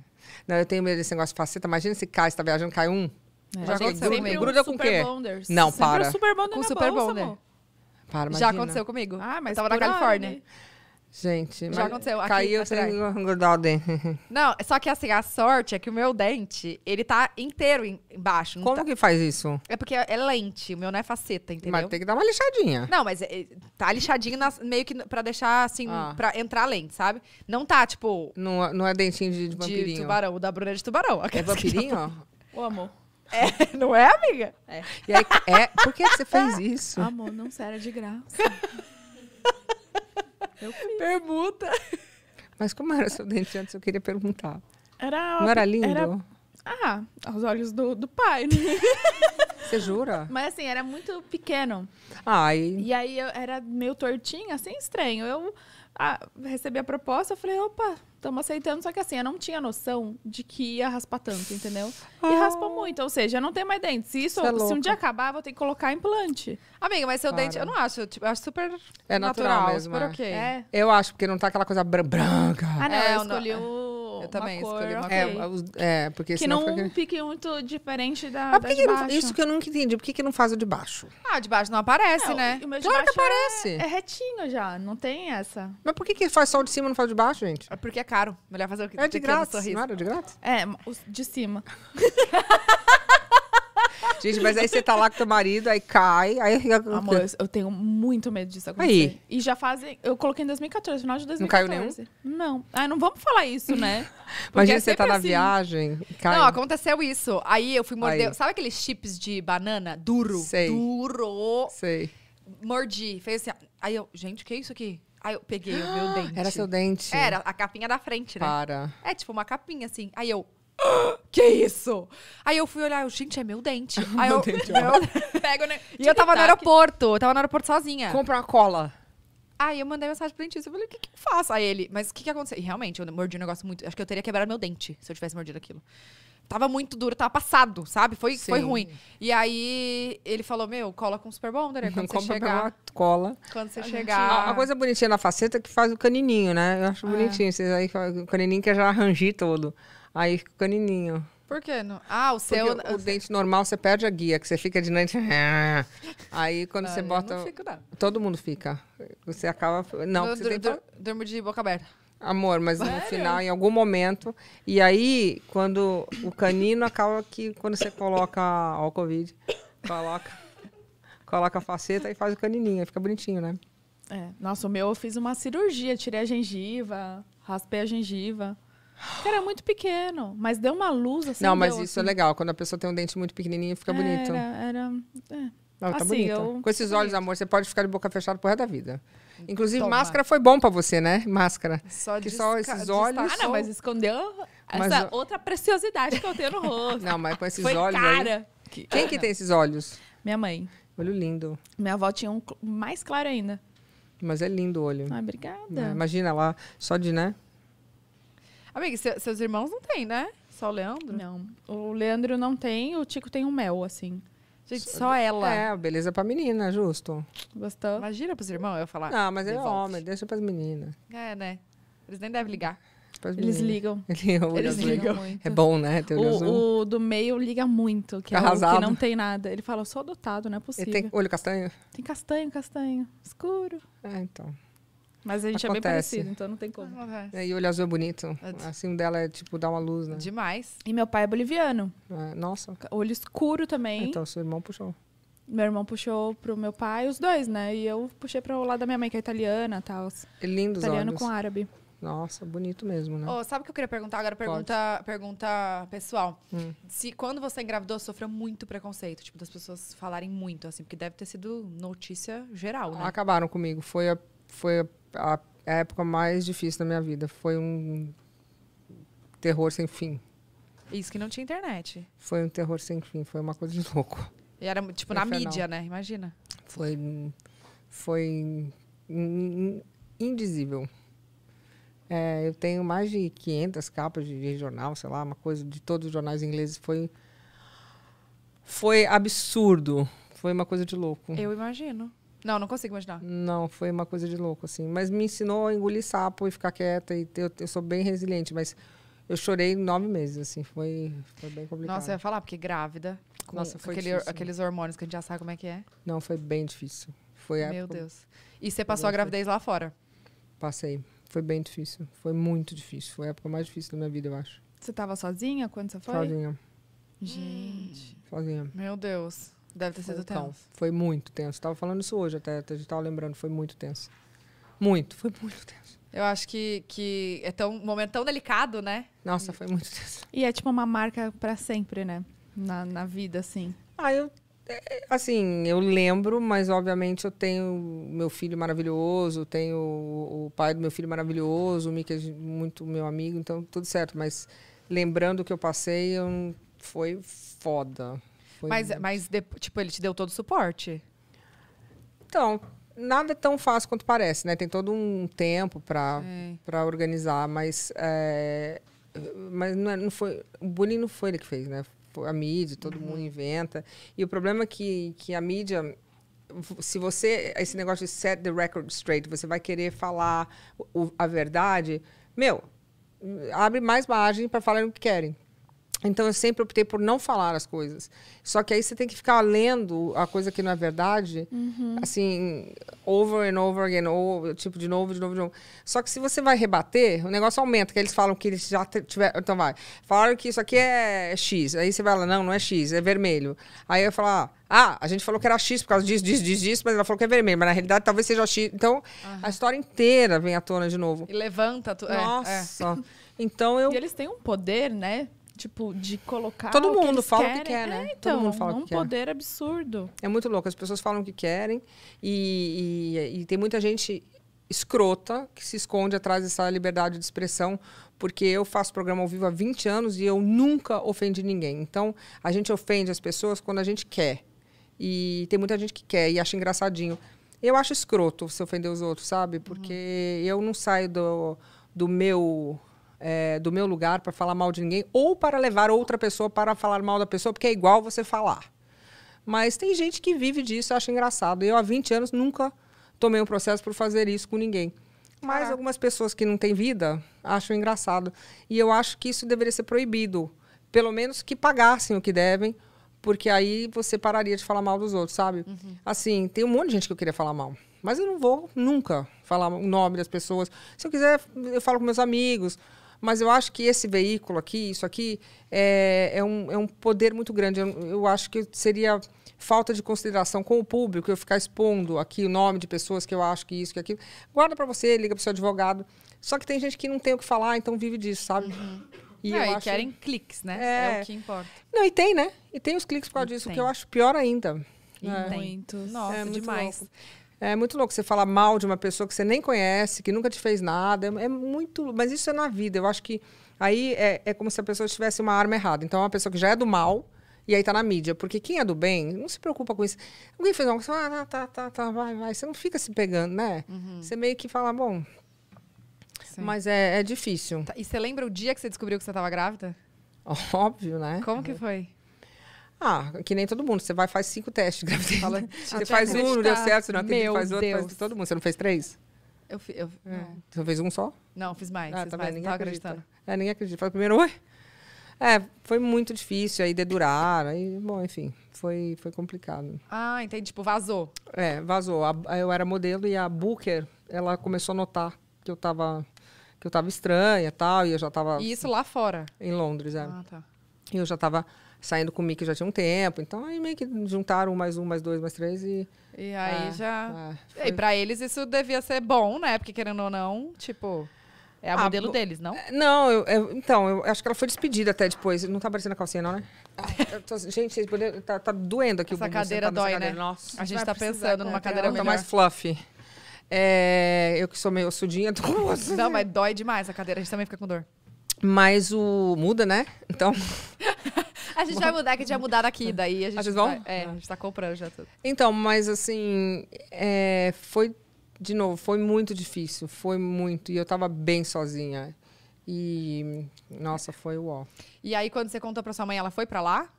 Não, eu tenho medo desse negócio de faceta. Imagina se cai, você tá viajando, cai um. É. Já aconteceu comigo. gruda com o quê? Bonders. Não, sempre para. super bonder com super bolsa, bonder. Amor. Para, imagina. Já aconteceu comigo. Ah, mas eu tá tava na Califórnia. Gente, já aconteceu. Aqui, caiu sem grudar o dente. Não, só que assim, a sorte é que o meu dente, ele tá inteiro embaixo. Como tá... que faz isso? É porque é lente, o meu não é faceta, entendeu? Mas tem que dar uma lixadinha. Não, mas é, tá lixadinho nas, meio que pra deixar assim, ah. pra entrar lente, sabe? Não tá, tipo. Não, é, não é dentinho de, de vampirinho. De tubarão, o da Bruna é de tubarão. É vampirinho? Ô, amor. É, não é, amiga? É. Aí, é por que você fez isso? Amor, não era de graça. Eu fiz. Permuta. Mas como era seu dente antes, eu queria perguntar. Era. Não era lindo? Era... Ah, aos olhos do, do pai, né? Você jura? Mas assim, era muito pequeno. Ai. E aí eu, era meio tortinho, assim, estranho. Eu ah, recebi a proposta, eu falei, opa, estamos aceitando. Só que assim, eu não tinha noção de que ia raspar tanto, entendeu? E ah. raspa muito, ou seja, eu não tenho mais dentes Se isso, é se um dia acabar, eu vou ter que colocar implante. Amiga, mas seu Para. dente, eu não acho, tipo, eu acho super é natural, natural mesmo, super é. ok. É. Eu acho, porque não tá aquela coisa branca. Ah, não, é, eu escolhi é. o eu também cor, escolhi uma okay. é, é, porque Que não fica... fique muito diferente da, ah, da de baixo. isso que eu nunca entendi. Por que, que não faz o de baixo? Ah, de baixo não aparece, né? O, claro que é- aparece. É, é, retinho já, não tem essa. Mas por que, que faz só o de cima e não faz o de baixo, gente? É porque é caro. Melhor fazer o que É de, de graça. Não era de graça? É, o de cima. Gente, mas aí você tá lá com teu marido, aí cai, aí... Amor, eu tenho muito medo disso acontecer. Aí. E já fazem... Eu coloquei em 2014, final de 2014. Não caiu nenhum? Não. Ah, não vamos falar isso, né? Porque Imagina é você tá na assim. viagem cai. Não, aconteceu isso. Aí eu fui morder... Aí. Sabe aqueles chips de banana? Duro. Sei. Duro. Sei. Mordi. Fez assim... Aí eu... Gente, o que é isso aqui? Aí eu peguei o meu dente. Era seu dente? Era a capinha da frente, né? Para. É, tipo uma capinha, assim. Aí eu... que isso? Aí eu fui olhar, eu, gente, é meu dente. Aí eu, dente, eu pego, né? E eu tava no aeroporto, eu tava no aeroporto sozinha. Compra uma cola. Aí eu mandei mensagem pro dentista, eu falei, o que, que eu faço? Aí ele, mas o que, que aconteceu? E realmente, eu mordi um negócio muito. Acho que eu teria quebrado meu dente se eu tivesse mordido aquilo. Tava muito duro, tava passado, sabe? Foi, foi ruim. E aí ele falou: Meu, cola com Super Bonder. Quando você chegar. Cola. Quando você a chegar. Gente, a, a coisa bonitinha na faceta é que faz o canininho, né? Eu acho é. bonitinho. Vocês aí, o canininho que é já arranji todo. Aí fica o canininho. Por quê? Não? Ah, o seu. Porque o, o dente normal você perde a guia, que você fica de noite. Aí quando ah, você bota. Não fico, não. Todo mundo fica. Você acaba. Não, eu, você dur, durmo de boca aberta. Amor, mas Sério? no final, em algum momento. E aí, quando o canino acaba que quando você coloca. Ó, o Covid. Coloca. coloca a faceta e faz o canininho. fica bonitinho, né? É. Nossa, o meu eu fiz uma cirurgia, tirei a gengiva, raspei a gengiva era muito pequeno, mas deu uma luz assim. Não, mas deu, isso é assim. é legal. Quando a pessoa tem um dente muito pequenininho, fica bonito. Era, era... É. Não, tá assim, bonito. Eu... Com esses olhos, amor, você pode ficar de boca fechada por resto da vida. Inclusive, Toma. máscara foi bom para você, né? Máscara. Só que só esses olhos. Ah, não, mas escondeu mas essa eu... outra preciosidade que eu tenho no rosto. Não, mas com esses foi olhos. Cara. Aí... Quem que tem esses olhos? Minha mãe. Olho lindo. Minha avó tinha um mais claro ainda. Mas é lindo o olho. Ah, obrigada. É, imagina lá, só de, né? Amiga, seus irmãos não têm, né? Só o Leandro? Não. O Leandro não tem, o Tico tem um mel, assim. Gente, só ela. É, beleza pra menina, justo. Gostou? Imagina pros irmãos eu falar. Não, mas ele é homem, deixa pras meninas. É, né? Eles nem devem ligar. Eles ligam. Eles ligam. Muito. É bom, né? Ter olho o, azul. o do meio liga muito, que, é o, que não tem nada. Ele fala, sou adotado, não é possível. Ele tem olho castanho? Tem castanho, castanho. Escuro. É, então. Mas a gente Acontece. é bem parecido, então não tem como. É, e o olho azul é bonito. Assim, dela é tipo, dá uma luz, né? Demais. E meu pai é boliviano. É, nossa. Olho escuro também. Então, seu irmão puxou. Meu irmão puxou pro meu pai, os dois, né? E eu puxei pro lado da minha mãe, que é italiana e tal. E lindos Italiano olhos. com árabe. Nossa, bonito mesmo, né? Oh, sabe o que eu queria perguntar agora? Pergunta, pergunta pessoal. Hum. Se quando você engravidou, sofreu muito preconceito, tipo, das pessoas falarem muito, assim, porque deve ter sido notícia geral, né? Acabaram comigo. Foi a, foi a a época mais difícil da minha vida. Foi um terror sem fim. Isso que não tinha internet. Foi um terror sem fim, foi uma coisa de louco. E era tipo na Infernal. mídia, né? Imagina. Foi foi indizível. É, eu tenho mais de 500 capas de jornal, sei lá, uma coisa de todos os jornais ingleses. Foi, foi absurdo. Foi uma coisa de louco. Eu imagino. Não, não consigo imaginar. Não, foi uma coisa de louco, assim. Mas me ensinou a engolir sapo e ficar quieta. E eu, eu sou bem resiliente, mas eu chorei nove meses, assim. Foi, foi bem complicado. Nossa, eu ia falar, porque grávida. Com, Nossa, foi aquele, Aqueles hormônios que a gente já sabe como é que é. Não, foi bem difícil. Foi Meu época... Deus. E você passou a gravidez lá fora? Passei. Foi bem difícil. Foi muito difícil. Foi a época mais difícil da minha vida, eu acho. Você estava sozinha quando você foi? Sozinha. Gente. Sozinha. Meu Deus. Deve ter sido então, tenso. Foi muito tenso. Estava falando isso hoje até, a gente estava lembrando, foi muito tenso. Muito, foi muito tenso. Eu acho que, que é tão, um momento tão delicado, né? Nossa, foi muito tenso. E é tipo uma marca para sempre, né? Na, na vida, assim. Ah, eu. É, assim, eu lembro, mas obviamente eu tenho meu filho maravilhoso, tenho o pai do meu filho maravilhoso, o Mickey é muito meu amigo, então tudo certo. Mas lembrando o que eu passei, eu, foi foda. Foi mas, mas tipo, ele te deu todo o suporte? Então, nada é tão fácil quanto parece, né? Tem todo um tempo para é. organizar, mas, é, mas não, é, não, foi. O bullying não foi ele que fez, né? A mídia, todo uhum. mundo inventa. E o problema é que, que a mídia se você esse negócio de set the record straight, você vai querer falar o, a verdade, meu, abre mais margem para falar o que querem. Então eu sempre optei por não falar as coisas. Só que aí você tem que ficar lendo a coisa que não é verdade, uhum. assim, over and over again, ou tipo de novo, de novo, de novo. Só que se você vai rebater, o negócio aumenta, que eles falam que eles já tiveram, então vai. Falaram que isso aqui é X. Aí você vai lá, não, não é X, é vermelho. Aí eu falo, ah, ah, a gente falou que era X por causa disso, disso, disso, disso, mas ela falou que é vermelho, mas na realidade talvez seja X. Então, uhum. a história inteira vem à tona de novo. E levanta, tu... Nossa. É, é. Então eu E eles têm um poder, né? Tipo, de colocar. Todo mundo que fala o que quer, né? É, então, Todo mundo então, fala é um que poder quer. absurdo. É muito louco. As pessoas falam o que querem e, e, e tem muita gente escrota que se esconde atrás dessa liberdade de expressão, porque eu faço programa ao vivo há 20 anos e eu nunca ofendi ninguém. Então, a gente ofende as pessoas quando a gente quer. E tem muita gente que quer e acha engraçadinho. Eu acho escroto se ofender os outros, sabe? Porque uhum. eu não saio do, do meu é, do meu lugar para falar mal de ninguém ou para levar outra pessoa para falar mal da pessoa, porque é igual você falar. Mas tem gente que vive disso, eu acho engraçado. Eu, há 20 anos, nunca tomei um processo por fazer isso com ninguém. Mas ah. algumas pessoas que não têm vida acham engraçado. E eu acho que isso deveria ser proibido. Pelo menos que pagassem o que devem, porque aí você pararia de falar mal dos outros, sabe? Uhum. Assim, tem um monte de gente que eu queria falar mal. Mas eu não vou nunca falar o nome das pessoas. Se eu quiser, eu falo com meus amigos mas eu acho que esse veículo aqui, isso aqui, é, é, um, é um poder muito grande. Eu, eu acho que seria falta de consideração com o público eu ficar expondo aqui o nome de pessoas que eu acho que isso, que aquilo. Guarda para você, liga para seu advogado. Só que tem gente que não tem o que falar, então vive disso, sabe? Uhum. E, não, e acho... querem cliques, né? É... é... o que importa. Não, e tem, né? E tem os cliques por causa disso, tem. que eu acho pior ainda. Né? Muito. Nossa, é, muito demais. Louco. É muito louco você falar mal de uma pessoa que você nem conhece, que nunca te fez nada. É, muito. Mas isso é na vida. Eu acho que aí é, é como se a pessoa tivesse uma arma errada. Então, é uma pessoa que já é do mal e aí tá na mídia. Porque quem é do bem não se preocupa com isso. Alguém fez uma coisa, ah, tá, tá, tá, vai, vai. Você não fica se pegando, né? Uhum. Você meio que fala, bom. Sim. Mas é, é difícil. Tá, e você lembra o dia que você descobriu que você estava grávida? Óbvio, né? Como que foi? Ah, que nem todo mundo. Você vai faz cinco testes de gravidez. Fala, você faz um, não deu certo, você não atende, Meu faz outro, Deus. faz todo mundo. Você não fez três? Eu, fiz. eu é. Você fez um só? Não, fiz mais. Ah, fiz tá mais. Ninguém acredita. É, ninguém acredita. Fala primeiro, oi. É, foi muito difícil, aí dedurar, aí, bom, enfim, foi, foi complicado. Ah, entendi, tipo, vazou. É, vazou. eu era modelo e a Booker, ela começou a notar que eu tava, que eu tava estranha e tal, e eu já tava... E isso lá fora? Em Londres, é. Ah, tá. E eu já tava saindo com o Mickey já tinha um tempo. Então aí meio que juntaram mais um, mais dois, mais três e. E aí é, já. É, foi... E pra eles isso devia ser bom, né? Porque querendo ou não, tipo. É a ah, modelo deles, não? É, não, eu, eu, então, eu acho que ela foi despedida até depois. Não tá aparecendo a calcinha, não, né? Ah, tô, gente, tá, tá, doendo aqui Essa o cadeira tá dói, cadeira. né? Nossa, a gente tá pensando numa cadeira melhor. mais fluffy. É, eu que sou meio sudinha, tô Não, mas dói demais a cadeira, a gente também fica com dor. Mas o. Muda, né? Então. a gente vai mudar, que a gente vai mudar aqui, daí a gente. vai... vão? é, a gente tá comprando já tudo. Então, mas assim. É, foi. De novo, foi muito difícil. Foi muito. E eu tava bem sozinha. E. Nossa, foi o ó. E aí, quando você contou pra sua mãe, ela foi pra lá?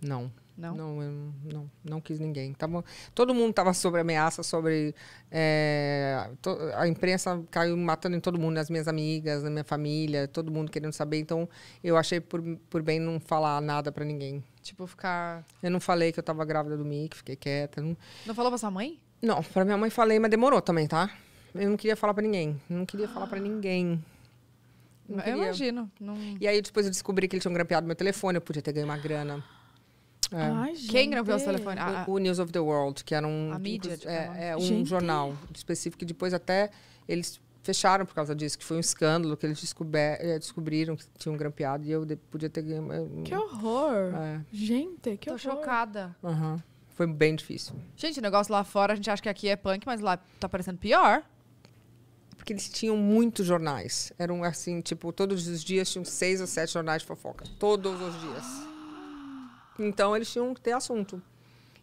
Não. Não? Não, não, não quis ninguém. Tava, todo mundo estava sobre ameaça, sobre. É, to, a imprensa caiu matando em todo mundo, nas minhas amigas, na minha família, todo mundo querendo saber. Então, eu achei por, por bem não falar nada para ninguém. Tipo, ficar. Eu não falei que eu estava grávida do Mick, fiquei quieta. Não, não falou pra sua mãe? Não, pra minha mãe falei, mas demorou também, tá? Eu não queria falar para ninguém. Não queria ah. falar para ninguém. Eu imagino. Não... E aí depois eu descobri que ele tinha grampeado meu telefone, eu podia ter ganho uma grana. É. Ai, Quem gravou o telefone? o, o, News of the World, que era um, mídia, é, é, um jornal específico, que depois até eles fecharam por causa disso, que foi um escândalo, que eles eh, descobriram que tinham grampeado e eu podia ter ganhado. Que horror! É. Gente, que Tô horror! Tô chocada. Uhum. Foi bem difícil. Gente, o negócio lá fora, a gente acha que aqui é punk, mas lá tá parecendo pior porque eles tinham muitos jornais. Eram assim, tipo, todos os dias tinham seis ou sete jornais de fofoca. Todos os dias. Então eles tinham que ter assunto.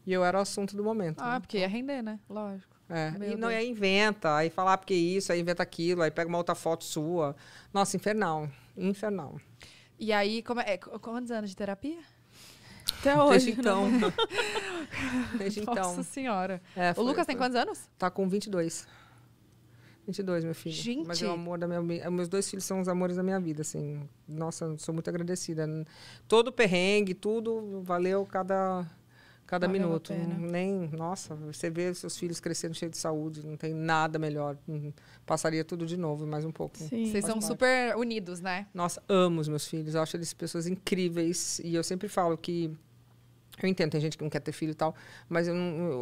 E eu era o assunto do momento. Ah, né? porque ia render, né? Lógico. É. Meu e não, é aí inventa, aí fala, ah, porque isso, aí inventa aquilo, aí pega uma outra foto sua. Nossa, infernal. Infernal. E aí, como é, quantos anos de terapia? Até hoje. Desde né? então. Desde então. Nossa senhora. É, foi, o Lucas foi. tem quantos anos? Tá com 22. 22, meu filho. Gente. Mas é o amor da minha Meus dois filhos são os amores da minha vida, assim. Nossa, sou muito agradecida. Todo perrengue, tudo, valeu cada, cada valeu minuto. Nem, nossa, você vê seus filhos crescendo cheios de saúde, não tem nada melhor. Passaria tudo de novo, mais um pouco. Sim. Vocês são parte. super unidos, né? Nossa, amo os meus filhos. Eu acho eles pessoas incríveis. E eu sempre falo que eu entendo, tem gente que não quer ter filho e tal, mas eu,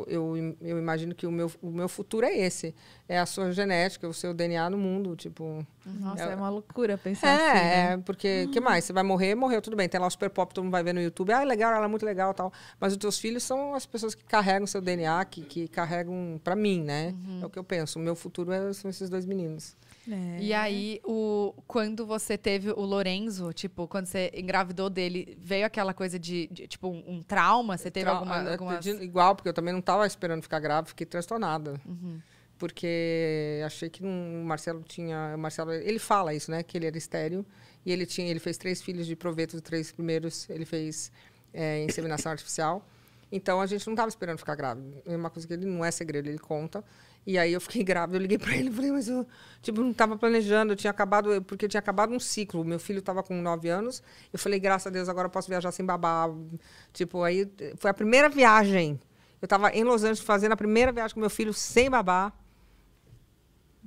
eu, eu, imagino que o meu, o meu futuro é esse. É a sua genética, o seu DNA no mundo, tipo... Nossa, é, é uma loucura pensar é, assim, né? É, porque, o hum. que uhum. mais? Você vai morrer, morreu, tudo bem. Tem lá o Super Pop, todo mundo vai ver no YouTube. Ah, é legal, ela é muito legal e tal. Mas os teus filhos são as pessoas que carregam seu DNA, que, que carregam pra mim, né? Uhum. É o que eu penso. O meu futuro é, são esses dois meninos. É. E aí, o, quando você teve o Lorenzo, tipo, quando você engravidou dele, veio aquela coisa de, de tipo, um, um, trauma? Você teve Trau alguma. É, é, Algumas... Igual, porque eu também não estava esperando ficar grávida, fiquei transtornada. Uhum. Porque achei que um, o Marcelo tinha. O Marcelo, ele fala isso, né? Que ele era estéreo. E ele, tinha, ele fez três filhos de proveito, os três primeiros ele fez é, inseminação artificial. Então a gente não estava esperando ficar grávida. É uma coisa que ele não é segredo, ele conta. E aí eu fiquei grávida, eu liguei para ele, falei, mas eu, tipo, não estava planejando, eu tinha acabado, porque tinha acabado um ciclo, meu filho estava com nove anos, eu falei, graças a Deus, agora eu posso viajar sem babá. Tipo, aí foi a primeira viagem. Eu estava em Los Angeles fazendo a primeira viagem com meu filho sem babá.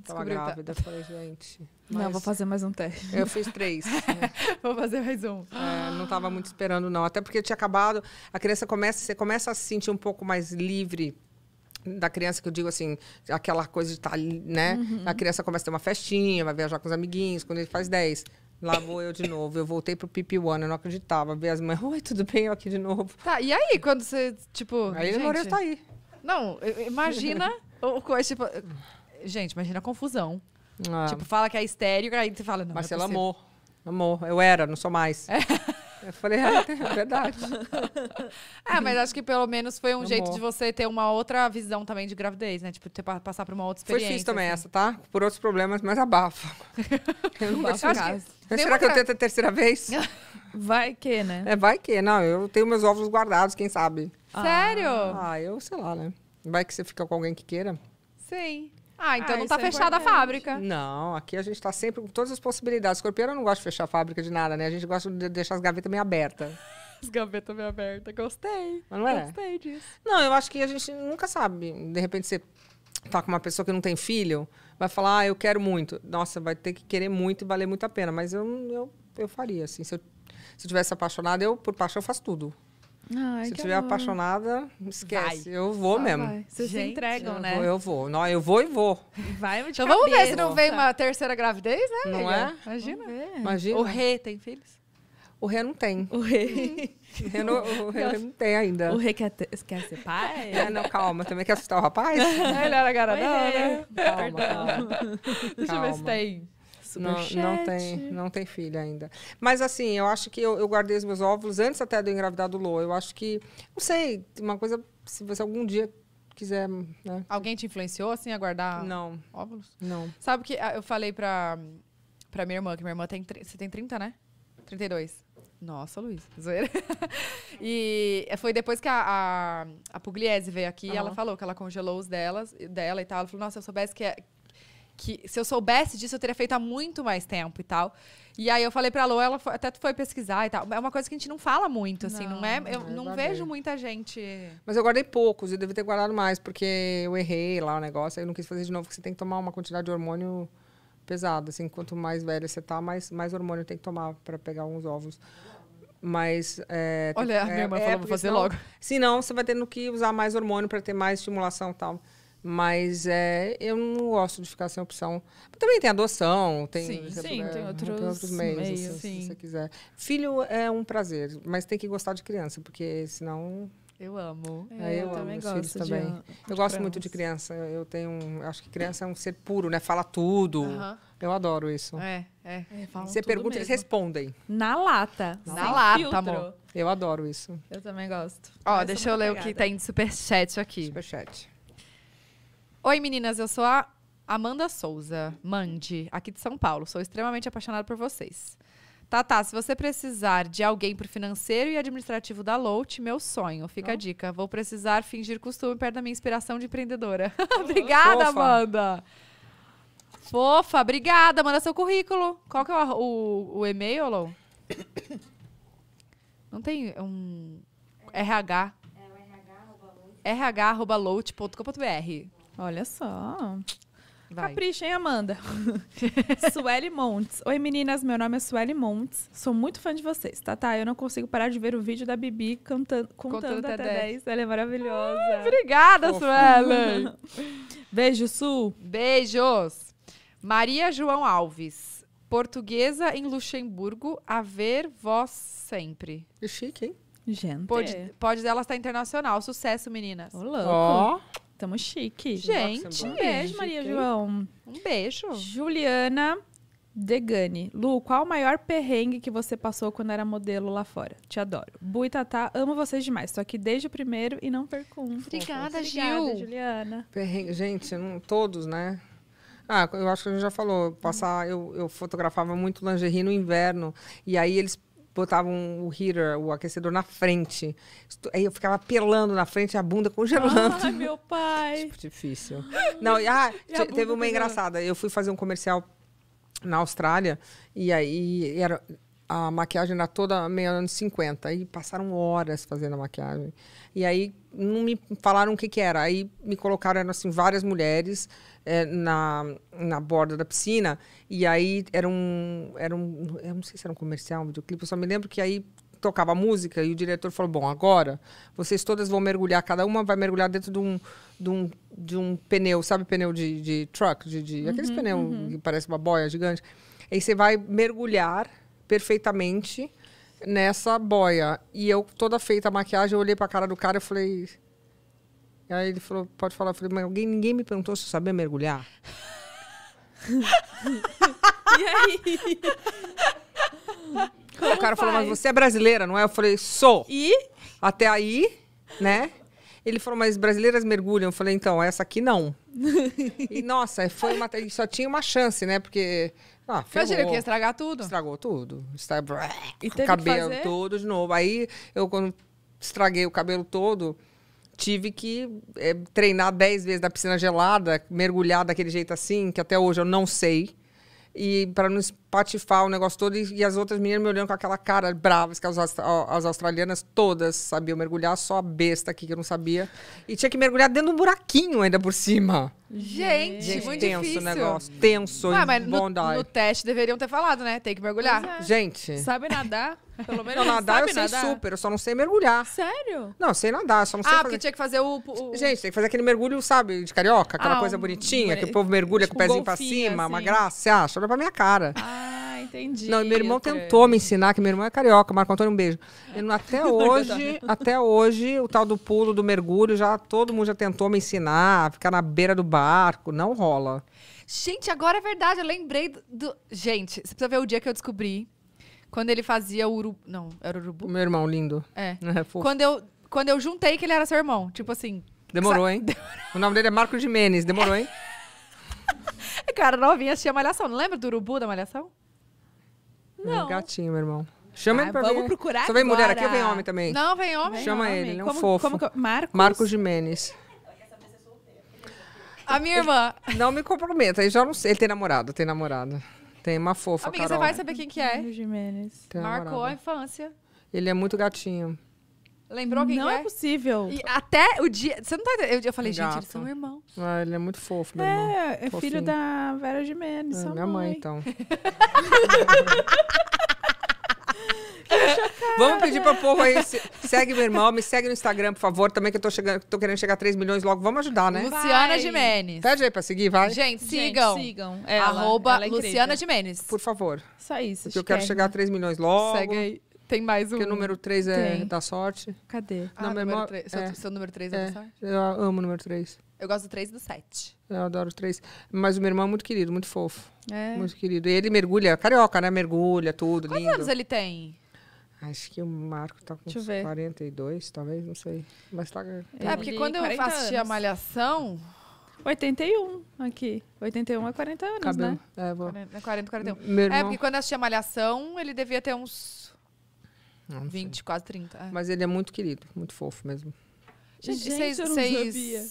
Tava grávida, tá. falei, gente. Mas... Não, vou fazer mais um teste. Eu fiz três. Né? vou fazer mais um. É, não estava muito esperando, não. Até porque tinha acabado. A criança começa, você começa a se sentir um pouco mais livre da criança que eu digo assim, aquela coisa de estar, tá ali, né? Uhum. A criança começa a ter uma festinha, vai viajar com os amiguinhos, quando ele faz 10. Lá vou eu de novo. Eu voltei pro Pipi One, eu não acreditava. Ver as mães, oi, tudo bem? Eu aqui de novo. Tá, e aí, quando você, tipo. Aí gente... Lourenço tá aí. Não, imagina o coisa, tipo. Gente, imagina a confusão. Ah. Tipo, fala que é estéreo, aí você fala, não. mas é amor. Amor, eu era, não sou mais. É. Eu falei, é, é verdade. é, mas acho que pelo menos foi um Amor. jeito de você ter uma outra visão também de gravidez, né? Tipo, ter, passar por uma outra experiência. Foi difícil também assim. essa, tá? Por outros problemas, mas abafa. eu não abafa que... Será que eu tento a terceira vez? vai que, né? É, vai que. Não, eu tenho meus ovos guardados, quem sabe. Sério? Ah, eu sei lá, né? Vai que você fica com alguém que queira. Sim. Ah, então ah, não tá é fechada a fábrica. Não, aqui a gente tá sempre com todas as possibilidades. Escorpião não gosta de fechar a fábrica de nada, né? A gente gosta de deixar as gavetas meio abertas. As gavetas meio abertas. Gostei. Mas Não é? Gostei disso. Não, eu acho que a gente nunca sabe. De repente você tá com uma pessoa que não tem filho, vai falar, ah, eu quero muito. Nossa, vai ter que querer muito e valer muito a pena. Mas eu, eu, eu faria, assim. Se eu, se eu tivesse apaixonada, eu, por paixão, faço tudo. Ai, se eu estiver apaixonada, esquece. Vai. Eu vou Só mesmo. Vai. Vocês Gente, se entregam, eu né? Vou, eu vou. Não, eu vou e vou. Vai Então vamos ver se não vem uma terceira gravidez, né? Não amiga? é? Imagina. Imagina. O rei tem filhos? O rei não tem. O rei. O rei não, o rei não tem ainda. O rei quer, ter, quer ser pai? É, não, calma. Também quer assustar o rapaz? Ele era garotão, né? Calma, calma. Deixa eu ver se tem. Não, não, tem, não tem filha ainda. Mas assim, eu acho que eu, eu guardei os meus óvulos antes até de eu engravidar do Lô. Eu acho que, não sei, uma coisa, se você algum dia quiser. Né? Alguém te influenciou assim a guardar não. óvulos? Não. Sabe que ah, eu falei pra, pra minha irmã, que minha irmã tem. Você tem 30, né? 32. Nossa, Luiz, zoeira. e foi depois que a, a, a Pugliese veio aqui, uhum. ela falou que ela congelou os delas, dela e tal. Ela falou, nossa, se eu soubesse que, é, que se eu soubesse disso, eu teria feito há muito mais tempo e tal. E aí eu falei pra Lô, ela foi, até foi pesquisar e tal. É uma coisa que a gente não fala muito, assim, não, é, não é? Eu não vejo muita gente. Mas eu guardei poucos, eu devia ter guardado mais, porque eu errei lá o negócio, aí eu não quis fazer de novo, porque você tem que tomar uma quantidade de hormônio pesada. Assim, quanto mais velha você tá, mais, mais hormônio tem que tomar para pegar uns ovos. Mas. É, Olha, a é, minha mãe é, falou, vou fazer senão, logo. Senão, você vai tendo que usar mais hormônio para ter mais estimulação e tal. Mas é, eu não gosto de ficar sem opção. Também tem adoção, tem, sim, sim, puder, tem, outros, tem outros meios, assim, meios se, se, você quiser. Filho é um prazer, mas tem que gostar de criança, porque senão. Eu amo. É, eu, eu amo também gosto também. De, eu gosto criança. muito de criança. Eu tenho. Acho que criança é um ser puro, né? Fala tudo. Eu adoro isso. É, é. é você pergunta, mesmo. eles respondem. Na lata. Na, lata, amor. Eu adoro isso. Eu também gosto. Ó, Essa deixa eu ler o que tem tá de superchat aqui. Superchat. Oi, meninas, eu sou a Amanda Souza, Mande, aqui de São Paulo. Sou extremamente apaixonada por vocês. Tá, tá. Se você precisar de alguém pro financeiro e administrativo da Lout, meu sonho. Fica Não. a dica. Vou precisar fingir costume perto da minha inspiração de empreendedora. obrigada, Fofa. Amanda. Fofa, obrigada. Manda seu currículo. Qual que é o, o, o e-mail, Lou? Não tem um é. RH. É o RH, RH.lout.com.br. Olha só. Vai. Capricha, hein, Amanda? Sueli Montes. Oi, meninas. Meu nome é Sueli Montes. Sou muito fã de vocês. Tá, tá. Eu não consigo parar de ver o vídeo da Bibi cantando, contando, contando até 10. 10. Ela é maravilhosa. Ah, obrigada, Fofa. Sueli. Beijo, Su. Beijos. Maria João Alves. Portuguesa em Luxemburgo. A ver vós sempre. Que chique, hein? Gente. Pode, pode dela estar internacional. Sucesso, meninas. Ô, Ó. Oh. Tamo chique. Gente, um beijo, Maria chique. João. Um beijo. Juliana Degani. Lu, qual o maior perrengue que você passou quando era modelo lá fora? Te adoro. Bu tá Tatá, amo vocês demais. só aqui desde o primeiro e não pergunto. Obrigada, Gil. Obrigada, Juliana. Perrengue, gente, não, todos, né? Ah, eu acho que a gente já falou. Passar, eu, eu fotografava muito lingerie no inverno. E aí eles botavam o heater, o aquecedor na frente. Aí eu ficava pelando na frente, a bunda congelando. Ai, meu pai. Tipo, difícil. Não, e, ah, e teve uma engraçada. Eu fui fazer um comercial na Austrália e aí era a maquiagem era toda meio anos 50. Aí passaram horas fazendo a maquiagem. E aí não me falaram o que, que era. Aí me colocaram assim, várias mulheres é, na, na borda da piscina. E aí era um, era um. Eu não sei se era um comercial, um videoclipe. Eu só me lembro que aí tocava música e o diretor falou: Bom, agora vocês todas vão mergulhar, cada uma vai mergulhar dentro de um, de um, de um pneu, sabe, pneu de, de truck, de, de uhum, aqueles pneus uhum. que parece uma boia gigante. Aí você vai mergulhar perfeitamente nessa boia. E eu, toda feita a maquiagem, eu olhei pra cara do cara e falei. E aí ele falou, pode falar, eu falei, mas alguém, ninguém me perguntou se eu sabia mergulhar. e aí? Como o cara faz? falou, mas você é brasileira, não é? Eu falei, sou. E? Até aí, né? Ele falou, mas brasileiras mergulham. Eu falei, então, essa aqui não. e nossa, foi uma. Só tinha uma chance, né? Porque ah, Imagina que ia estragar tudo. Estragou tudo. Estragou e cabelo todo de novo. Aí eu, quando estraguei o cabelo todo, tive que é, treinar 10 vezes na piscina gelada, mergulhar daquele jeito assim, que até hoje eu não sei. E para não patifar o negócio todo e, e, as outras meninas me olhando com aquela cara brava, que as, as, australianas todas sabiam mergulhar, só a besta aqui que eu não sabia. E tinha que mergulhar dentro de um buraquinho ainda por cima. Gente, Gente muito tenso difícil. o negócio. Tenso, ah, mas no, no, teste deveriam ter falado, né? Tem que mergulhar. É. Gente. Sabe nadar? Pelo menos não, nadar eu nadar. sei super, eu só não sei mergulhar. Sério? Não, sei nadar, só não sei Ah, fazer... porque tinha que fazer o, o, Gente, tem que fazer aquele mergulho, sabe, de carioca, aquela ah, coisa um... bonitinha, que o povo mergulha tipo, com o pezinho pra cima, assim. uma graça, você acha? Olha pra minha cara. Ah entendi. Não, meu irmão tentou me ensinar, que meu irmão é carioca, Marco Antônio, um beijo. até hoje, tá. até hoje, o tal do pulo, do mergulho, já todo mundo já tentou me ensinar, ficar na beira do barco, não rola. Gente, agora é verdade, eu lembrei do... do... Gente, você precisa ver o dia que eu descobri, quando ele fazia o urubu... Não, era urubu. Meu irmão lindo. É. é quando, eu, quando eu juntei que ele era seu irmão, tipo assim... Demorou, hein? O nome dele é Marco de Menes, demorou, é. hein? É, cara, novinha assistia Malhação. Não lembra do Urubu da Malhação? Não. um gatinho, meu irmão. Chama ah, ele pra vamos procurar Só vem agora. mulher aqui ou vem homem também? Não, vem homem. Chama vem ele, homem. ele é um como, fofo. Como que... Marcos? Marcos Jimenez. A minha irmã. Ele não me comprometa, ele já não sei. Ele tem namorado, tem namorado. Tem uma fofa, Amiga, Carol. você vai saber quem que é. Jimenez. Marcou namorado. a infância. Ele é muito gatinho. Lembrou quem Não é, é possível. E até o dia. Você não tá Eu falei, Gato. gente, eles são irmãos. Ah, ele é muito fofo, meu irmão. É, é filho da Vera Jimenez. É, minha mãe, mãe então. Vamos pedir para o povo aí. segue meu irmão, me segue no Instagram, por favor, também, que eu tô, chegando, tô querendo chegar a 3 milhões logo. Vamos ajudar, né? Luciana de Jimenez. Pede aí para seguir, vai. Gente, sigam. Gente, sigam. Ela, Arroba ela é Luciana Jimenez. Por favor. Só isso. Porque eu quero chegar a 3 milhões logo. Segue aí. Tem mais um. Porque o número 3 é Tem. da sorte. Cadê? Ah, Na número memória- três. Seu, é. seu número 3 é, É. da é, sorte? Eu amo o número 3. Eu gosto do 3 e do 7. Eu adoro o 3. Mas o meu irmão é muito querido, muito fofo. É. Muito querido. E ele mergulha, carioca, né? Mergulha, tudo, Quantos lindo. anos ele tem? Acho que o Marco tá com 42, talvez, não sei. Mas tá. é, porque quando eu assisti a Malhação, 81 aqui. 81 é 40 anos, Cabelo. né? É, vou. né, 40, 41. Meu É, porque quando eu assisti a Malhação, ele devia ter uns não, não 20, sei. quase 30. É. Mas ele é muito querido, muito fofo mesmo. Gente, Gente eu não sabia.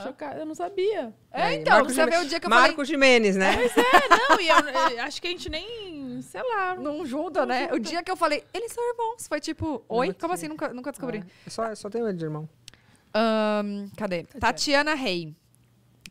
Chocada, eu não sabia. É, é então, você vê o dia que eu Marcos falei... Jimenez, né? Pois é, não, e eu, eu, eh, acho que a gente nem, sei lá. Não junta, não né? Junta. O dia que eu falei, eles são irmãos, foi tipo, oi? Não, Como assim? Nunca, nunca descobri. Ah. É. só, é só tenho ele de irmão. Um, cadê? Tá Tatiana Rey.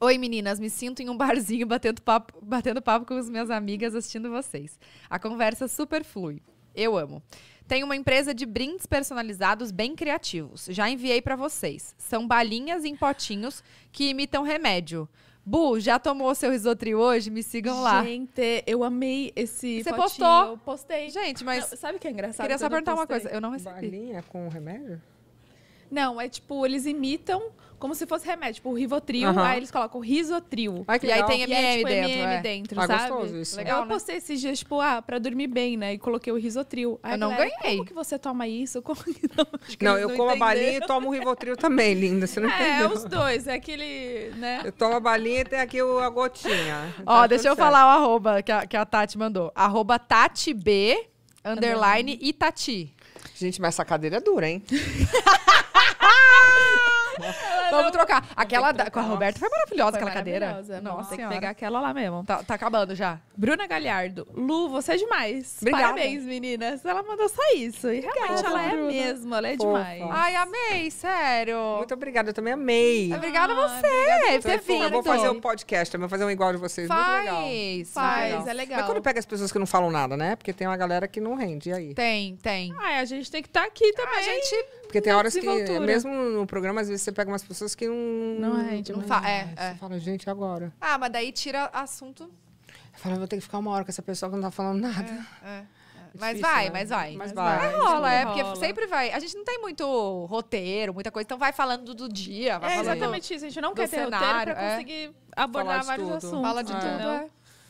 Oi, meninas, me sinto em um barzinho batendo papo, batendo papo com as minhas amigas assistindo vocês. A conversa super flui. Eu amo. Tem uma empresa de brindes personalizados bem criativos. Já enviei para vocês. São balinhas em potinhos que imitam remédio. Bu, já tomou seu risotrio hoje? Me sigam lá. Gente, eu amei esse Você postou? Eu postei. Gente, mas... Não, sabe o que é engraçado? Queria só perguntar uma coisa. Eu não recebi. Balinha com remédio? Não, é tipo, eles imitam como se fosse remédio, tipo o Rivotril, aí eles colocam Risotril. Ai, que e aí tem M&M é, MM tipo, dentro, é. MM dentro, Ah, sabe? gostoso isso. Legal, eu né? postei esses dias, tipo, ah, pra dormir bem, né? E coloquei o Risotril. Aí Eu não galera, ganhei. Como que você toma isso? Como que não? Acho que Não, eu como a balinha e tomo o Rivotril também, linda. Você não É, entendeu? os dois. É aquele, né? Eu tomo a balinha e tem aqui o- a gotinha. Tá Ó, Tá deixa eu certo. falar o arroba que a, que a Tati mandou. Arroba Tati B, underline e Tati. Gente, mas essa cadeira é dura, hein? Vamos trocar. Aquela da... com a Roberta foi maravilhosa foi aquela maravilhosa. cadeira. Nossa, tem que pegar aquela lá mesmo. Tá, tá, acabando já. Bruna Galhardo. Lu, você é demais. Obrigada. Parabéns, meninas. Ela mandou só isso. E realmente obrigada, ela é Bruna. mesmo, ela é demais. Ai, amei, sério. Muito obrigada, eu também amei. Ah, obrigada a ah, você. Obrigada ter Eu vou fazer um podcast, também, vou fazer um igual de vocês. Faz, Muito legal. faz, é legal. Mas quando pega as pessoas que não falam nada, né? Porque tem uma galera que não rende, e aí? Tem, tem. Ai a gente tem que estar tá aqui também. A gente porque tem horas que, né? mesmo no programa, às vezes você pega umas pessoas que não. Não é, gente não fala. É. É, é, é. Você fala, gente, agora. Ah, mas daí tira assunto. Fala, vou ter que ficar uma hora com essa pessoa que não tá falando nada. É, é. Mas, difícil, vai, né? mas vai, mas vai. Mas vai. rola, é, porque rola. sempre vai. A gente não tem muito roteiro, muita coisa, então vai falando do dia. Vai é exatamente isso, a gente não quer ter cenário, roteiro pra conseguir é. abordar vários tudo. assuntos. Fala de é. tudo, é.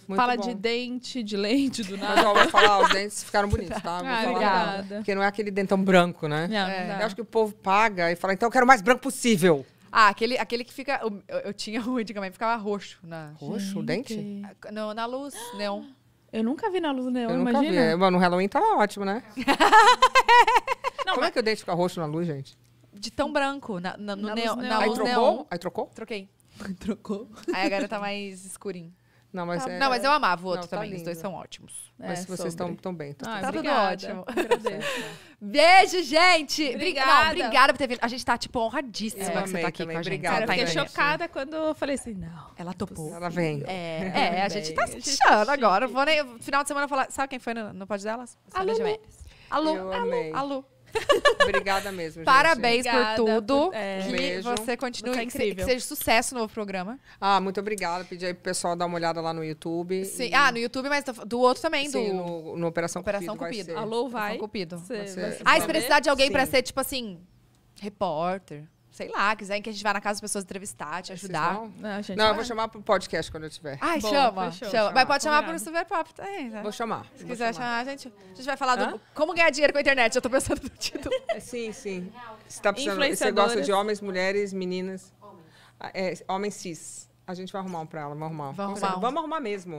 Muito Fala bom. de dente, de lente, do nada. Mas, ó, vou falar, os dentes ficaram bonitos, tá? Ah, vou ah, falar, obrigada. Porque não é aquele dentão branco, né? Não, é. não. Eu acho que o povo paga e fala, então eu quero o mais branco possível. Ah, aquele, aquele que fica. Eu, eu tinha ruim antigamente, ficava roxo. Na... Roxo? O dente? Ah, não, na luz, não Eu nunca vi na luz neon, eu nunca Vi. Mas é, no Halloween tava tá ótimo, né? não, Como mas... é que o dente fica roxo na luz, gente? De tão branco, na, na, no na neon, luz neon. Na Aí luz trocou? Neon. Aí trocou? Troquei. Trocou. Aí agora tá é mais escurinho. Não, mas, tá é... não, mas eu amava o outro não, tá também. Lindo. Os dois são ótimos. Mas é, vocês estão tão bem. Tô... Ah, tá tudo ótimo. Beijo, gente. Obrigada. Não, obrigada por ter vindo. A gente tá, tipo, honradíssima é, que você tá aqui também. com a gente. Obrigada. Cara, eu fiquei tá chocada quando eu falei assim, não. Ela topou. Ela vem. É, é, é a gente tá se tá agora. Vou nem, final de semana falar. Sabe quem foi no, no pódio delas? A Lu. Alô, alô, alô. Obrigada mesmo, gente. Parabéns Obrigada por tudo. Por, é, que beijo. você continue, é incrível. Que, seja sucesso no novo programa. Ah, muito obrigada. Pedi aí pro pessoal dar uma olhada lá no YouTube. Sim. E... Ah, no YouTube, mas do outro também. Sim, do... no, no Operação, Operação Cupido. Cupido. Vai Alô, vai. Operação Cupido. Ser, vai ser. Ah, se precisar de alguém Sim. pra ser, tipo assim, repórter sei lá, quiserem que a gente vá na casa das pessoas entrevistar, te ajudar. Não, não eu vou chamar pro podcast quando eu tiver. Ai, Bom, chama, fechou, chama. Mas pode chamar pro Super Pop também, né? Vou chamar. Se quiser chamar, a gente, a gente vai falar do como ganhar dinheiro com a internet. Eu tô pensando no título. Sim, sim. Você, tá você gosta de homens, mulheres, meninas? Homens. Ah, é, homens cis. A gente vai arrumar um pra ela, vamos arrumar. Vamos, arrumar. vamos arrumar mesmo.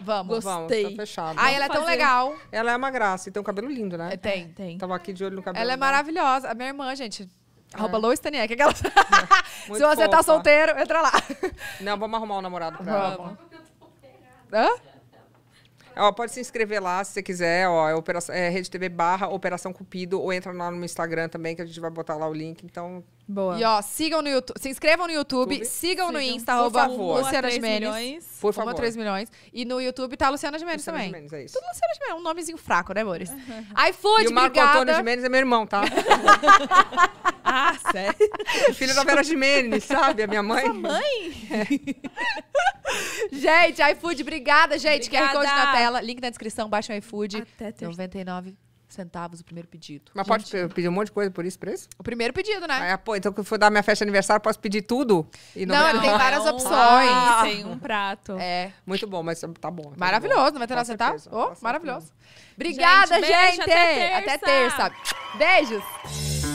Vamos. Gostei. Vamos, tá fechado. Ah, ela é tão legal. Ela é uma graça e tem um cabelo lindo, né? É, tem, tem. Tava aqui de olho no cabelo. Ela é maravilhosa. A minha irmã, gente, Arroba é. Ah. Staniek, aquela... Se você tá fofa. tá solteiro, entra lá. Não, vamos arrumar um namorado pra ela. Hã? Ó, pode se inscrever lá se você quiser, ó, é, operação, é Rede TV barra Operação Cupido, ou entra lá no meu Instagram também, que a gente vai botar lá o link. Então, Boa. E ó, sigam no YouTube, se inscrevam no YouTube, YouTube. sigam, sigam no Insta, por favor. Luciana Gimenez. Por favor. 3 milhões. E no YouTube tá a Luciana Gimenez também. Luciana Gimenez, é isso. Tudo Luciana Gimenez, é um nomezinho fraco, né, Boris? Uhum. iFood, obrigada. E o Marco brigada. Antônio Gimenez é meu irmão, tá? ah, sério? Filho da Vera Gimenez, sabe? A minha mãe. Sua mãe? É. gente, iFood, obrigada, gente. QR Code na tela, link na descrição, baixa o iFood. Até 99 centavos o primeiro pedido. Mas Gente, pode pedir um monte de coisa por isso, preço? O primeiro pedido, né? Ah, é, pô, então quando for dar minha festa de aniversário, posso pedir tudo? E não, não ele tem várias ah, opções. Ah, tem um prato. É. Muito bom, mas tá bom. Tá maravilhoso, nada tá? centavos? Oh, maravilhoso. Obrigada, gente! gente. Até, terça. até terça. Beijos!